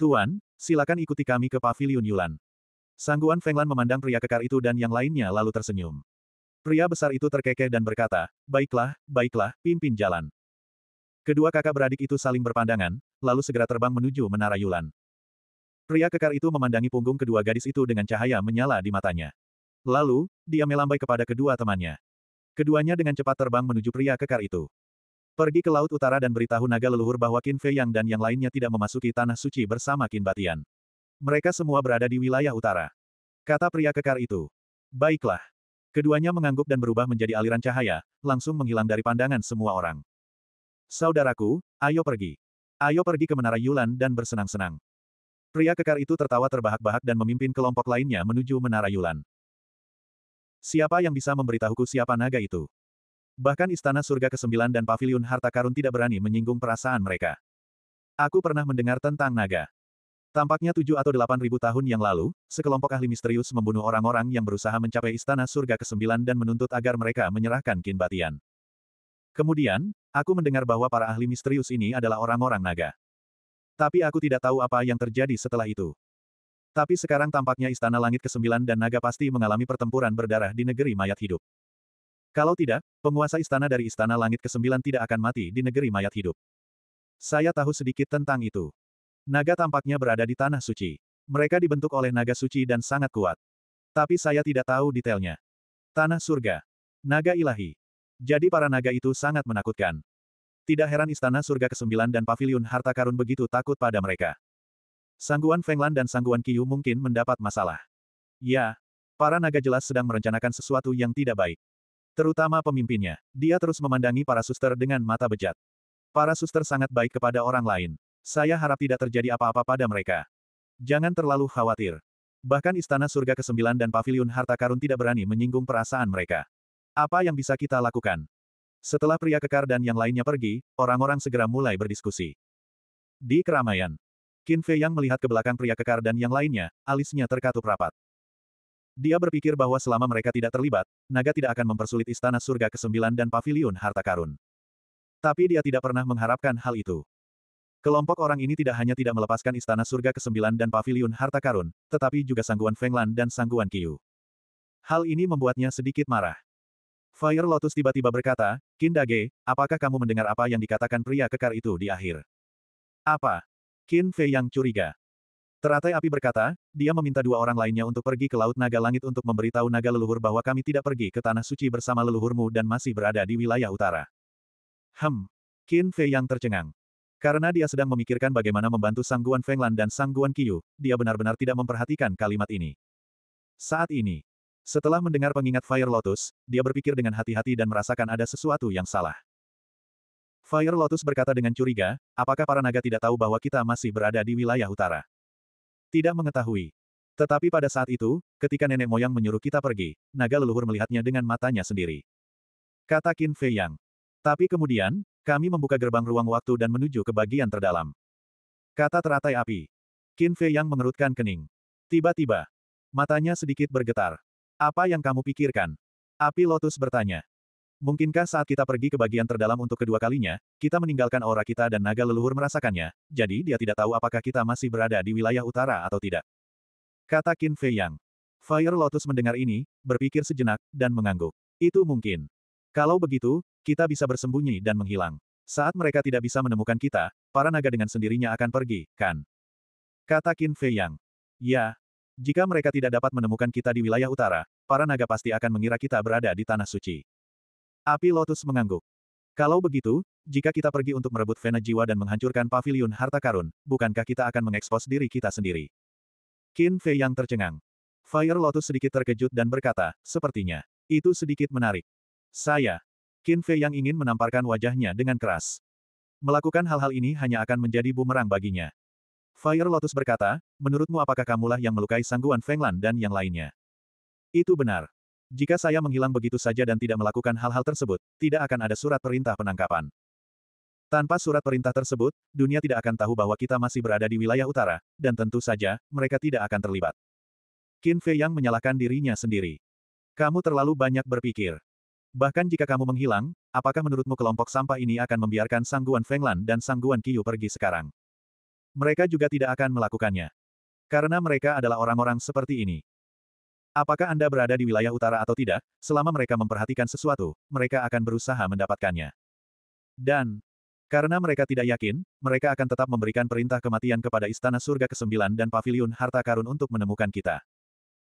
Tuan, silakan ikuti kami ke pavilion Yulan. Sangguan Fenglan memandang pria kekar itu dan yang lainnya lalu tersenyum. Pria besar itu terkekeh dan berkata, Baiklah, baiklah, pimpin jalan. Kedua kakak beradik itu saling berpandangan, lalu segera terbang menuju Menara Yulan. Pria kekar itu memandangi punggung kedua gadis itu dengan cahaya menyala di matanya. Lalu, dia melambai kepada kedua temannya. Keduanya dengan cepat terbang menuju pria kekar itu. Pergi ke Laut Utara dan beritahu naga leluhur bahwa Qin Fei Yang dan yang lainnya tidak memasuki Tanah Suci bersama Qin Batian. Mereka semua berada di wilayah utara. Kata pria kekar itu. Baiklah. Keduanya mengangguk dan berubah menjadi aliran cahaya, langsung menghilang dari pandangan semua orang. Saudaraku, ayo pergi. Ayo pergi ke Menara Yulan dan bersenang-senang. Pria kekar itu tertawa terbahak-bahak dan memimpin kelompok lainnya menuju Menara Yulan. Siapa yang bisa memberitahuku siapa naga itu? Bahkan Istana Surga ke-9 dan Paviliun Harta Karun tidak berani menyinggung perasaan mereka. Aku pernah mendengar tentang naga. Tampaknya tujuh atau delapan ribu tahun yang lalu, sekelompok ahli misterius membunuh orang-orang yang berusaha mencapai Istana Surga ke-9 dan menuntut agar mereka menyerahkan kinbatian. Kemudian, aku mendengar bahwa para ahli misterius ini adalah orang-orang naga. Tapi aku tidak tahu apa yang terjadi setelah itu. Tapi sekarang tampaknya Istana Langit ke-9 dan naga pasti mengalami pertempuran berdarah di negeri mayat hidup. Kalau tidak, penguasa istana dari Istana Langit ke-9 tidak akan mati di negeri mayat hidup. Saya tahu sedikit tentang itu. Naga tampaknya berada di Tanah Suci. Mereka dibentuk oleh naga suci dan sangat kuat. Tapi saya tidak tahu detailnya. Tanah surga. Naga ilahi. Jadi para naga itu sangat menakutkan. Tidak heran Istana Surga ke-9 dan Paviliun Harta Karun begitu takut pada mereka. Sangguan Fenglan dan Sangguan Yu mungkin mendapat masalah. Ya, para naga jelas sedang merencanakan sesuatu yang tidak baik. Terutama pemimpinnya. Dia terus memandangi para suster dengan mata bejat. Para suster sangat baik kepada orang lain. Saya harap tidak terjadi apa-apa pada mereka. Jangan terlalu khawatir. Bahkan Istana Surga ke-9 dan Paviliun Harta Karun tidak berani menyinggung perasaan mereka. Apa yang bisa kita lakukan? Setelah pria kekar dan yang lainnya pergi, orang-orang segera mulai berdiskusi. Di keramaian, Qin Fei yang melihat ke belakang pria kekar dan yang lainnya, alisnya terkatup rapat. Dia berpikir bahwa selama mereka tidak terlibat, naga tidak akan mempersulit istana surga ke-9 dan paviliun harta karun. Tapi dia tidak pernah mengharapkan hal itu. Kelompok orang ini tidak hanya tidak melepaskan istana surga ke-9 dan paviliun harta karun, tetapi juga sangguan Fenglan dan sangguan Kiyu. Hal ini membuatnya sedikit marah. Fire Lotus tiba-tiba berkata, Kindage, apakah kamu mendengar apa yang dikatakan pria kekar itu di akhir? Apa? Qin Fei yang curiga. Teratai api berkata, dia meminta dua orang lainnya untuk pergi ke Laut Naga Langit untuk memberitahu naga leluhur bahwa kami tidak pergi ke Tanah Suci bersama leluhurmu dan masih berada di wilayah utara. Hem. Qin Fei yang tercengang. Karena dia sedang memikirkan bagaimana membantu Sangguan Fenglan dan Sangguan Qiyu, dia benar-benar tidak memperhatikan kalimat ini. Saat ini, setelah mendengar pengingat Fire Lotus, dia berpikir dengan hati-hati dan merasakan ada sesuatu yang salah. Fire Lotus berkata dengan curiga, apakah para naga tidak tahu bahwa kita masih berada di wilayah utara? Tidak mengetahui. Tetapi pada saat itu, ketika nenek moyang menyuruh kita pergi, naga leluhur melihatnya dengan matanya sendiri. Kata Qin Fei Yang. Tapi kemudian, kami membuka gerbang ruang waktu dan menuju ke bagian terdalam. Kata teratai api. Qin Fei Yang mengerutkan kening. Tiba-tiba, matanya sedikit bergetar. Apa yang kamu pikirkan? Api Lotus bertanya. Mungkinkah saat kita pergi ke bagian terdalam untuk kedua kalinya, kita meninggalkan aura kita dan naga leluhur merasakannya, jadi dia tidak tahu apakah kita masih berada di wilayah utara atau tidak. Kata Qin Fei Yang. Fire Lotus mendengar ini, berpikir sejenak, dan mengangguk. Itu mungkin. Kalau begitu, kita bisa bersembunyi dan menghilang. Saat mereka tidak bisa menemukan kita, para naga dengan sendirinya akan pergi, kan? Kata Qin Fei Yang. Ya, jika mereka tidak dapat menemukan kita di wilayah utara, para naga pasti akan mengira kita berada di tanah suci. Api Lotus mengangguk. Kalau begitu, jika kita pergi untuk merebut Vena Jiwa dan menghancurkan pavilion harta karun, bukankah kita akan mengekspos diri kita sendiri? Qin Fei yang tercengang. Fire Lotus sedikit terkejut dan berkata, sepertinya. Itu sedikit menarik. Saya. Qin Fei yang ingin menamparkan wajahnya dengan keras. Melakukan hal-hal ini hanya akan menjadi bumerang baginya. Fire Lotus berkata, menurutmu apakah kamulah yang melukai sangguan Fenglan dan yang lainnya? Itu benar. Jika saya menghilang begitu saja dan tidak melakukan hal-hal tersebut, tidak akan ada surat perintah penangkapan. Tanpa surat perintah tersebut, dunia tidak akan tahu bahwa kita masih berada di wilayah utara, dan tentu saja, mereka tidak akan terlibat. Qin Fei Yang menyalahkan dirinya sendiri. Kamu terlalu banyak berpikir. Bahkan jika kamu menghilang, apakah menurutmu kelompok sampah ini akan membiarkan Sangguan Fenglan dan Sangguan Qiu pergi sekarang? mereka juga tidak akan melakukannya. Karena mereka adalah orang-orang seperti ini. Apakah Anda berada di wilayah utara atau tidak, selama mereka memperhatikan sesuatu, mereka akan berusaha mendapatkannya. Dan, karena mereka tidak yakin, mereka akan tetap memberikan perintah kematian kepada Istana Surga ke-9 dan Paviliun Harta Karun untuk menemukan kita.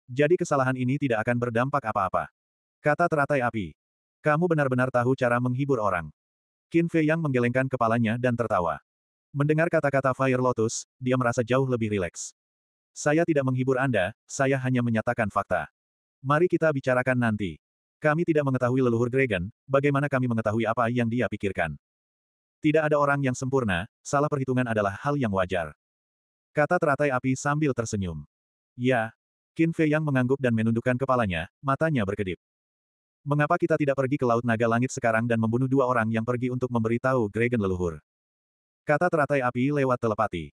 Jadi kesalahan ini tidak akan berdampak apa-apa. Kata teratai api. Kamu benar-benar tahu cara menghibur orang. Qin Fei yang menggelengkan kepalanya dan tertawa. Mendengar kata-kata Fire Lotus, dia merasa jauh lebih rileks. Saya tidak menghibur Anda, saya hanya menyatakan fakta. Mari kita bicarakan nanti. Kami tidak mengetahui leluhur Dragon, bagaimana kami mengetahui apa yang dia pikirkan. Tidak ada orang yang sempurna, salah perhitungan adalah hal yang wajar. Kata teratai api sambil tersenyum. Ya. Qin Fei yang mengangguk dan menundukkan kepalanya, matanya berkedip. Mengapa kita tidak pergi ke Laut Naga Langit sekarang dan membunuh dua orang yang pergi untuk memberitahu Dragon leluhur? Kata teratai api lewat telepati.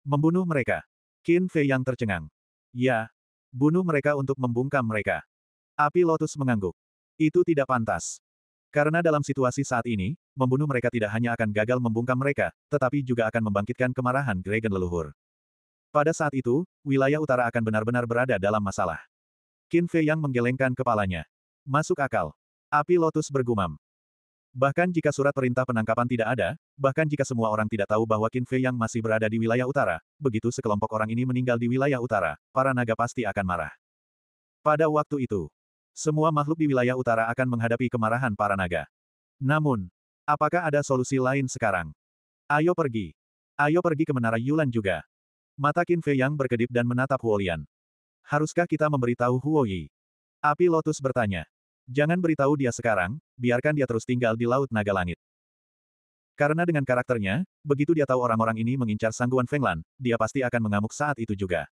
Membunuh mereka. Qin Fei yang tercengang. Ya. Bunuh mereka untuk membungkam mereka. Api Lotus mengangguk. Itu tidak pantas. Karena dalam situasi saat ini, membunuh mereka tidak hanya akan gagal membungkam mereka, tetapi juga akan membangkitkan kemarahan Dragon leluhur. Pada saat itu, wilayah utara akan benar-benar berada dalam masalah. Qin Fei yang menggelengkan kepalanya. Masuk akal. Api Lotus bergumam. Bahkan jika surat perintah penangkapan tidak ada, bahkan jika semua orang tidak tahu bahwa Qin Fei yang masih berada di wilayah utara, begitu sekelompok orang ini meninggal di wilayah utara, para naga pasti akan marah. Pada waktu itu, semua makhluk di wilayah utara akan menghadapi kemarahan para naga. Namun, apakah ada solusi lain sekarang? Ayo pergi. Ayo pergi ke Menara Yulan juga. Mata Qin Fei yang berkedip dan menatap Huolian. Haruskah kita memberitahu Huo Yi? Api Lotus bertanya. Jangan beritahu dia sekarang, biarkan dia terus tinggal di Laut Naga Langit. Karena dengan karakternya, begitu dia tahu orang-orang ini mengincar sangguan Fenglan, dia pasti akan mengamuk saat itu juga.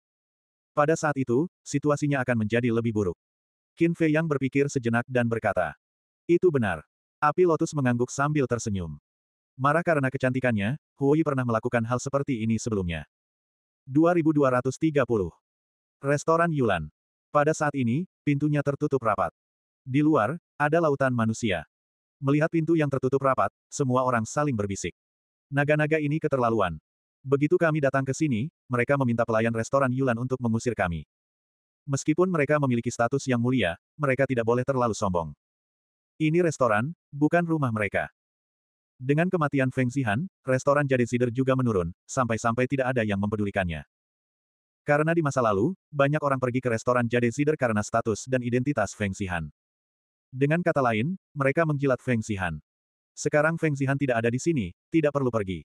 Pada saat itu, situasinya akan menjadi lebih buruk. Qin Fei Yang berpikir sejenak dan berkata, Itu benar. Api Lotus mengangguk sambil tersenyum. Marah karena kecantikannya, Huoyi pernah melakukan hal seperti ini sebelumnya. 2230. Restoran Yulan. Pada saat ini, pintunya tertutup rapat. Di luar, ada lautan manusia. Melihat pintu yang tertutup rapat, semua orang saling berbisik. Naga-naga ini keterlaluan. Begitu kami datang ke sini, mereka meminta pelayan restoran Yulan untuk mengusir kami. Meskipun mereka memiliki status yang mulia, mereka tidak boleh terlalu sombong. Ini restoran, bukan rumah mereka. Dengan kematian Feng Zihan, restoran Jade Cider juga menurun, sampai-sampai tidak ada yang mempedulikannya. Karena di masa lalu, banyak orang pergi ke restoran Jade Cider karena status dan identitas Feng Zihan. Dengan kata lain, mereka menjilat Feng Xihan. Sekarang Feng Xihan tidak ada di sini, tidak perlu pergi.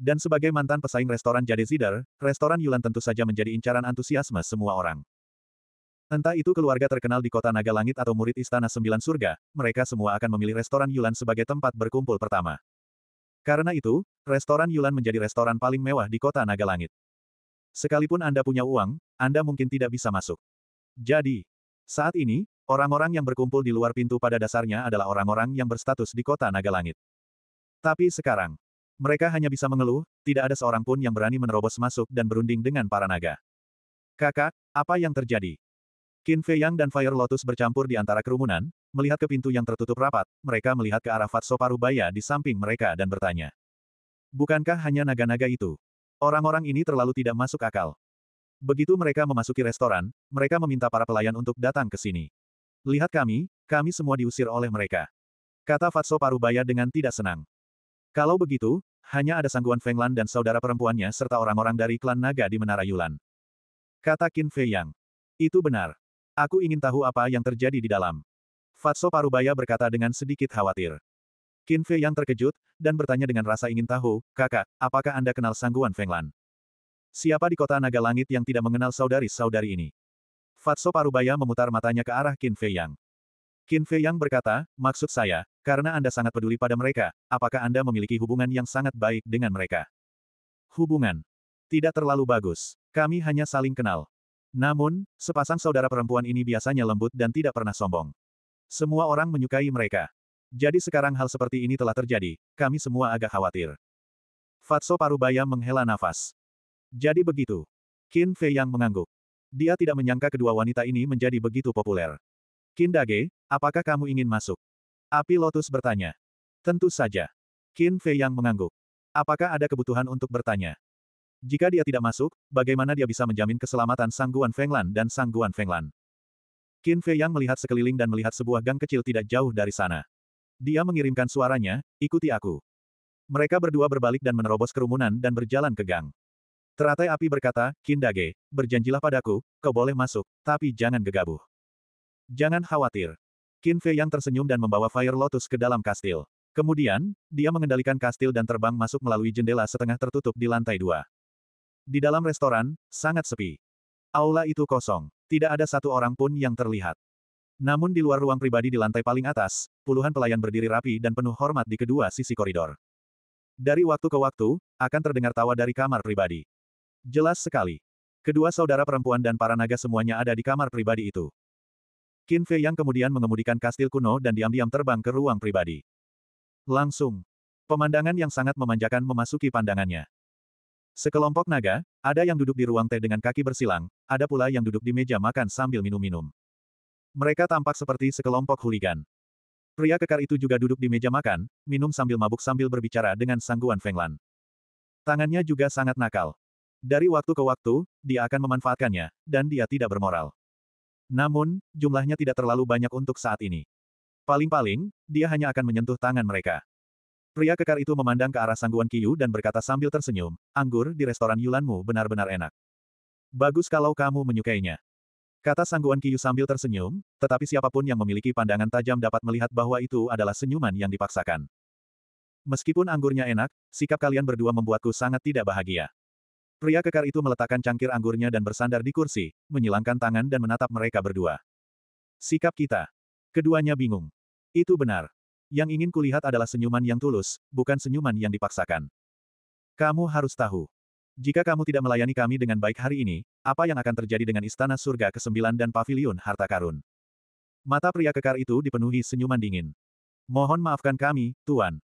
Dan sebagai mantan pesaing restoran Jade Zider, restoran Yulan tentu saja menjadi incaran antusiasme semua orang. Entah itu keluarga terkenal di kota Naga Langit atau murid Istana Sembilan Surga, mereka semua akan memilih restoran Yulan sebagai tempat berkumpul pertama. Karena itu, restoran Yulan menjadi restoran paling mewah di kota Naga Langit. Sekalipun Anda punya uang, Anda mungkin tidak bisa masuk. Jadi, saat ini, Orang-orang yang berkumpul di luar pintu pada dasarnya adalah orang-orang yang berstatus di kota naga langit. Tapi sekarang, mereka hanya bisa mengeluh, tidak ada seorang pun yang berani menerobos masuk dan berunding dengan para naga. Kakak, apa yang terjadi? Qin Fei Yang dan Fire Lotus bercampur di antara kerumunan, melihat ke pintu yang tertutup rapat, mereka melihat ke arah Fatso Parubaya di samping mereka dan bertanya. Bukankah hanya naga-naga itu? Orang-orang ini terlalu tidak masuk akal. Begitu mereka memasuki restoran, mereka meminta para pelayan untuk datang ke sini. Lihat kami, kami semua diusir oleh mereka. Kata Fatso Parubaya dengan tidak senang. Kalau begitu, hanya ada sangguan Fenglan dan saudara perempuannya serta orang-orang dari klan naga di Menara Yulan. Kata Qin Fei Yang. Itu benar. Aku ingin tahu apa yang terjadi di dalam. Fatso Parubaya berkata dengan sedikit khawatir. Qin Fei Yang terkejut, dan bertanya dengan rasa ingin tahu, kakak, apakah Anda kenal sangguan Fenglan? Siapa di kota naga langit yang tidak mengenal saudari-saudari ini? Fatso Parubaya memutar matanya ke arah Qin Fei Yang. Qin Fei Yang berkata, maksud saya, karena Anda sangat peduli pada mereka, apakah Anda memiliki hubungan yang sangat baik dengan mereka? Hubungan. Tidak terlalu bagus. Kami hanya saling kenal. Namun, sepasang saudara perempuan ini biasanya lembut dan tidak pernah sombong. Semua orang menyukai mereka. Jadi sekarang hal seperti ini telah terjadi, kami semua agak khawatir. Fatso Parubaya menghela nafas. Jadi begitu. Qin Fei Yang mengangguk. Dia tidak menyangka kedua wanita ini menjadi begitu populer. Kindage, apakah kamu ingin masuk? Api Lotus bertanya. Tentu saja. Qin Fei yang mengangguk. Apakah ada kebutuhan untuk bertanya? Jika dia tidak masuk, bagaimana dia bisa menjamin keselamatan Sangguan Fenglan dan Sangguan Fenglan? Qin Fei yang melihat sekeliling dan melihat sebuah gang kecil tidak jauh dari sana. Dia mengirimkan suaranya, ikuti aku. Mereka berdua berbalik dan menerobos kerumunan dan berjalan ke gang. Teratai api berkata, Kindage, berjanjilah padaku, kau boleh masuk, tapi jangan gegabah. Jangan khawatir. Kinfe yang tersenyum dan membawa Fire Lotus ke dalam kastil. Kemudian, dia mengendalikan kastil dan terbang masuk melalui jendela setengah tertutup di lantai dua. Di dalam restoran, sangat sepi. Aula itu kosong. Tidak ada satu orang pun yang terlihat. Namun di luar ruang pribadi di lantai paling atas, puluhan pelayan berdiri rapi dan penuh hormat di kedua sisi koridor. Dari waktu ke waktu, akan terdengar tawa dari kamar pribadi. Jelas sekali. Kedua saudara perempuan dan para naga semuanya ada di kamar pribadi itu. Qin Fei yang kemudian mengemudikan kastil kuno dan diam-diam terbang ke ruang pribadi. Langsung. Pemandangan yang sangat memanjakan memasuki pandangannya. Sekelompok naga, ada yang duduk di ruang teh dengan kaki bersilang, ada pula yang duduk di meja makan sambil minum-minum. Mereka tampak seperti sekelompok huligan. Pria kekar itu juga duduk di meja makan, minum sambil mabuk sambil berbicara dengan sangguan Feng Lan. Tangannya juga sangat nakal. Dari waktu ke waktu, dia akan memanfaatkannya, dan dia tidak bermoral. Namun, jumlahnya tidak terlalu banyak untuk saat ini. Paling-paling, dia hanya akan menyentuh tangan mereka. Pria kekar itu memandang ke arah sangguan Kiyu dan berkata sambil tersenyum, anggur di restoran Yulanmu benar-benar enak. Bagus kalau kamu menyukainya. Kata sangguan Kiyu sambil tersenyum, tetapi siapapun yang memiliki pandangan tajam dapat melihat bahwa itu adalah senyuman yang dipaksakan. Meskipun anggurnya enak, sikap kalian berdua membuatku sangat tidak bahagia. Pria kekar itu meletakkan cangkir anggurnya dan bersandar di kursi, menyilangkan tangan dan menatap mereka berdua. Sikap kita. Keduanya bingung. Itu benar. Yang ingin kulihat adalah senyuman yang tulus, bukan senyuman yang dipaksakan. Kamu harus tahu. Jika kamu tidak melayani kami dengan baik hari ini, apa yang akan terjadi dengan Istana Surga ke-9 dan Paviliun Harta Karun? Mata pria kekar itu dipenuhi senyuman dingin. Mohon maafkan kami, Tuan.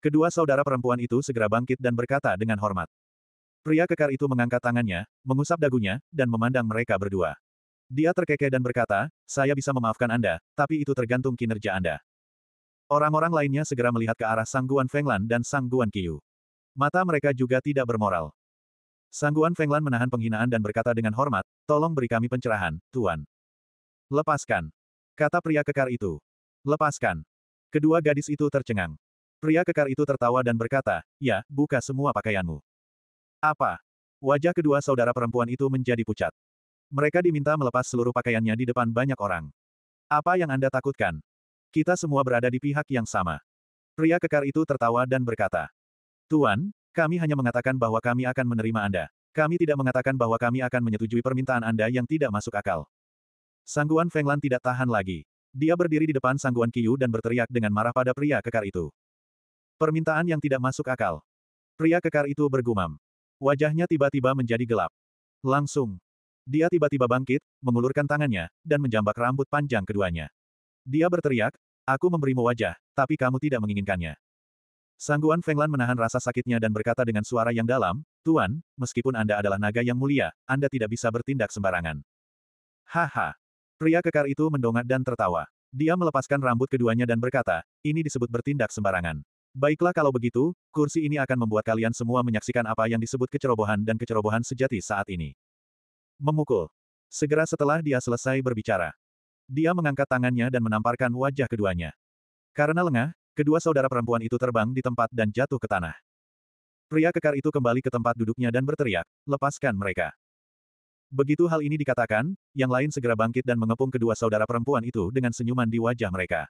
Kedua saudara perempuan itu segera bangkit dan berkata dengan hormat. Pria kekar itu mengangkat tangannya, mengusap dagunya, dan memandang mereka berdua. Dia terkekeh dan berkata, saya bisa memaafkan Anda, tapi itu tergantung kinerja Anda. Orang-orang lainnya segera melihat ke arah Sangguan Fenglan dan Sangguan Qiu. Mata mereka juga tidak bermoral. Sangguan Fenglan menahan penghinaan dan berkata dengan hormat, tolong beri kami pencerahan, Tuan. Lepaskan. Kata pria kekar itu. Lepaskan. Kedua gadis itu tercengang. Pria kekar itu tertawa dan berkata, ya, buka semua pakaianmu. Apa? Wajah kedua saudara perempuan itu menjadi pucat. Mereka diminta melepas seluruh pakaiannya di depan banyak orang. Apa yang Anda takutkan? Kita semua berada di pihak yang sama. Pria kekar itu tertawa dan berkata, Tuan, kami hanya mengatakan bahwa kami akan menerima Anda. Kami tidak mengatakan bahwa kami akan menyetujui permintaan Anda yang tidak masuk akal. Sangguan Fenglan tidak tahan lagi. Dia berdiri di depan Sangguan Kiyu dan berteriak dengan marah pada pria kekar itu. Permintaan yang tidak masuk akal. Pria kekar itu bergumam. Wajahnya tiba-tiba menjadi gelap. Langsung. Dia tiba-tiba bangkit, mengulurkan tangannya, dan menjambak rambut panjang keduanya. Dia berteriak, aku memberimu wajah, tapi kamu tidak menginginkannya. Sangguan Fenglan menahan rasa sakitnya dan berkata dengan suara yang dalam, Tuan, meskipun Anda adalah naga yang mulia, Anda tidak bisa bertindak sembarangan. Haha. Pria kekar itu mendongak dan tertawa. Dia melepaskan rambut keduanya dan berkata, ini disebut bertindak sembarangan. Baiklah kalau begitu, kursi ini akan membuat kalian semua menyaksikan apa yang disebut kecerobohan dan kecerobohan sejati saat ini. Memukul. Segera setelah dia selesai berbicara. Dia mengangkat tangannya dan menamparkan wajah keduanya. Karena lengah, kedua saudara perempuan itu terbang di tempat dan jatuh ke tanah. Pria kekar itu kembali ke tempat duduknya dan berteriak, lepaskan mereka. Begitu hal ini dikatakan, yang lain segera bangkit dan mengepung kedua saudara perempuan itu dengan senyuman di wajah mereka.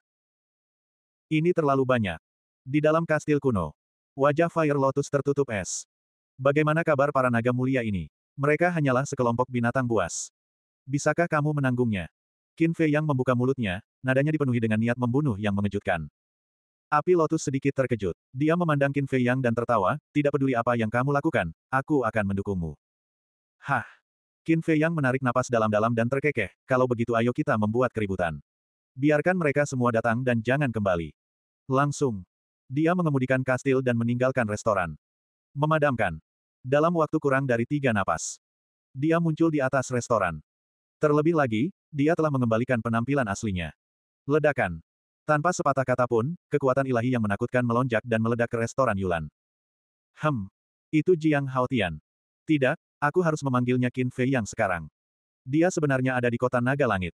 Ini terlalu banyak. Di dalam kastil kuno, wajah Fire Lotus tertutup es. Bagaimana kabar para naga mulia ini? Mereka hanyalah sekelompok binatang buas. Bisakah kamu menanggungnya? Qin Fei yang membuka mulutnya, nadanya dipenuhi dengan niat membunuh yang mengejutkan. Api Lotus sedikit terkejut. Dia memandang Qin Fei Yang dan tertawa, tidak peduli apa yang kamu lakukan, aku akan mendukungmu. Hah! Qin Fei Yang menarik napas dalam-dalam dan terkekeh, kalau begitu ayo kita membuat keributan. Biarkan mereka semua datang dan jangan kembali. Langsung, dia mengemudikan kastil dan meninggalkan restoran. Memadamkan. Dalam waktu kurang dari tiga napas. Dia muncul di atas restoran. Terlebih lagi, dia telah mengembalikan penampilan aslinya. Ledakan. Tanpa sepatah kata pun, kekuatan ilahi yang menakutkan melonjak dan meledak ke restoran Yulan. Hem. Itu Jiang Haotian. Tidak, aku harus memanggilnya Qin Fei yang sekarang. Dia sebenarnya ada di kota Naga Langit.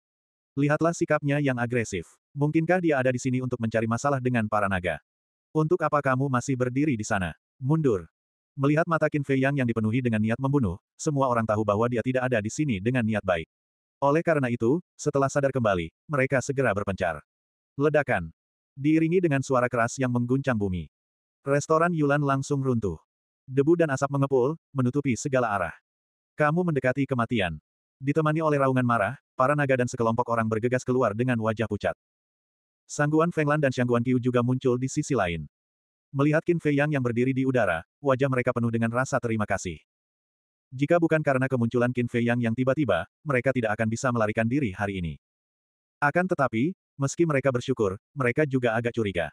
Lihatlah sikapnya yang agresif. Mungkinkah dia ada di sini untuk mencari masalah dengan para naga? Untuk apa kamu masih berdiri di sana? Mundur. Melihat mata Qin Fei Yang yang dipenuhi dengan niat membunuh, semua orang tahu bahwa dia tidak ada di sini dengan niat baik. Oleh karena itu, setelah sadar kembali, mereka segera berpencar. Ledakan. Diiringi dengan suara keras yang mengguncang bumi. Restoran Yulan langsung runtuh. Debu dan asap mengepul, menutupi segala arah. Kamu mendekati kematian. Ditemani oleh raungan marah, para naga dan sekelompok orang bergegas keluar dengan wajah pucat. Sangguan Fenglan dan Sangguan Qiu juga muncul di sisi lain. Melihat Qin Fei Yang yang berdiri di udara, wajah mereka penuh dengan rasa terima kasih. Jika bukan karena kemunculan Qin Fei Yang yang tiba-tiba, mereka tidak akan bisa melarikan diri hari ini. Akan tetapi, meski mereka bersyukur, mereka juga agak curiga.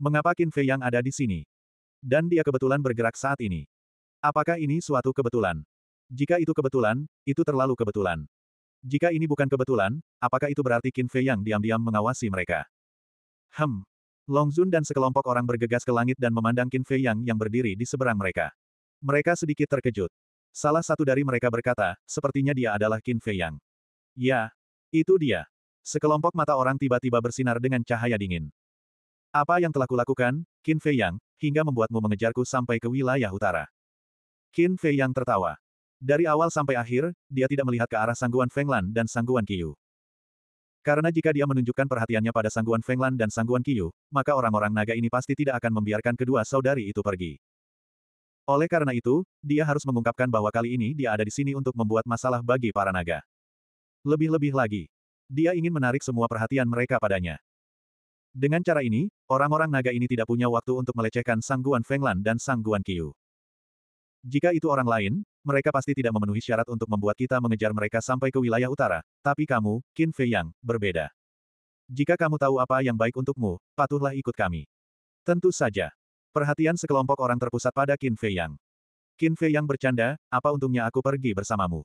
Mengapa Qin Fei Yang ada di sini? Dan dia kebetulan bergerak saat ini. Apakah ini suatu kebetulan? Jika itu kebetulan, itu terlalu kebetulan. Jika ini bukan kebetulan, apakah itu berarti Qin Fei Yang diam-diam mengawasi mereka? Hem. Longzun dan sekelompok orang bergegas ke langit dan memandang Qin Fei Yang yang berdiri di seberang mereka. Mereka sedikit terkejut. Salah satu dari mereka berkata, sepertinya dia adalah Qin Fei Yang. Ya, itu dia. Sekelompok mata orang tiba-tiba bersinar dengan cahaya dingin. Apa yang telah kulakukan, Qin Fei Yang, hingga membuatmu mengejarku sampai ke wilayah utara. Qin Fei Yang tertawa. Dari awal sampai akhir, dia tidak melihat ke arah sangguan Feng Lan dan sangguan Qiyu. Karena jika dia menunjukkan perhatiannya pada sangguan Fenglan dan sangguan Kiyu, maka orang-orang naga ini pasti tidak akan membiarkan kedua saudari itu pergi. Oleh karena itu, dia harus mengungkapkan bahwa kali ini dia ada di sini untuk membuat masalah bagi para naga. Lebih-lebih lagi, dia ingin menarik semua perhatian mereka padanya. Dengan cara ini, orang-orang naga ini tidak punya waktu untuk melecehkan sangguan Fenglan dan sangguan Kiyu. Jika itu orang lain, mereka pasti tidak memenuhi syarat untuk membuat kita mengejar mereka sampai ke wilayah utara, tapi kamu, Qin Fei Yang, berbeda. Jika kamu tahu apa yang baik untukmu, patuhlah ikut kami. Tentu saja. Perhatian sekelompok orang terpusat pada Qin Fei Yang. Qin Fei Yang bercanda, apa untungnya aku pergi bersamamu?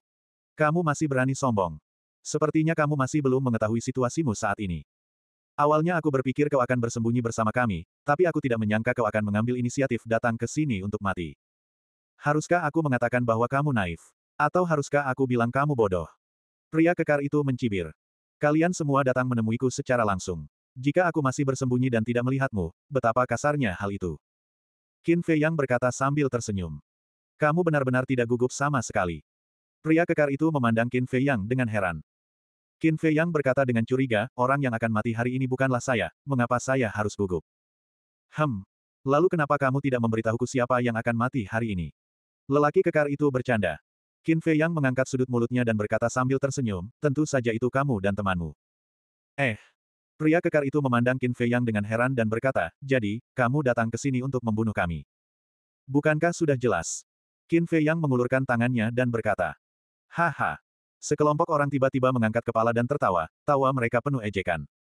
Kamu masih berani sombong. Sepertinya kamu masih belum mengetahui situasimu saat ini. Awalnya aku berpikir kau akan bersembunyi bersama kami, tapi aku tidak menyangka kau akan mengambil inisiatif datang ke sini untuk mati. Haruskah aku mengatakan bahwa kamu naif? Atau haruskah aku bilang kamu bodoh? Pria kekar itu mencibir. Kalian semua datang menemuiku secara langsung. Jika aku masih bersembunyi dan tidak melihatmu, betapa kasarnya hal itu. Qin Fei Yang berkata sambil tersenyum. Kamu benar-benar tidak gugup sama sekali. Pria kekar itu memandang Qin Fei Yang dengan heran. Qin Fei Yang berkata dengan curiga, orang yang akan mati hari ini bukanlah saya, mengapa saya harus gugup? Hem. Lalu kenapa kamu tidak memberitahuku siapa yang akan mati hari ini? Lelaki kekar itu bercanda. Qin Fei Yang mengangkat sudut mulutnya dan berkata sambil tersenyum, tentu saja itu kamu dan temanmu. Eh. Pria kekar itu memandang Qin Fei Yang dengan heran dan berkata, jadi, kamu datang ke sini untuk membunuh kami. Bukankah sudah jelas? Qin Fei Yang mengulurkan tangannya dan berkata, Haha. Sekelompok orang tiba-tiba mengangkat kepala dan tertawa, tawa mereka penuh ejekan.